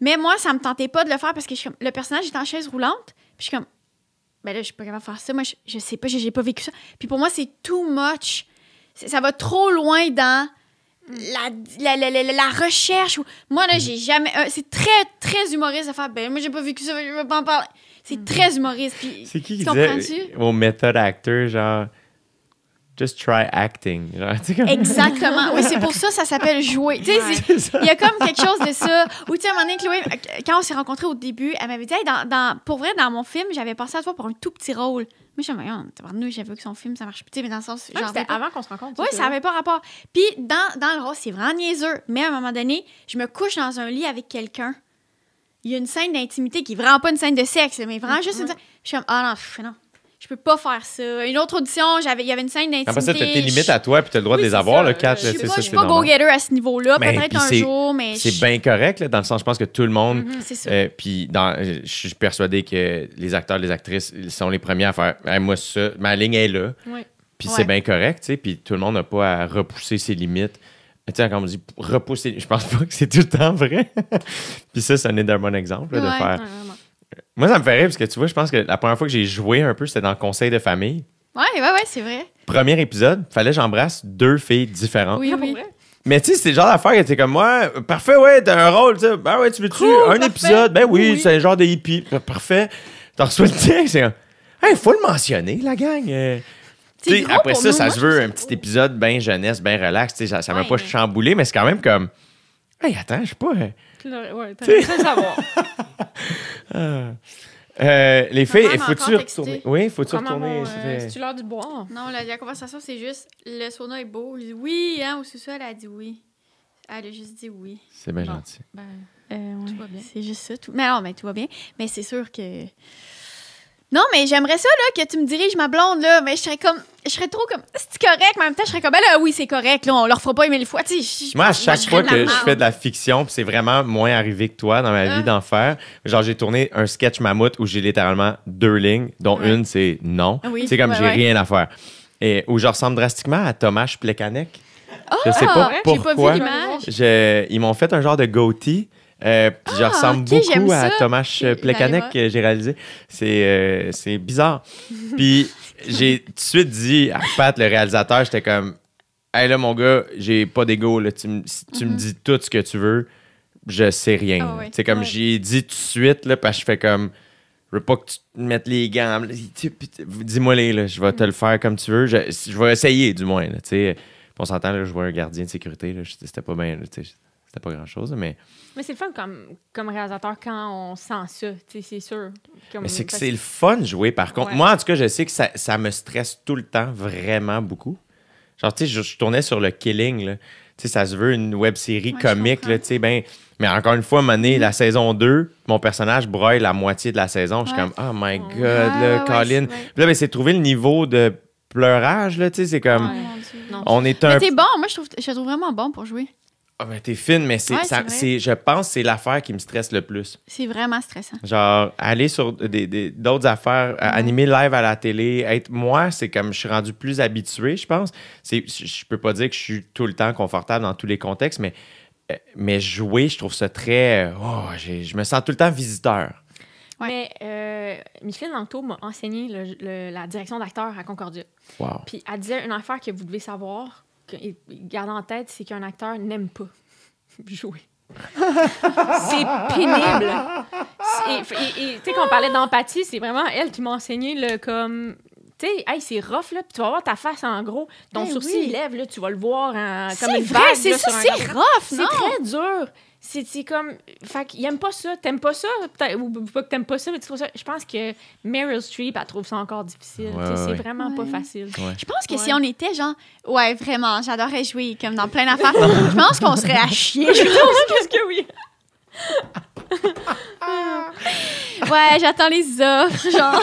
Mais moi, ça me tentait pas de le faire parce que le personnage est en chaise roulante. Puis je suis comme, ben là, je suis pas capable de faire ça. Moi, je, je sais pas, j'ai pas vécu ça. Puis pour moi, c'est too much. Ça va trop loin dans la, la, la, recherche. Moi, là, j'ai jamais. Euh, c'est très, très humoriste de faire. Ben, moi, j'ai pas vécu ça, je veux pas en parler. C'est hmm. très humoriste. c'est qui qui disait
euh, au method actor, genre, Just try acting. Exactement. Oui, c'est pour ça
ça s'appelle jouer. Tu sais, il y a comme quelque chose de ça. Ou tu sais, à un moment donné, Chloé, quand on s'est rencontrés au début, elle m'avait dit dans, dans, Pour vrai, dans mon film, j'avais pensé à toi pour un tout petit rôle. Moi, j'ai nous j'avais vu que son film, ça marche plus. mais dans le sens. Ah, avant qu'on se rencontre. Oui, ça n'avait hein. pas rapport. Puis, dans, dans le rôle, c'est vraiment niaiseux. Mais à un moment donné, je me couche dans un lit avec quelqu'un il y a une scène d'intimité qui est vraiment pas une scène de sexe, mais vraiment juste une scène. Je suis comme, ah non, non, je peux pas faire ça. Une autre audition, j'avais, il y avait une scène d'intimité. Après ça, tes limites à
toi, puis t'as le droit de les avoir, le 4. Je suis pas, go-getter
à ce niveau-là, peut-être un jour, mais... C'est
bien correct, là, dans le sens, je pense que tout le monde... Mhm, c'est ça. Euh, puis je suis persuadé que les acteurs, les actrices ils sont les premiers à faire Moi, ça, ma ligne est là oui. ». Puis c'est bien correct, tu sais, puis tout le monde n'a pas à repousser ses limites. Tu sais, quand on dit « repousser », je pense pas que c'est tout le temps vrai. puis ça, c'est un bon exemple, de faire... Moi, ça me fait rire parce que tu vois, je pense que la première fois que j'ai joué un peu, c'était dans conseil de famille.
Ouais, ouais, ouais, c'est vrai.
Premier épisode, fallait que j'embrasse deux filles différentes. Oui, ah, oui. Mais tu sais, c'est le genre d'affaire que comme moi, parfait, ouais, t'as un rôle, tu sais. Ben ouais, tu veux-tu un épisode? Ben oui, c'est un genre de hippie. Ben, parfait. T'en reçois le tien, c'est un. Hey, faut le mentionner, la gang. Euh, après ça, ça hein, se veut un petit épisode bien jeunesse, bien relax. ça m'a pas chamboulé, mais c'est quand même comme. Hey, attends, je sais pas.
Euh, ouais,
Euh, euh, les filles, faut-tu retourner? Oui, il faut-tu retourner? Euh, tu
l'heure du Non, la, conversation, c'est juste le sauna est beau. oui, hein, au sous-sol, elle a dit oui. Elle a juste dit oui. C'est bien gentil. Ben, tout va bien. c'est juste ça. Tout... Mais non, mais tout va bien. Mais c'est sûr que non, mais j'aimerais ça, là, que tu me diriges ma blonde, là. Mais je serais comme. Je serais trop comme. C'est correct, mais en même temps, je serais comme. Ben oui, c'est correct, là. On leur fera pas mille fois. moi, à chaque fois que je fais de la
fiction, c'est vraiment moins arrivé que toi dans ma ah. vie d'en faire. Genre, j'ai tourné un sketch mammouth où j'ai littéralement deux lignes, dont une, c'est non. Ah c'est comme j'ai rien à faire. Et où je ressemble drastiquement à Thomas Plekanec. je sais ah, pas pourquoi. Pas vu ils m'ont fait un genre de goatee euh, puis je ah, ressemble beaucoup à Thomas euh, Plekanec que euh, j'ai réalisé. C'est c'est bizarre. puis j'ai tout de suite dit à Pat, le réalisateur, j'étais comme Hey là, mon gars, j'ai pas d'ego. Tu, me mm-hmm. dis tout ce que tu veux, je sais rien. Ah comme j'ai dit tout de suite, là, parce que je fais comme je veux pas que tu me mettes les gants. Dis-moi les, je vais te le faire comme tu veux. Je, vais essayer, du moins. Là, on s'entend, je vois un gardien de sécurité. C'était pas bien c'était pas grand-chose, mais...
Mais
c'est le fun comme, réalisateur quand on sent ça, c'est sûr. mais c'est que c'est le
fun jouer, par contre. Moi, en tout cas, je sais que ça, me stresse tout le temps, vraiment beaucoup. Genre, tu sais, je, tournais sur le Killing, là. Tu sais, ça se veut une web-série comique, là, tu sais, ben... Mais encore une fois, à la saison 2, mon personnage broye la moitié de la saison. Je suis comme, oh my god, là, Colin. Puis là, ben, c'est trouver le niveau de pleurage, là, tu sais, c'est comme... Oh on est un... Mais t'es bon,
moi, je trouve, je trouve vraiment bon pour jouer.
Ah ben, t'es fine, mais c'est, ça, c'est, je pense que c'est l'affaire qui me stresse le plus.
C'est vraiment stressant.
Genre, aller sur des, des, d'autres affaires, animer live à la télé, être moi, c'est comme je suis rendu plus habitué, je pense. C'est, je peux pas dire que je suis tout le temps confortable dans tous les contextes, mais, euh, mais jouer, je trouve ça très... Euh, oh, je me sens tout le temps visiteur.
Ouais. Mais euh, Micheline Anto m'a enseigné la direction d'acteur à Concordia. Puis elle disait une affaire que vous devez savoir, garde en tête, c'est qu'un acteur n'aime pas jouer. c'est pénible. Et tu sais, quand on parlait d'empathie, c'est vraiment elle qui m'a enseigné le comme. Tu sais, hey, c'est rough, là, puis tu vas voir ta face en gros. Ton ben sourcil, lève, là, tu vas le voir en, comme une vague. C'est ça, c'est rough, C'est très dur c'est comme fait qu'il aime pas ça t'aimes pas ça ou pas que t'aimes pas ça mais tu trouves ça je pense que Meryl
Streep elle trouve ça encore difficile c'est vraiment pas facile je pense que si on était genre ouais vraiment j'adorais jouer comme dans plein affaire je pense qu'on serait à chier je pense que oui ouais j'attends les offres genre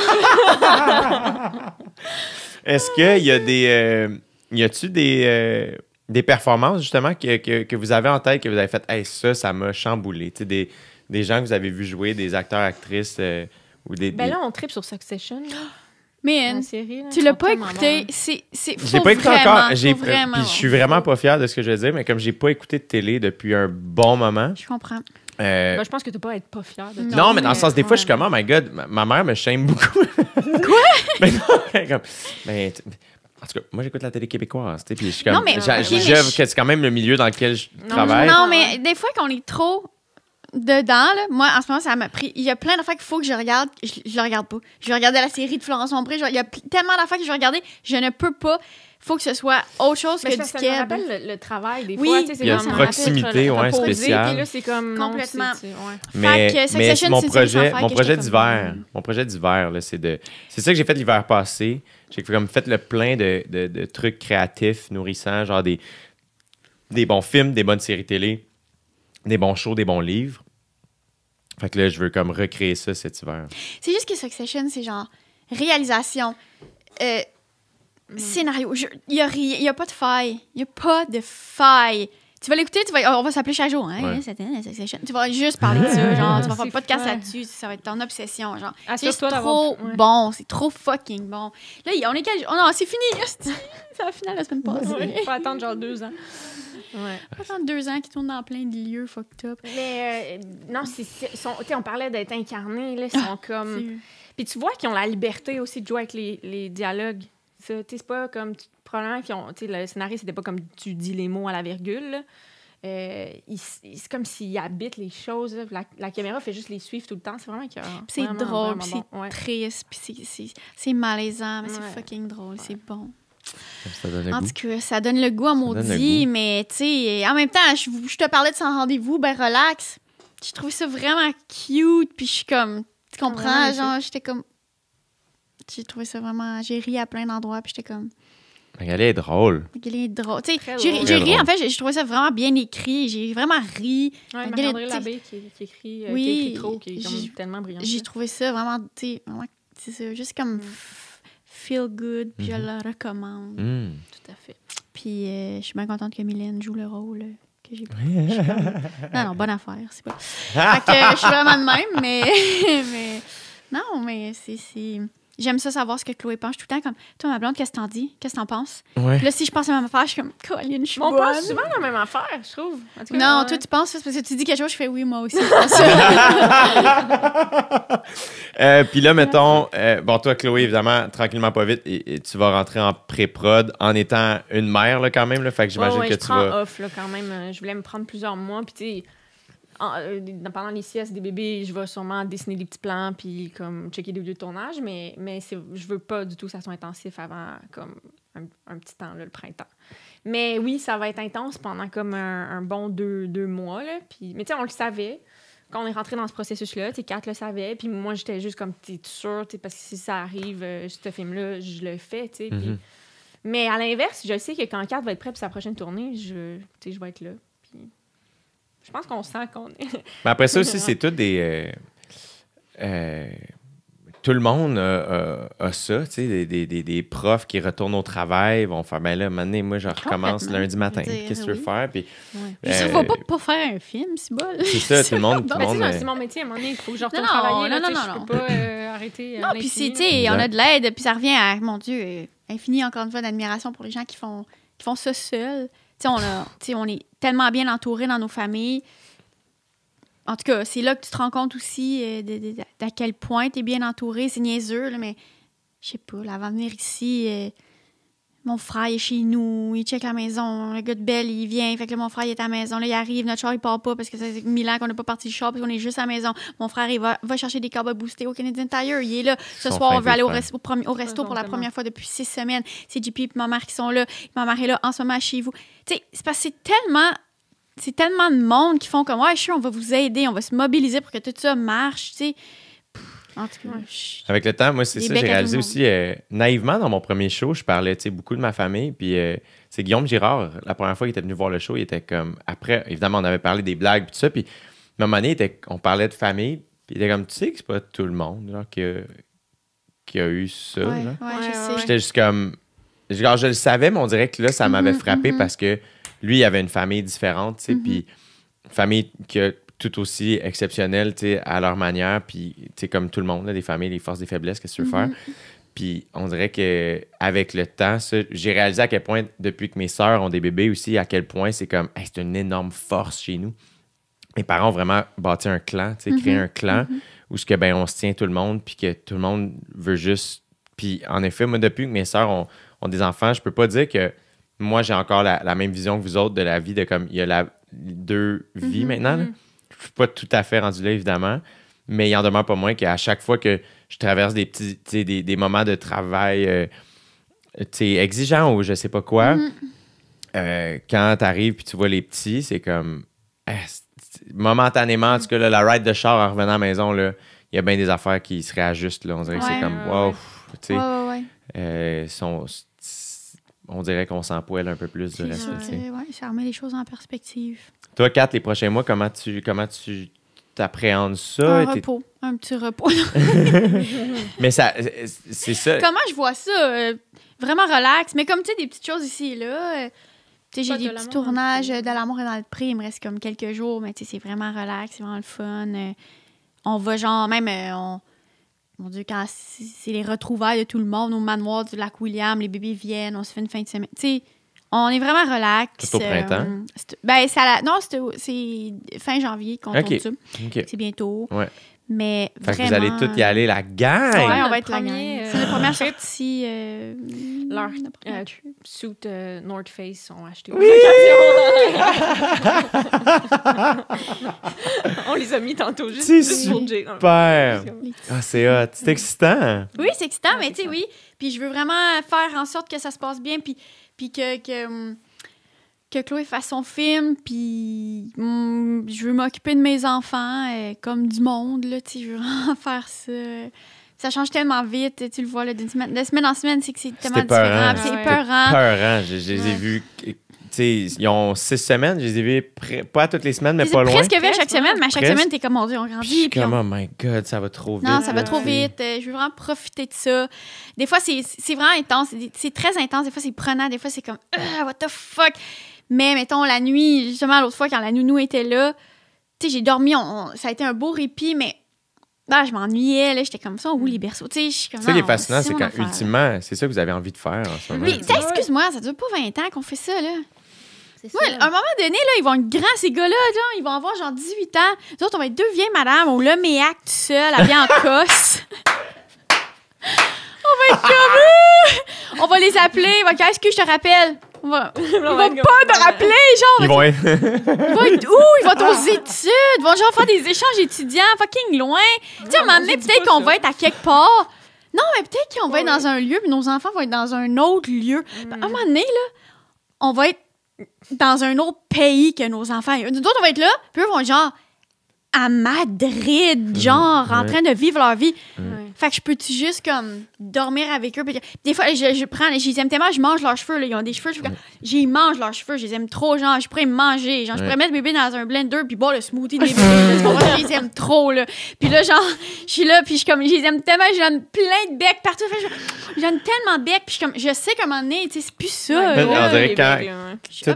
est-ce qu'il y a des euh, y a-tu des euh, des performances justement que, que, que, vous avez en tête, que vous avez fait Hey, ça, ça m'a chamboulé. Tu sais, des, des gens que vous avez vu jouer, des acteurs, actrices euh, ou des, Ben là,
on tripe sur Succession. Mais série, tu l'as pas écouté. C'est, c'est J'ai pas écouté encore. J'ai, je suis
vraiment pas fier de ce que je vais dire, mais comme j'ai pas écouté de télé depuis un bon moment. Je comprends. Euh, ben, je
pense que tu pas être pas fier de toi. Non, mais dans le sens, des fois, je suis
comme, oh my god, ma, mère me shame beaucoup. Quoi? mais non, comme, mais, en tout cas, moi, j'écoute la télé québécoise, tu puis je suis comme... Non, mais... c'est quand même le milieu dans lequel je travaille. Non,
mais des fois qu'on est trop dedans, là, moi, en ce moment, ça m'a pris. Il y a plein d'affaires qu'il faut que je regarde. Je, ne le regarde pas. Je vais regarder la série de Florence Ombré. Il y a tellement d'affaires que je vais regarder. Je ne peux pas. faut que ce soit autre chose que du Québec. ça me rappelle le, travail, des oui. fois. il y
a une proximité, ouais, spéciale.
c'est comme. Complètement.
Mais, mon projet, hmm. mon projet d'hiver,
mon projet d'hiver, c'est de. C'est ça que j'ai fait l'hiver passé. J'ai comme fait le plein de, trucs créatifs, nourrissants, genre des, des bons films, des bonnes séries télé, des bons shows, des bons livres. Fait que là, je veux comme recréer ça cet hiver.
C'est juste que Succession, c'est genre réalisation, euh, hmm. scénario. Il n'y a, y a pas de faille. Il n'y a pas de faille. Tu vas l'écouter, tu vas, on va s'appeler chaque jour. Hein, ouais. Tu vas juste parler de ça, genre, tu vas faire un podcast là-dessus, ça va être ton obsession, genre. Ah, c'est trop bon, c'est trop fucking bon. Là, on est quel... Oh non, c'est fini, c'est la finale la semaine passée. faut attendre genre deux ans. Ouais. Faut attendre deux ans qu'ils tournent dans plein de lieux fucked up. Mais
euh, non, c'est, on parlait d'être incarnés. là, ils sont ah, comme. Puis tu vois qu'ils ont la liberté aussi de jouer avec les, les dialogues. c'est pas comme probablement qu'ils ont. Le scénario, c'était pas comme tu dis les mots à la virgule. Euh, c'est comme s'il habite les choses. La, caméra fait juste les suivre tout le temps. C'est vraiment que. C'est drôle, c'est triste,
c'est malaisant, mais c'est fucking drôle, c'est bon. Ça en tout cas, ça donne le goût à maudit, mais tu sais, en même temps, je, te parlais de son rendez-vous, ben relax. j'ai trouvé ça vraiment cute, puis je suis comme, tu comprends, genre, j'étais comme, j'ai trouvé ça vraiment, j'ai ri à plein d'endroits, puis j'étais comme,
Magali est drôle.
Magali est drôle. Tu sais, j'ai ri, en fait, j'ai trouvé ça vraiment bien écrit. J'ai vraiment ri. Ouais, Magali Labbé
qui, écrit, euh, qui écrit trop, qui est tellement brillante. J'ai
trouvé ça vraiment, tu sais, vraiment, juste comme mm. feel good, puis je mm-hmm. la recommande. Mm. Tout à fait. Puis euh, je suis bien contente que Mylène joue le rôle euh, que j'ai pris. Non, non, bonne affaire, c'est pas...
fait que je suis vraiment de
même, mais... mais... Non, mais c'est j'aime ça savoir ce que Chloé pense. tout le temps comme, toi, ma blonde, qu'est-ce que t'en dis? Qu'est-ce que t'en penses? là, si je pense à la même affaire, je suis comme, Colin, je suis On pense souvent à la même affaire, je trouve. non, toi, tu penses, parce que tu dis quelque chose, je fais oui, moi aussi.
Euh, puis là, mettons, euh, bon, toi, Chloé, évidemment, tranquillement, pas vite, et, tu vas rentrer en pré-prod en étant une mère, là, quand même. Là, fait que j'imagine que je tu prends
off, là, quand même. Je voulais me prendre plusieurs mois, puis tu euh, pendant les siestes des bébés, je vais sûrement dessiner des petits plans puis comme checker des lieux de tournage, mais, mais je veux pas du tout que ça soit intensif avant comme un, petit temps, le printemps. Mais oui, ça va être intense pendant comme un, bon deux, mois. puis, mais tu sais, on le savait. Quand on est rentré dans ce processus-là, Kat le savait, puis moi, j'étais juste comme, t'es sûre, parce que si ça arrive, euh, ce film-là, je le fais, mm-hmm. Mais à l'inverse, je sais que quand Kat va être prêt pour sa prochaine tournée, je, je vais être là. Je pense qu'on sent qu'on est. Mais après ça aussi, c'est
tout des. Euh, euh, tout le monde a, ça, tu sais, des, des, des, profs qui retournent au travail vont faire Ben là, maintenant, moi, je recommence lundi matin. Qu'est-ce que tu veux faire? Puis, je euh, ne pas,
pas faire un film, c'est bon. C'est ça, tout le
monde. c'est
mon métier, à un moment donné, il faut que je retourne non, travailler. Non, non, non, je ne peux pas arrêter. Non, puis tu sais, on a
de l'aide, puis ça revient à, mon Dieu, infinie infini, encore une fois, d'admiration pour les gens qui font, qui font ça seuls on, est tellement bien entouré dans nos familles. En tout cas, c'est là que tu te rends compte aussi euh, d'à quel point tu es bien entouré. C'est niaiseux, mais je sais pas, là, avant venir ici, euh, mon frère est chez nous, il check la maison, le gars de Belle, il vient, fait que mon frère est à la maison, là, il arrive, notre char il part pas parce que c'est mille ans qu'on n'a pas parti du char parce qu'on est juste à la maison. Mon frère il va, va chercher des cabas boostés au Canadian Tire, il est là. Ce soir, on veut aller au, resto pour la première fois depuis six semaines. C'est JP et ma mère qui sont là, ma mère est là en ce moment chez vous. Tu sais, c'est parce tellement c'est tellement de monde qui font comme ouais, je suis, on va vous aider, on va se mobiliser pour que tout ça marche, tu sais. En tout cas,
Avec le temps, moi, c'est ça, j'ai réalisé hein. aussi euh, naïvement dans mon premier show, je parlais beaucoup de ma famille. Puis euh, c'est Guillaume Girard, la première fois qu'il était venu voir le show, il était comme. Après, évidemment, on avait parlé des blagues et tout ça. Puis à moment donné, était, on parlait de famille. il était comme, tu sais que c'est pas tout le monde genre, qui, a, eu ça. J'étais juste comme. Genre, je le savais, mais on dirait que là, ça m'avait mhm, frappé mhm. parce que lui, il avait une famille différente, tu sais. Mhm. Puis famille que a tout aussi exceptionnels à leur manière, puis tu comme tout le monde, des familles, les forces, des faiblesses, qu'est-ce que tu mhm. faire? Puis on dirait que avec le temps, j'ai réalisé à quel point, depuis que mes sœurs ont des bébés aussi, à quel point c'est comme c'est une énorme force chez nous. Mes parents ont vraiment bâti un clan, tu sais, créé mhm. un clan mhm. où ce que ben on se tient tout le monde, puis que tout le monde veut juste. Puis en effet, moi depuis que mes sœurs ont, des enfants, je peux pas dire que moi j'ai encore la, même vision que vous autres de la vie, de comme il y a la, deux vies maintenant pas tout à fait rendu là, évidemment, mais il en demeure pas moins qu'à chaque fois que je traverse des petits des, moments de travail euh, exigeants ou je sais pas quoi, mm. euh, quand tu arrives puis tu vois les petits, c'est comme eh, momentanément, en tout cas, la ride de char en revenant à la maison, il y a bien des affaires qui se réajustent. On dirait c'est comme wow. Ouais, euh, sont, on dirait qu'on s'empoêle un peu plus du reste. Euh,
oui. ça remet les choses en perspective.
Toi, Kat, les prochains mois, comment tu comment tu t'appréhendes ça? Un repos,
un petit repos.
mais ça, c'est ça. Comment
je vois ça? Euh, vraiment relax, mais comme tu sais, des petites choses ici et là. Euh, tu sais, j'ai des petits hein. tournages de l'amour et dans le prix. Il me reste comme quelques jours, mais tu sais, c'est vraiment relax, c'est vraiment le fun. on va genre, même, on, mon Dieu, quand c'est les retrouvailles de tout le monde au manoir du lac William, les bébés viennent, on se fait une fin de semaine. Tu sais, on est vraiment relax. C'est au euh, printemps? ben, non, c'est fin janvier qu'on okay. tourne C'est bientôt. Ouais. Mais fait vraiment... que vous allez toutes y aller, la gang! Ouais, on va être la gang.
C'est la première si Euh, leur euh, suit euh, North Face sont achetés. Oui! on les
a mis tantôt juste, pour Jay. Super!
Ah, c'est hot. C'est excitant.
Oui, c'est excitant, mais tu sais, oui. Puis je veux vraiment faire en sorte que ça se passe bien, puis, puis que hum, que Chloé fasse son film, puis mm, je veux m'occuper de mes enfants et euh, comme du monde, là, tu je veux vraiment faire ça. Ça change tellement vite, tu le vois, de semaine, en semaine, c'est que c'est tellement différent. C'est épeurant. peurant.
peurant. Je, vu, les ai vus ils ont six semaines, je les ai vus pas toutes les semaines, mais pas loin. Presque vu
chaque semaine, mais à chaque semaine, t'es comme, mon Dieu, on grandit. suis comme, oh
my God, ça va trop vite. Non, ça va trop vite.
Euh, je veux vraiment profiter de ça. Des fois, c'est vraiment intense. C'est très intense. Des fois, c'est prenant. Des fois, c'est comme, ah, what the fuck. Mais mettons, la nuit, justement, l'autre fois, quand la nounou était là, tu sais, j'ai dormi, on, ça a été un beau répit, mais bah, je m'ennuyais, là, j'étais comme ça, où les berceaux, tu sais, je Ça qui est ah, fascinant, c'est quand,
ultimement, c'est ça que vous avez envie de faire en ce moment.
excuse-moi, ça dure pas 20 ans qu'on fait ça, là. Ça, ouais, à un moment donné, là, ils vont être grands, ces gars-là, ils vont avoir genre 18 ans. Nous autres, on va être deux vieilles madames au Loméac tout seul, vient en cosse va être comme. Euh, on va les appeler. est-ce que je te rappelle? On va... Ils vont pas te rappeler, genre. Ils vont être.
ils
vont être où? Ils vont aux études. Ils vont genre faire des échanges étudiants fucking loin. Tu à un moment donné, peut-être qu'on va être à quelque part. Non, mais peut-être qu'on va être dans un lieu, puis nos enfants vont être dans un autre lieu. Mm. À un moment donné, là, on va être dans un autre pays que nos enfants. D'autres vont être là, puis eux vont genre, à Madrid, genre, en train de vivre leur vie. Fait que je peux-tu juste comme dormir avec eux? Des fois, je, prends, je les aime tellement, je mange leurs cheveux. Là. Ils ont des cheveux, je j'y mange leurs cheveux, je les aime trop. Genre, je pourrais manger. Genre, je pourrais mettre bébé dans un blender puis boire le smoothie des bébés. je les aime trop, là. Puis là, genre, je suis là, puis je comme, je les aime tellement, J'en plein de bec partout. Fait, j'en tellement de becs, puis je, comme, je sais comment on est, tu sais, c'est plus ça. Ben, on dirait quand,
tout,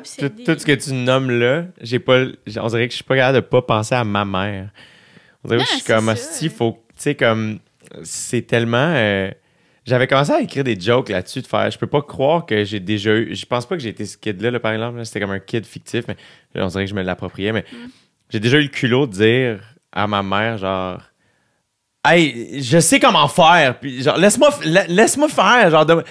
ce que tu nommes là, j'ai pas, on dirait que je suis pas capable de pas penser à ma mère. On dirait que je suis comme, faut. Tu sais, comme, c'est tellement. Euh, j'avais commencé à écrire des jokes là-dessus, de faire. Je peux pas croire que j'ai déjà eu. Je pense pas que j'ai été ce kid-là, le par exemple. C'était comme un kid fictif, mais on dirait que je me l'appropriais. Mais mm. j'ai déjà eu le culot de dire à ma mère, genre. Hey, je sais comment faire. Puis genre, laisse-moi, laisse-moi faire. Genre, de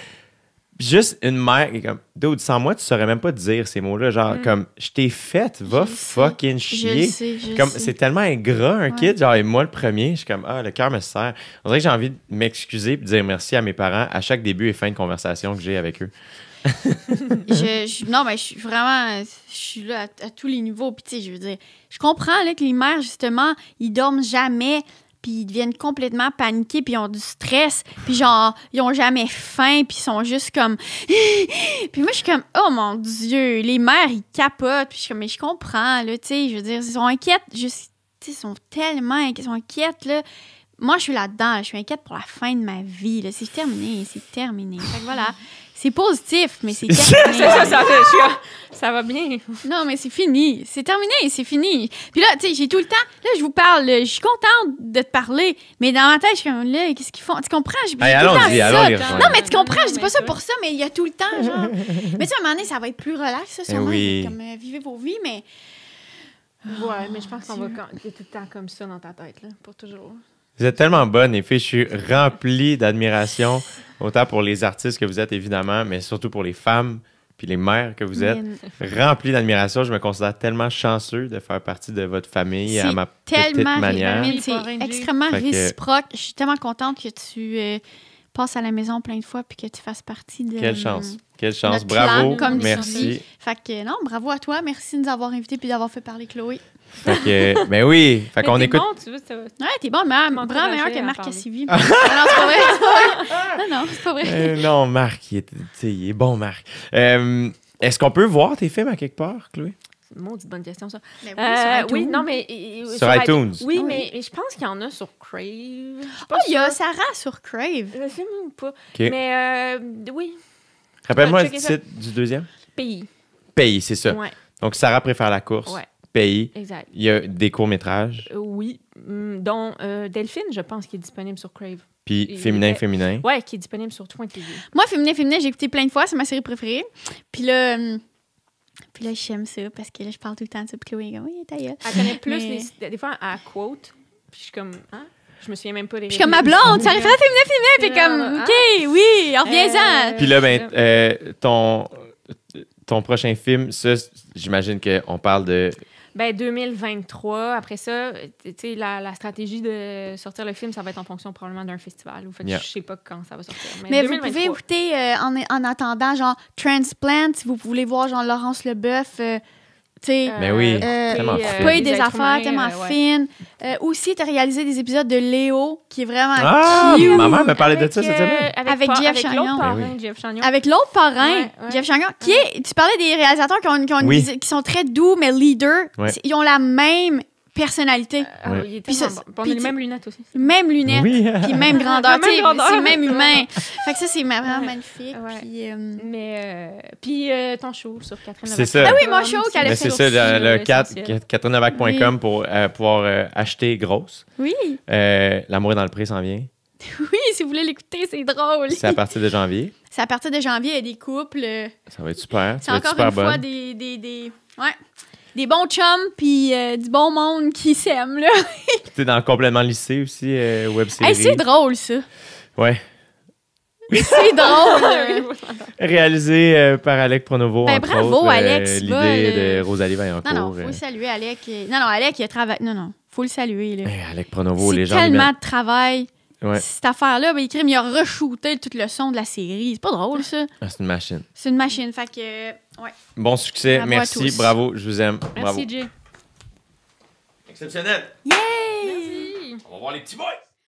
juste une mère qui comme, dude, sans moi, tu saurais même pas dire ces mots-là. Genre, mm. comme, je t'ai faite, va fucking chier. comme, c'est tellement ingrat, un kid. Genre, et moi, le premier, je suis comme, ah, le cœur me sert On dirait que j'ai envie de m'excuser et de dire merci à mes parents à chaque début et fin de conversation que j'ai avec eux.
non, mais je suis vraiment. Je suis là à, tous les niveaux. Puis, tu sais, je veux dire, je comprends là, que les mères, justement, ils dorment jamais puis ils deviennent complètement paniqués, puis ils ont du stress, puis genre, ils ont jamais faim, puis ils sont juste comme... puis moi, je suis comme, oh mon Dieu, les mères, ils capotent, puis je suis comme, mais je comprends, là, tu sais, je veux dire, ils sont inquiètes, je, ils sont tellement inquiètes, ils sont inquiètes, là. Moi, je suis là-dedans, je suis inquiète pour la fin de ma vie, là, c'est terminé, c'est terminé. Fait que voilà. C'est positif, mais c'est terminé. c'est ça, ça ah! ça va bien. Non, mais c'est fini. C'est terminé, c'est fini. Puis là, tu sais, j'ai tout le temps. Là, je vous parle. Je suis contente de te parler. Mais dans ma tête, je suis comme là, qu'est-ce qu'ils font? Tu comprends? Je hey, le temps Non, mais tu comprends, je dis pas ça pour ça, mais il y a tout le temps, genre. mais tu sais, à un moment donné, ça va être plus relax, ça, eh sûrement. Comme euh, vivez vos vies, mais. Ouais, ah, mais je pense qu'on va quand... tout le temps
comme
ça dans ta tête, là, pour toujours.
Vous êtes tellement bonne, et filles. Je suis remplie d'admiration autant pour les artistes que vous êtes, évidemment, mais surtout pour les femmes puis les mères que vous êtes, remplies d'admiration. Je me considère tellement chanceux de faire partie de votre famille à ma petite manière. C'est extrêmement réciproque.
Je suis tellement contente que tu... Euh, passes à la maison plein de fois puis que tu fasses partie de. Quelle chance. Quelle chance. Notre bravo. comme merci. Fait que non, bravo à toi. Merci de nous avoir invités puis d'avoir fait parler Chloé.
Fait que, ben oui. Fait qu'on écoute. Bon,
tu veux, Ouais, t'es bon, mais me grand meilleur que Marc Cassivi. non, c'est pas vrai. Non, non, c'est pas vrai.
Euh, non, Marc, il est, il est bon, Marc. Euh, Est-ce qu'on peut voir tes films à quelque part, Chloé?
Maudite bonne question, ça. oui, sur iTunes. oui, non, mais. Sur iTunes. Oui, mais je pense qu'il y en a sur Crave. Oh, il y a Sarah sur Crave. Je sais même pas. Mais euh, oui,
Rappelle-moi le titre du deuxième. pays. Pays, c'est ça. Ouais, Donc, Sarah préfère la course. ouais, Pays. exact. Il y a des courts-métrages.
Euh, oui, hmm, dont euh, Delphine, je pense, qui est disponible sur Crave.
Puis féminin, féminin.
Ouais, qui est
disponible sur Twin TV. Moi, Féminin Féminin, j'ai écouté plein de fois, c'est ma série préférée. Puis là, hmm, puis là, j'aime ça parce que là, je parle tout le temps de ça. Puis Chloé, comme, oui, d'ailleurs. Elle connaît plus
Des fois, à quote. Puis je suis comme, hein? Je me souviens même pas je suis comme ma blonde, tu arrives à la féminin, féminin. Puis comme, OK, hein? oui, reviens-en. Euh, puis là, ben,
euh, ton, ton prochain film, ça, j'imagine qu'on parle de
ben, 2023. Après ça, tu la, la stratégie de sortir le film, ça va être en fonction probablement d'un festival. Ou fait je sais pas quand ça va sortir.
Mais, vous pouvez écouter euh, en, en, attendant, genre Transplant, si vous voulez voir genre Laurence Leboeuf. Euh, sais, mais ben oui, euh, tellement euh, des affaires tellement euh, fines. Euh, aussi, tu as réalisé des épisodes de Léo qui est vraiment ah, Maman Ma mère me parlait de ça cette semaine. Euh, avec, avec, Jeff, ben Parrain, Jeff Avec l'autre parrain, Jeff Chagnon. Qui est, tu parlais des réalisateurs qui, ont, qui sont très doux, mais leaders. Ils ont la même personnalité. Euh, puis on a les mêmes lunettes aussi. Même lunettes, oui. puis même grandeur, c'est même humain. fait que ça, c'est vraiment magnifique. Puis, euh, Mais, euh, puis ton show sur Catherine C'est Ça. Ah oui, mon show qu'elle ben, C'est ça, le, 4,
pour pouvoir acheter grosse. Oui. L'amour est dans le pré s'en vient.
Oui, si vous voulez l'écouter, c'est drôle. C'est à
partir de janvier.
C'est à partir de janvier, il y a des couples.
Ça va être super. C'est encore une fois
des, des, des... Ouais des bons chums puis euh, du bon monde qui s'aime là.
T'es dans complètement lycée aussi euh, web série. Hey, c'est drôle ça. Ouais. C'est
drôle.
Réalisé euh, par Alec Pronovo. Ben, bravo, Alex. Alec. L'idée de Rosalie Vaillancourt. Non, non, faut le saluer,
Alec. Non, non, Alec, il a travaillé. Non, non, faut le saluer. Là. Alex
ben, Alec Pronovo, les gens. tellement de
travail. Cette affaire-là, ben, il, crime, il a re-shooté tout le son de la série. C'est pas drôle, ça.
Ah, c'est une machine.
C'est une machine. Fait que
Bon succès. Merci. Bravo. Je vous aime. Merci, bravo. Jay. Exceptionnel.
Yay! On va voir les petits boys.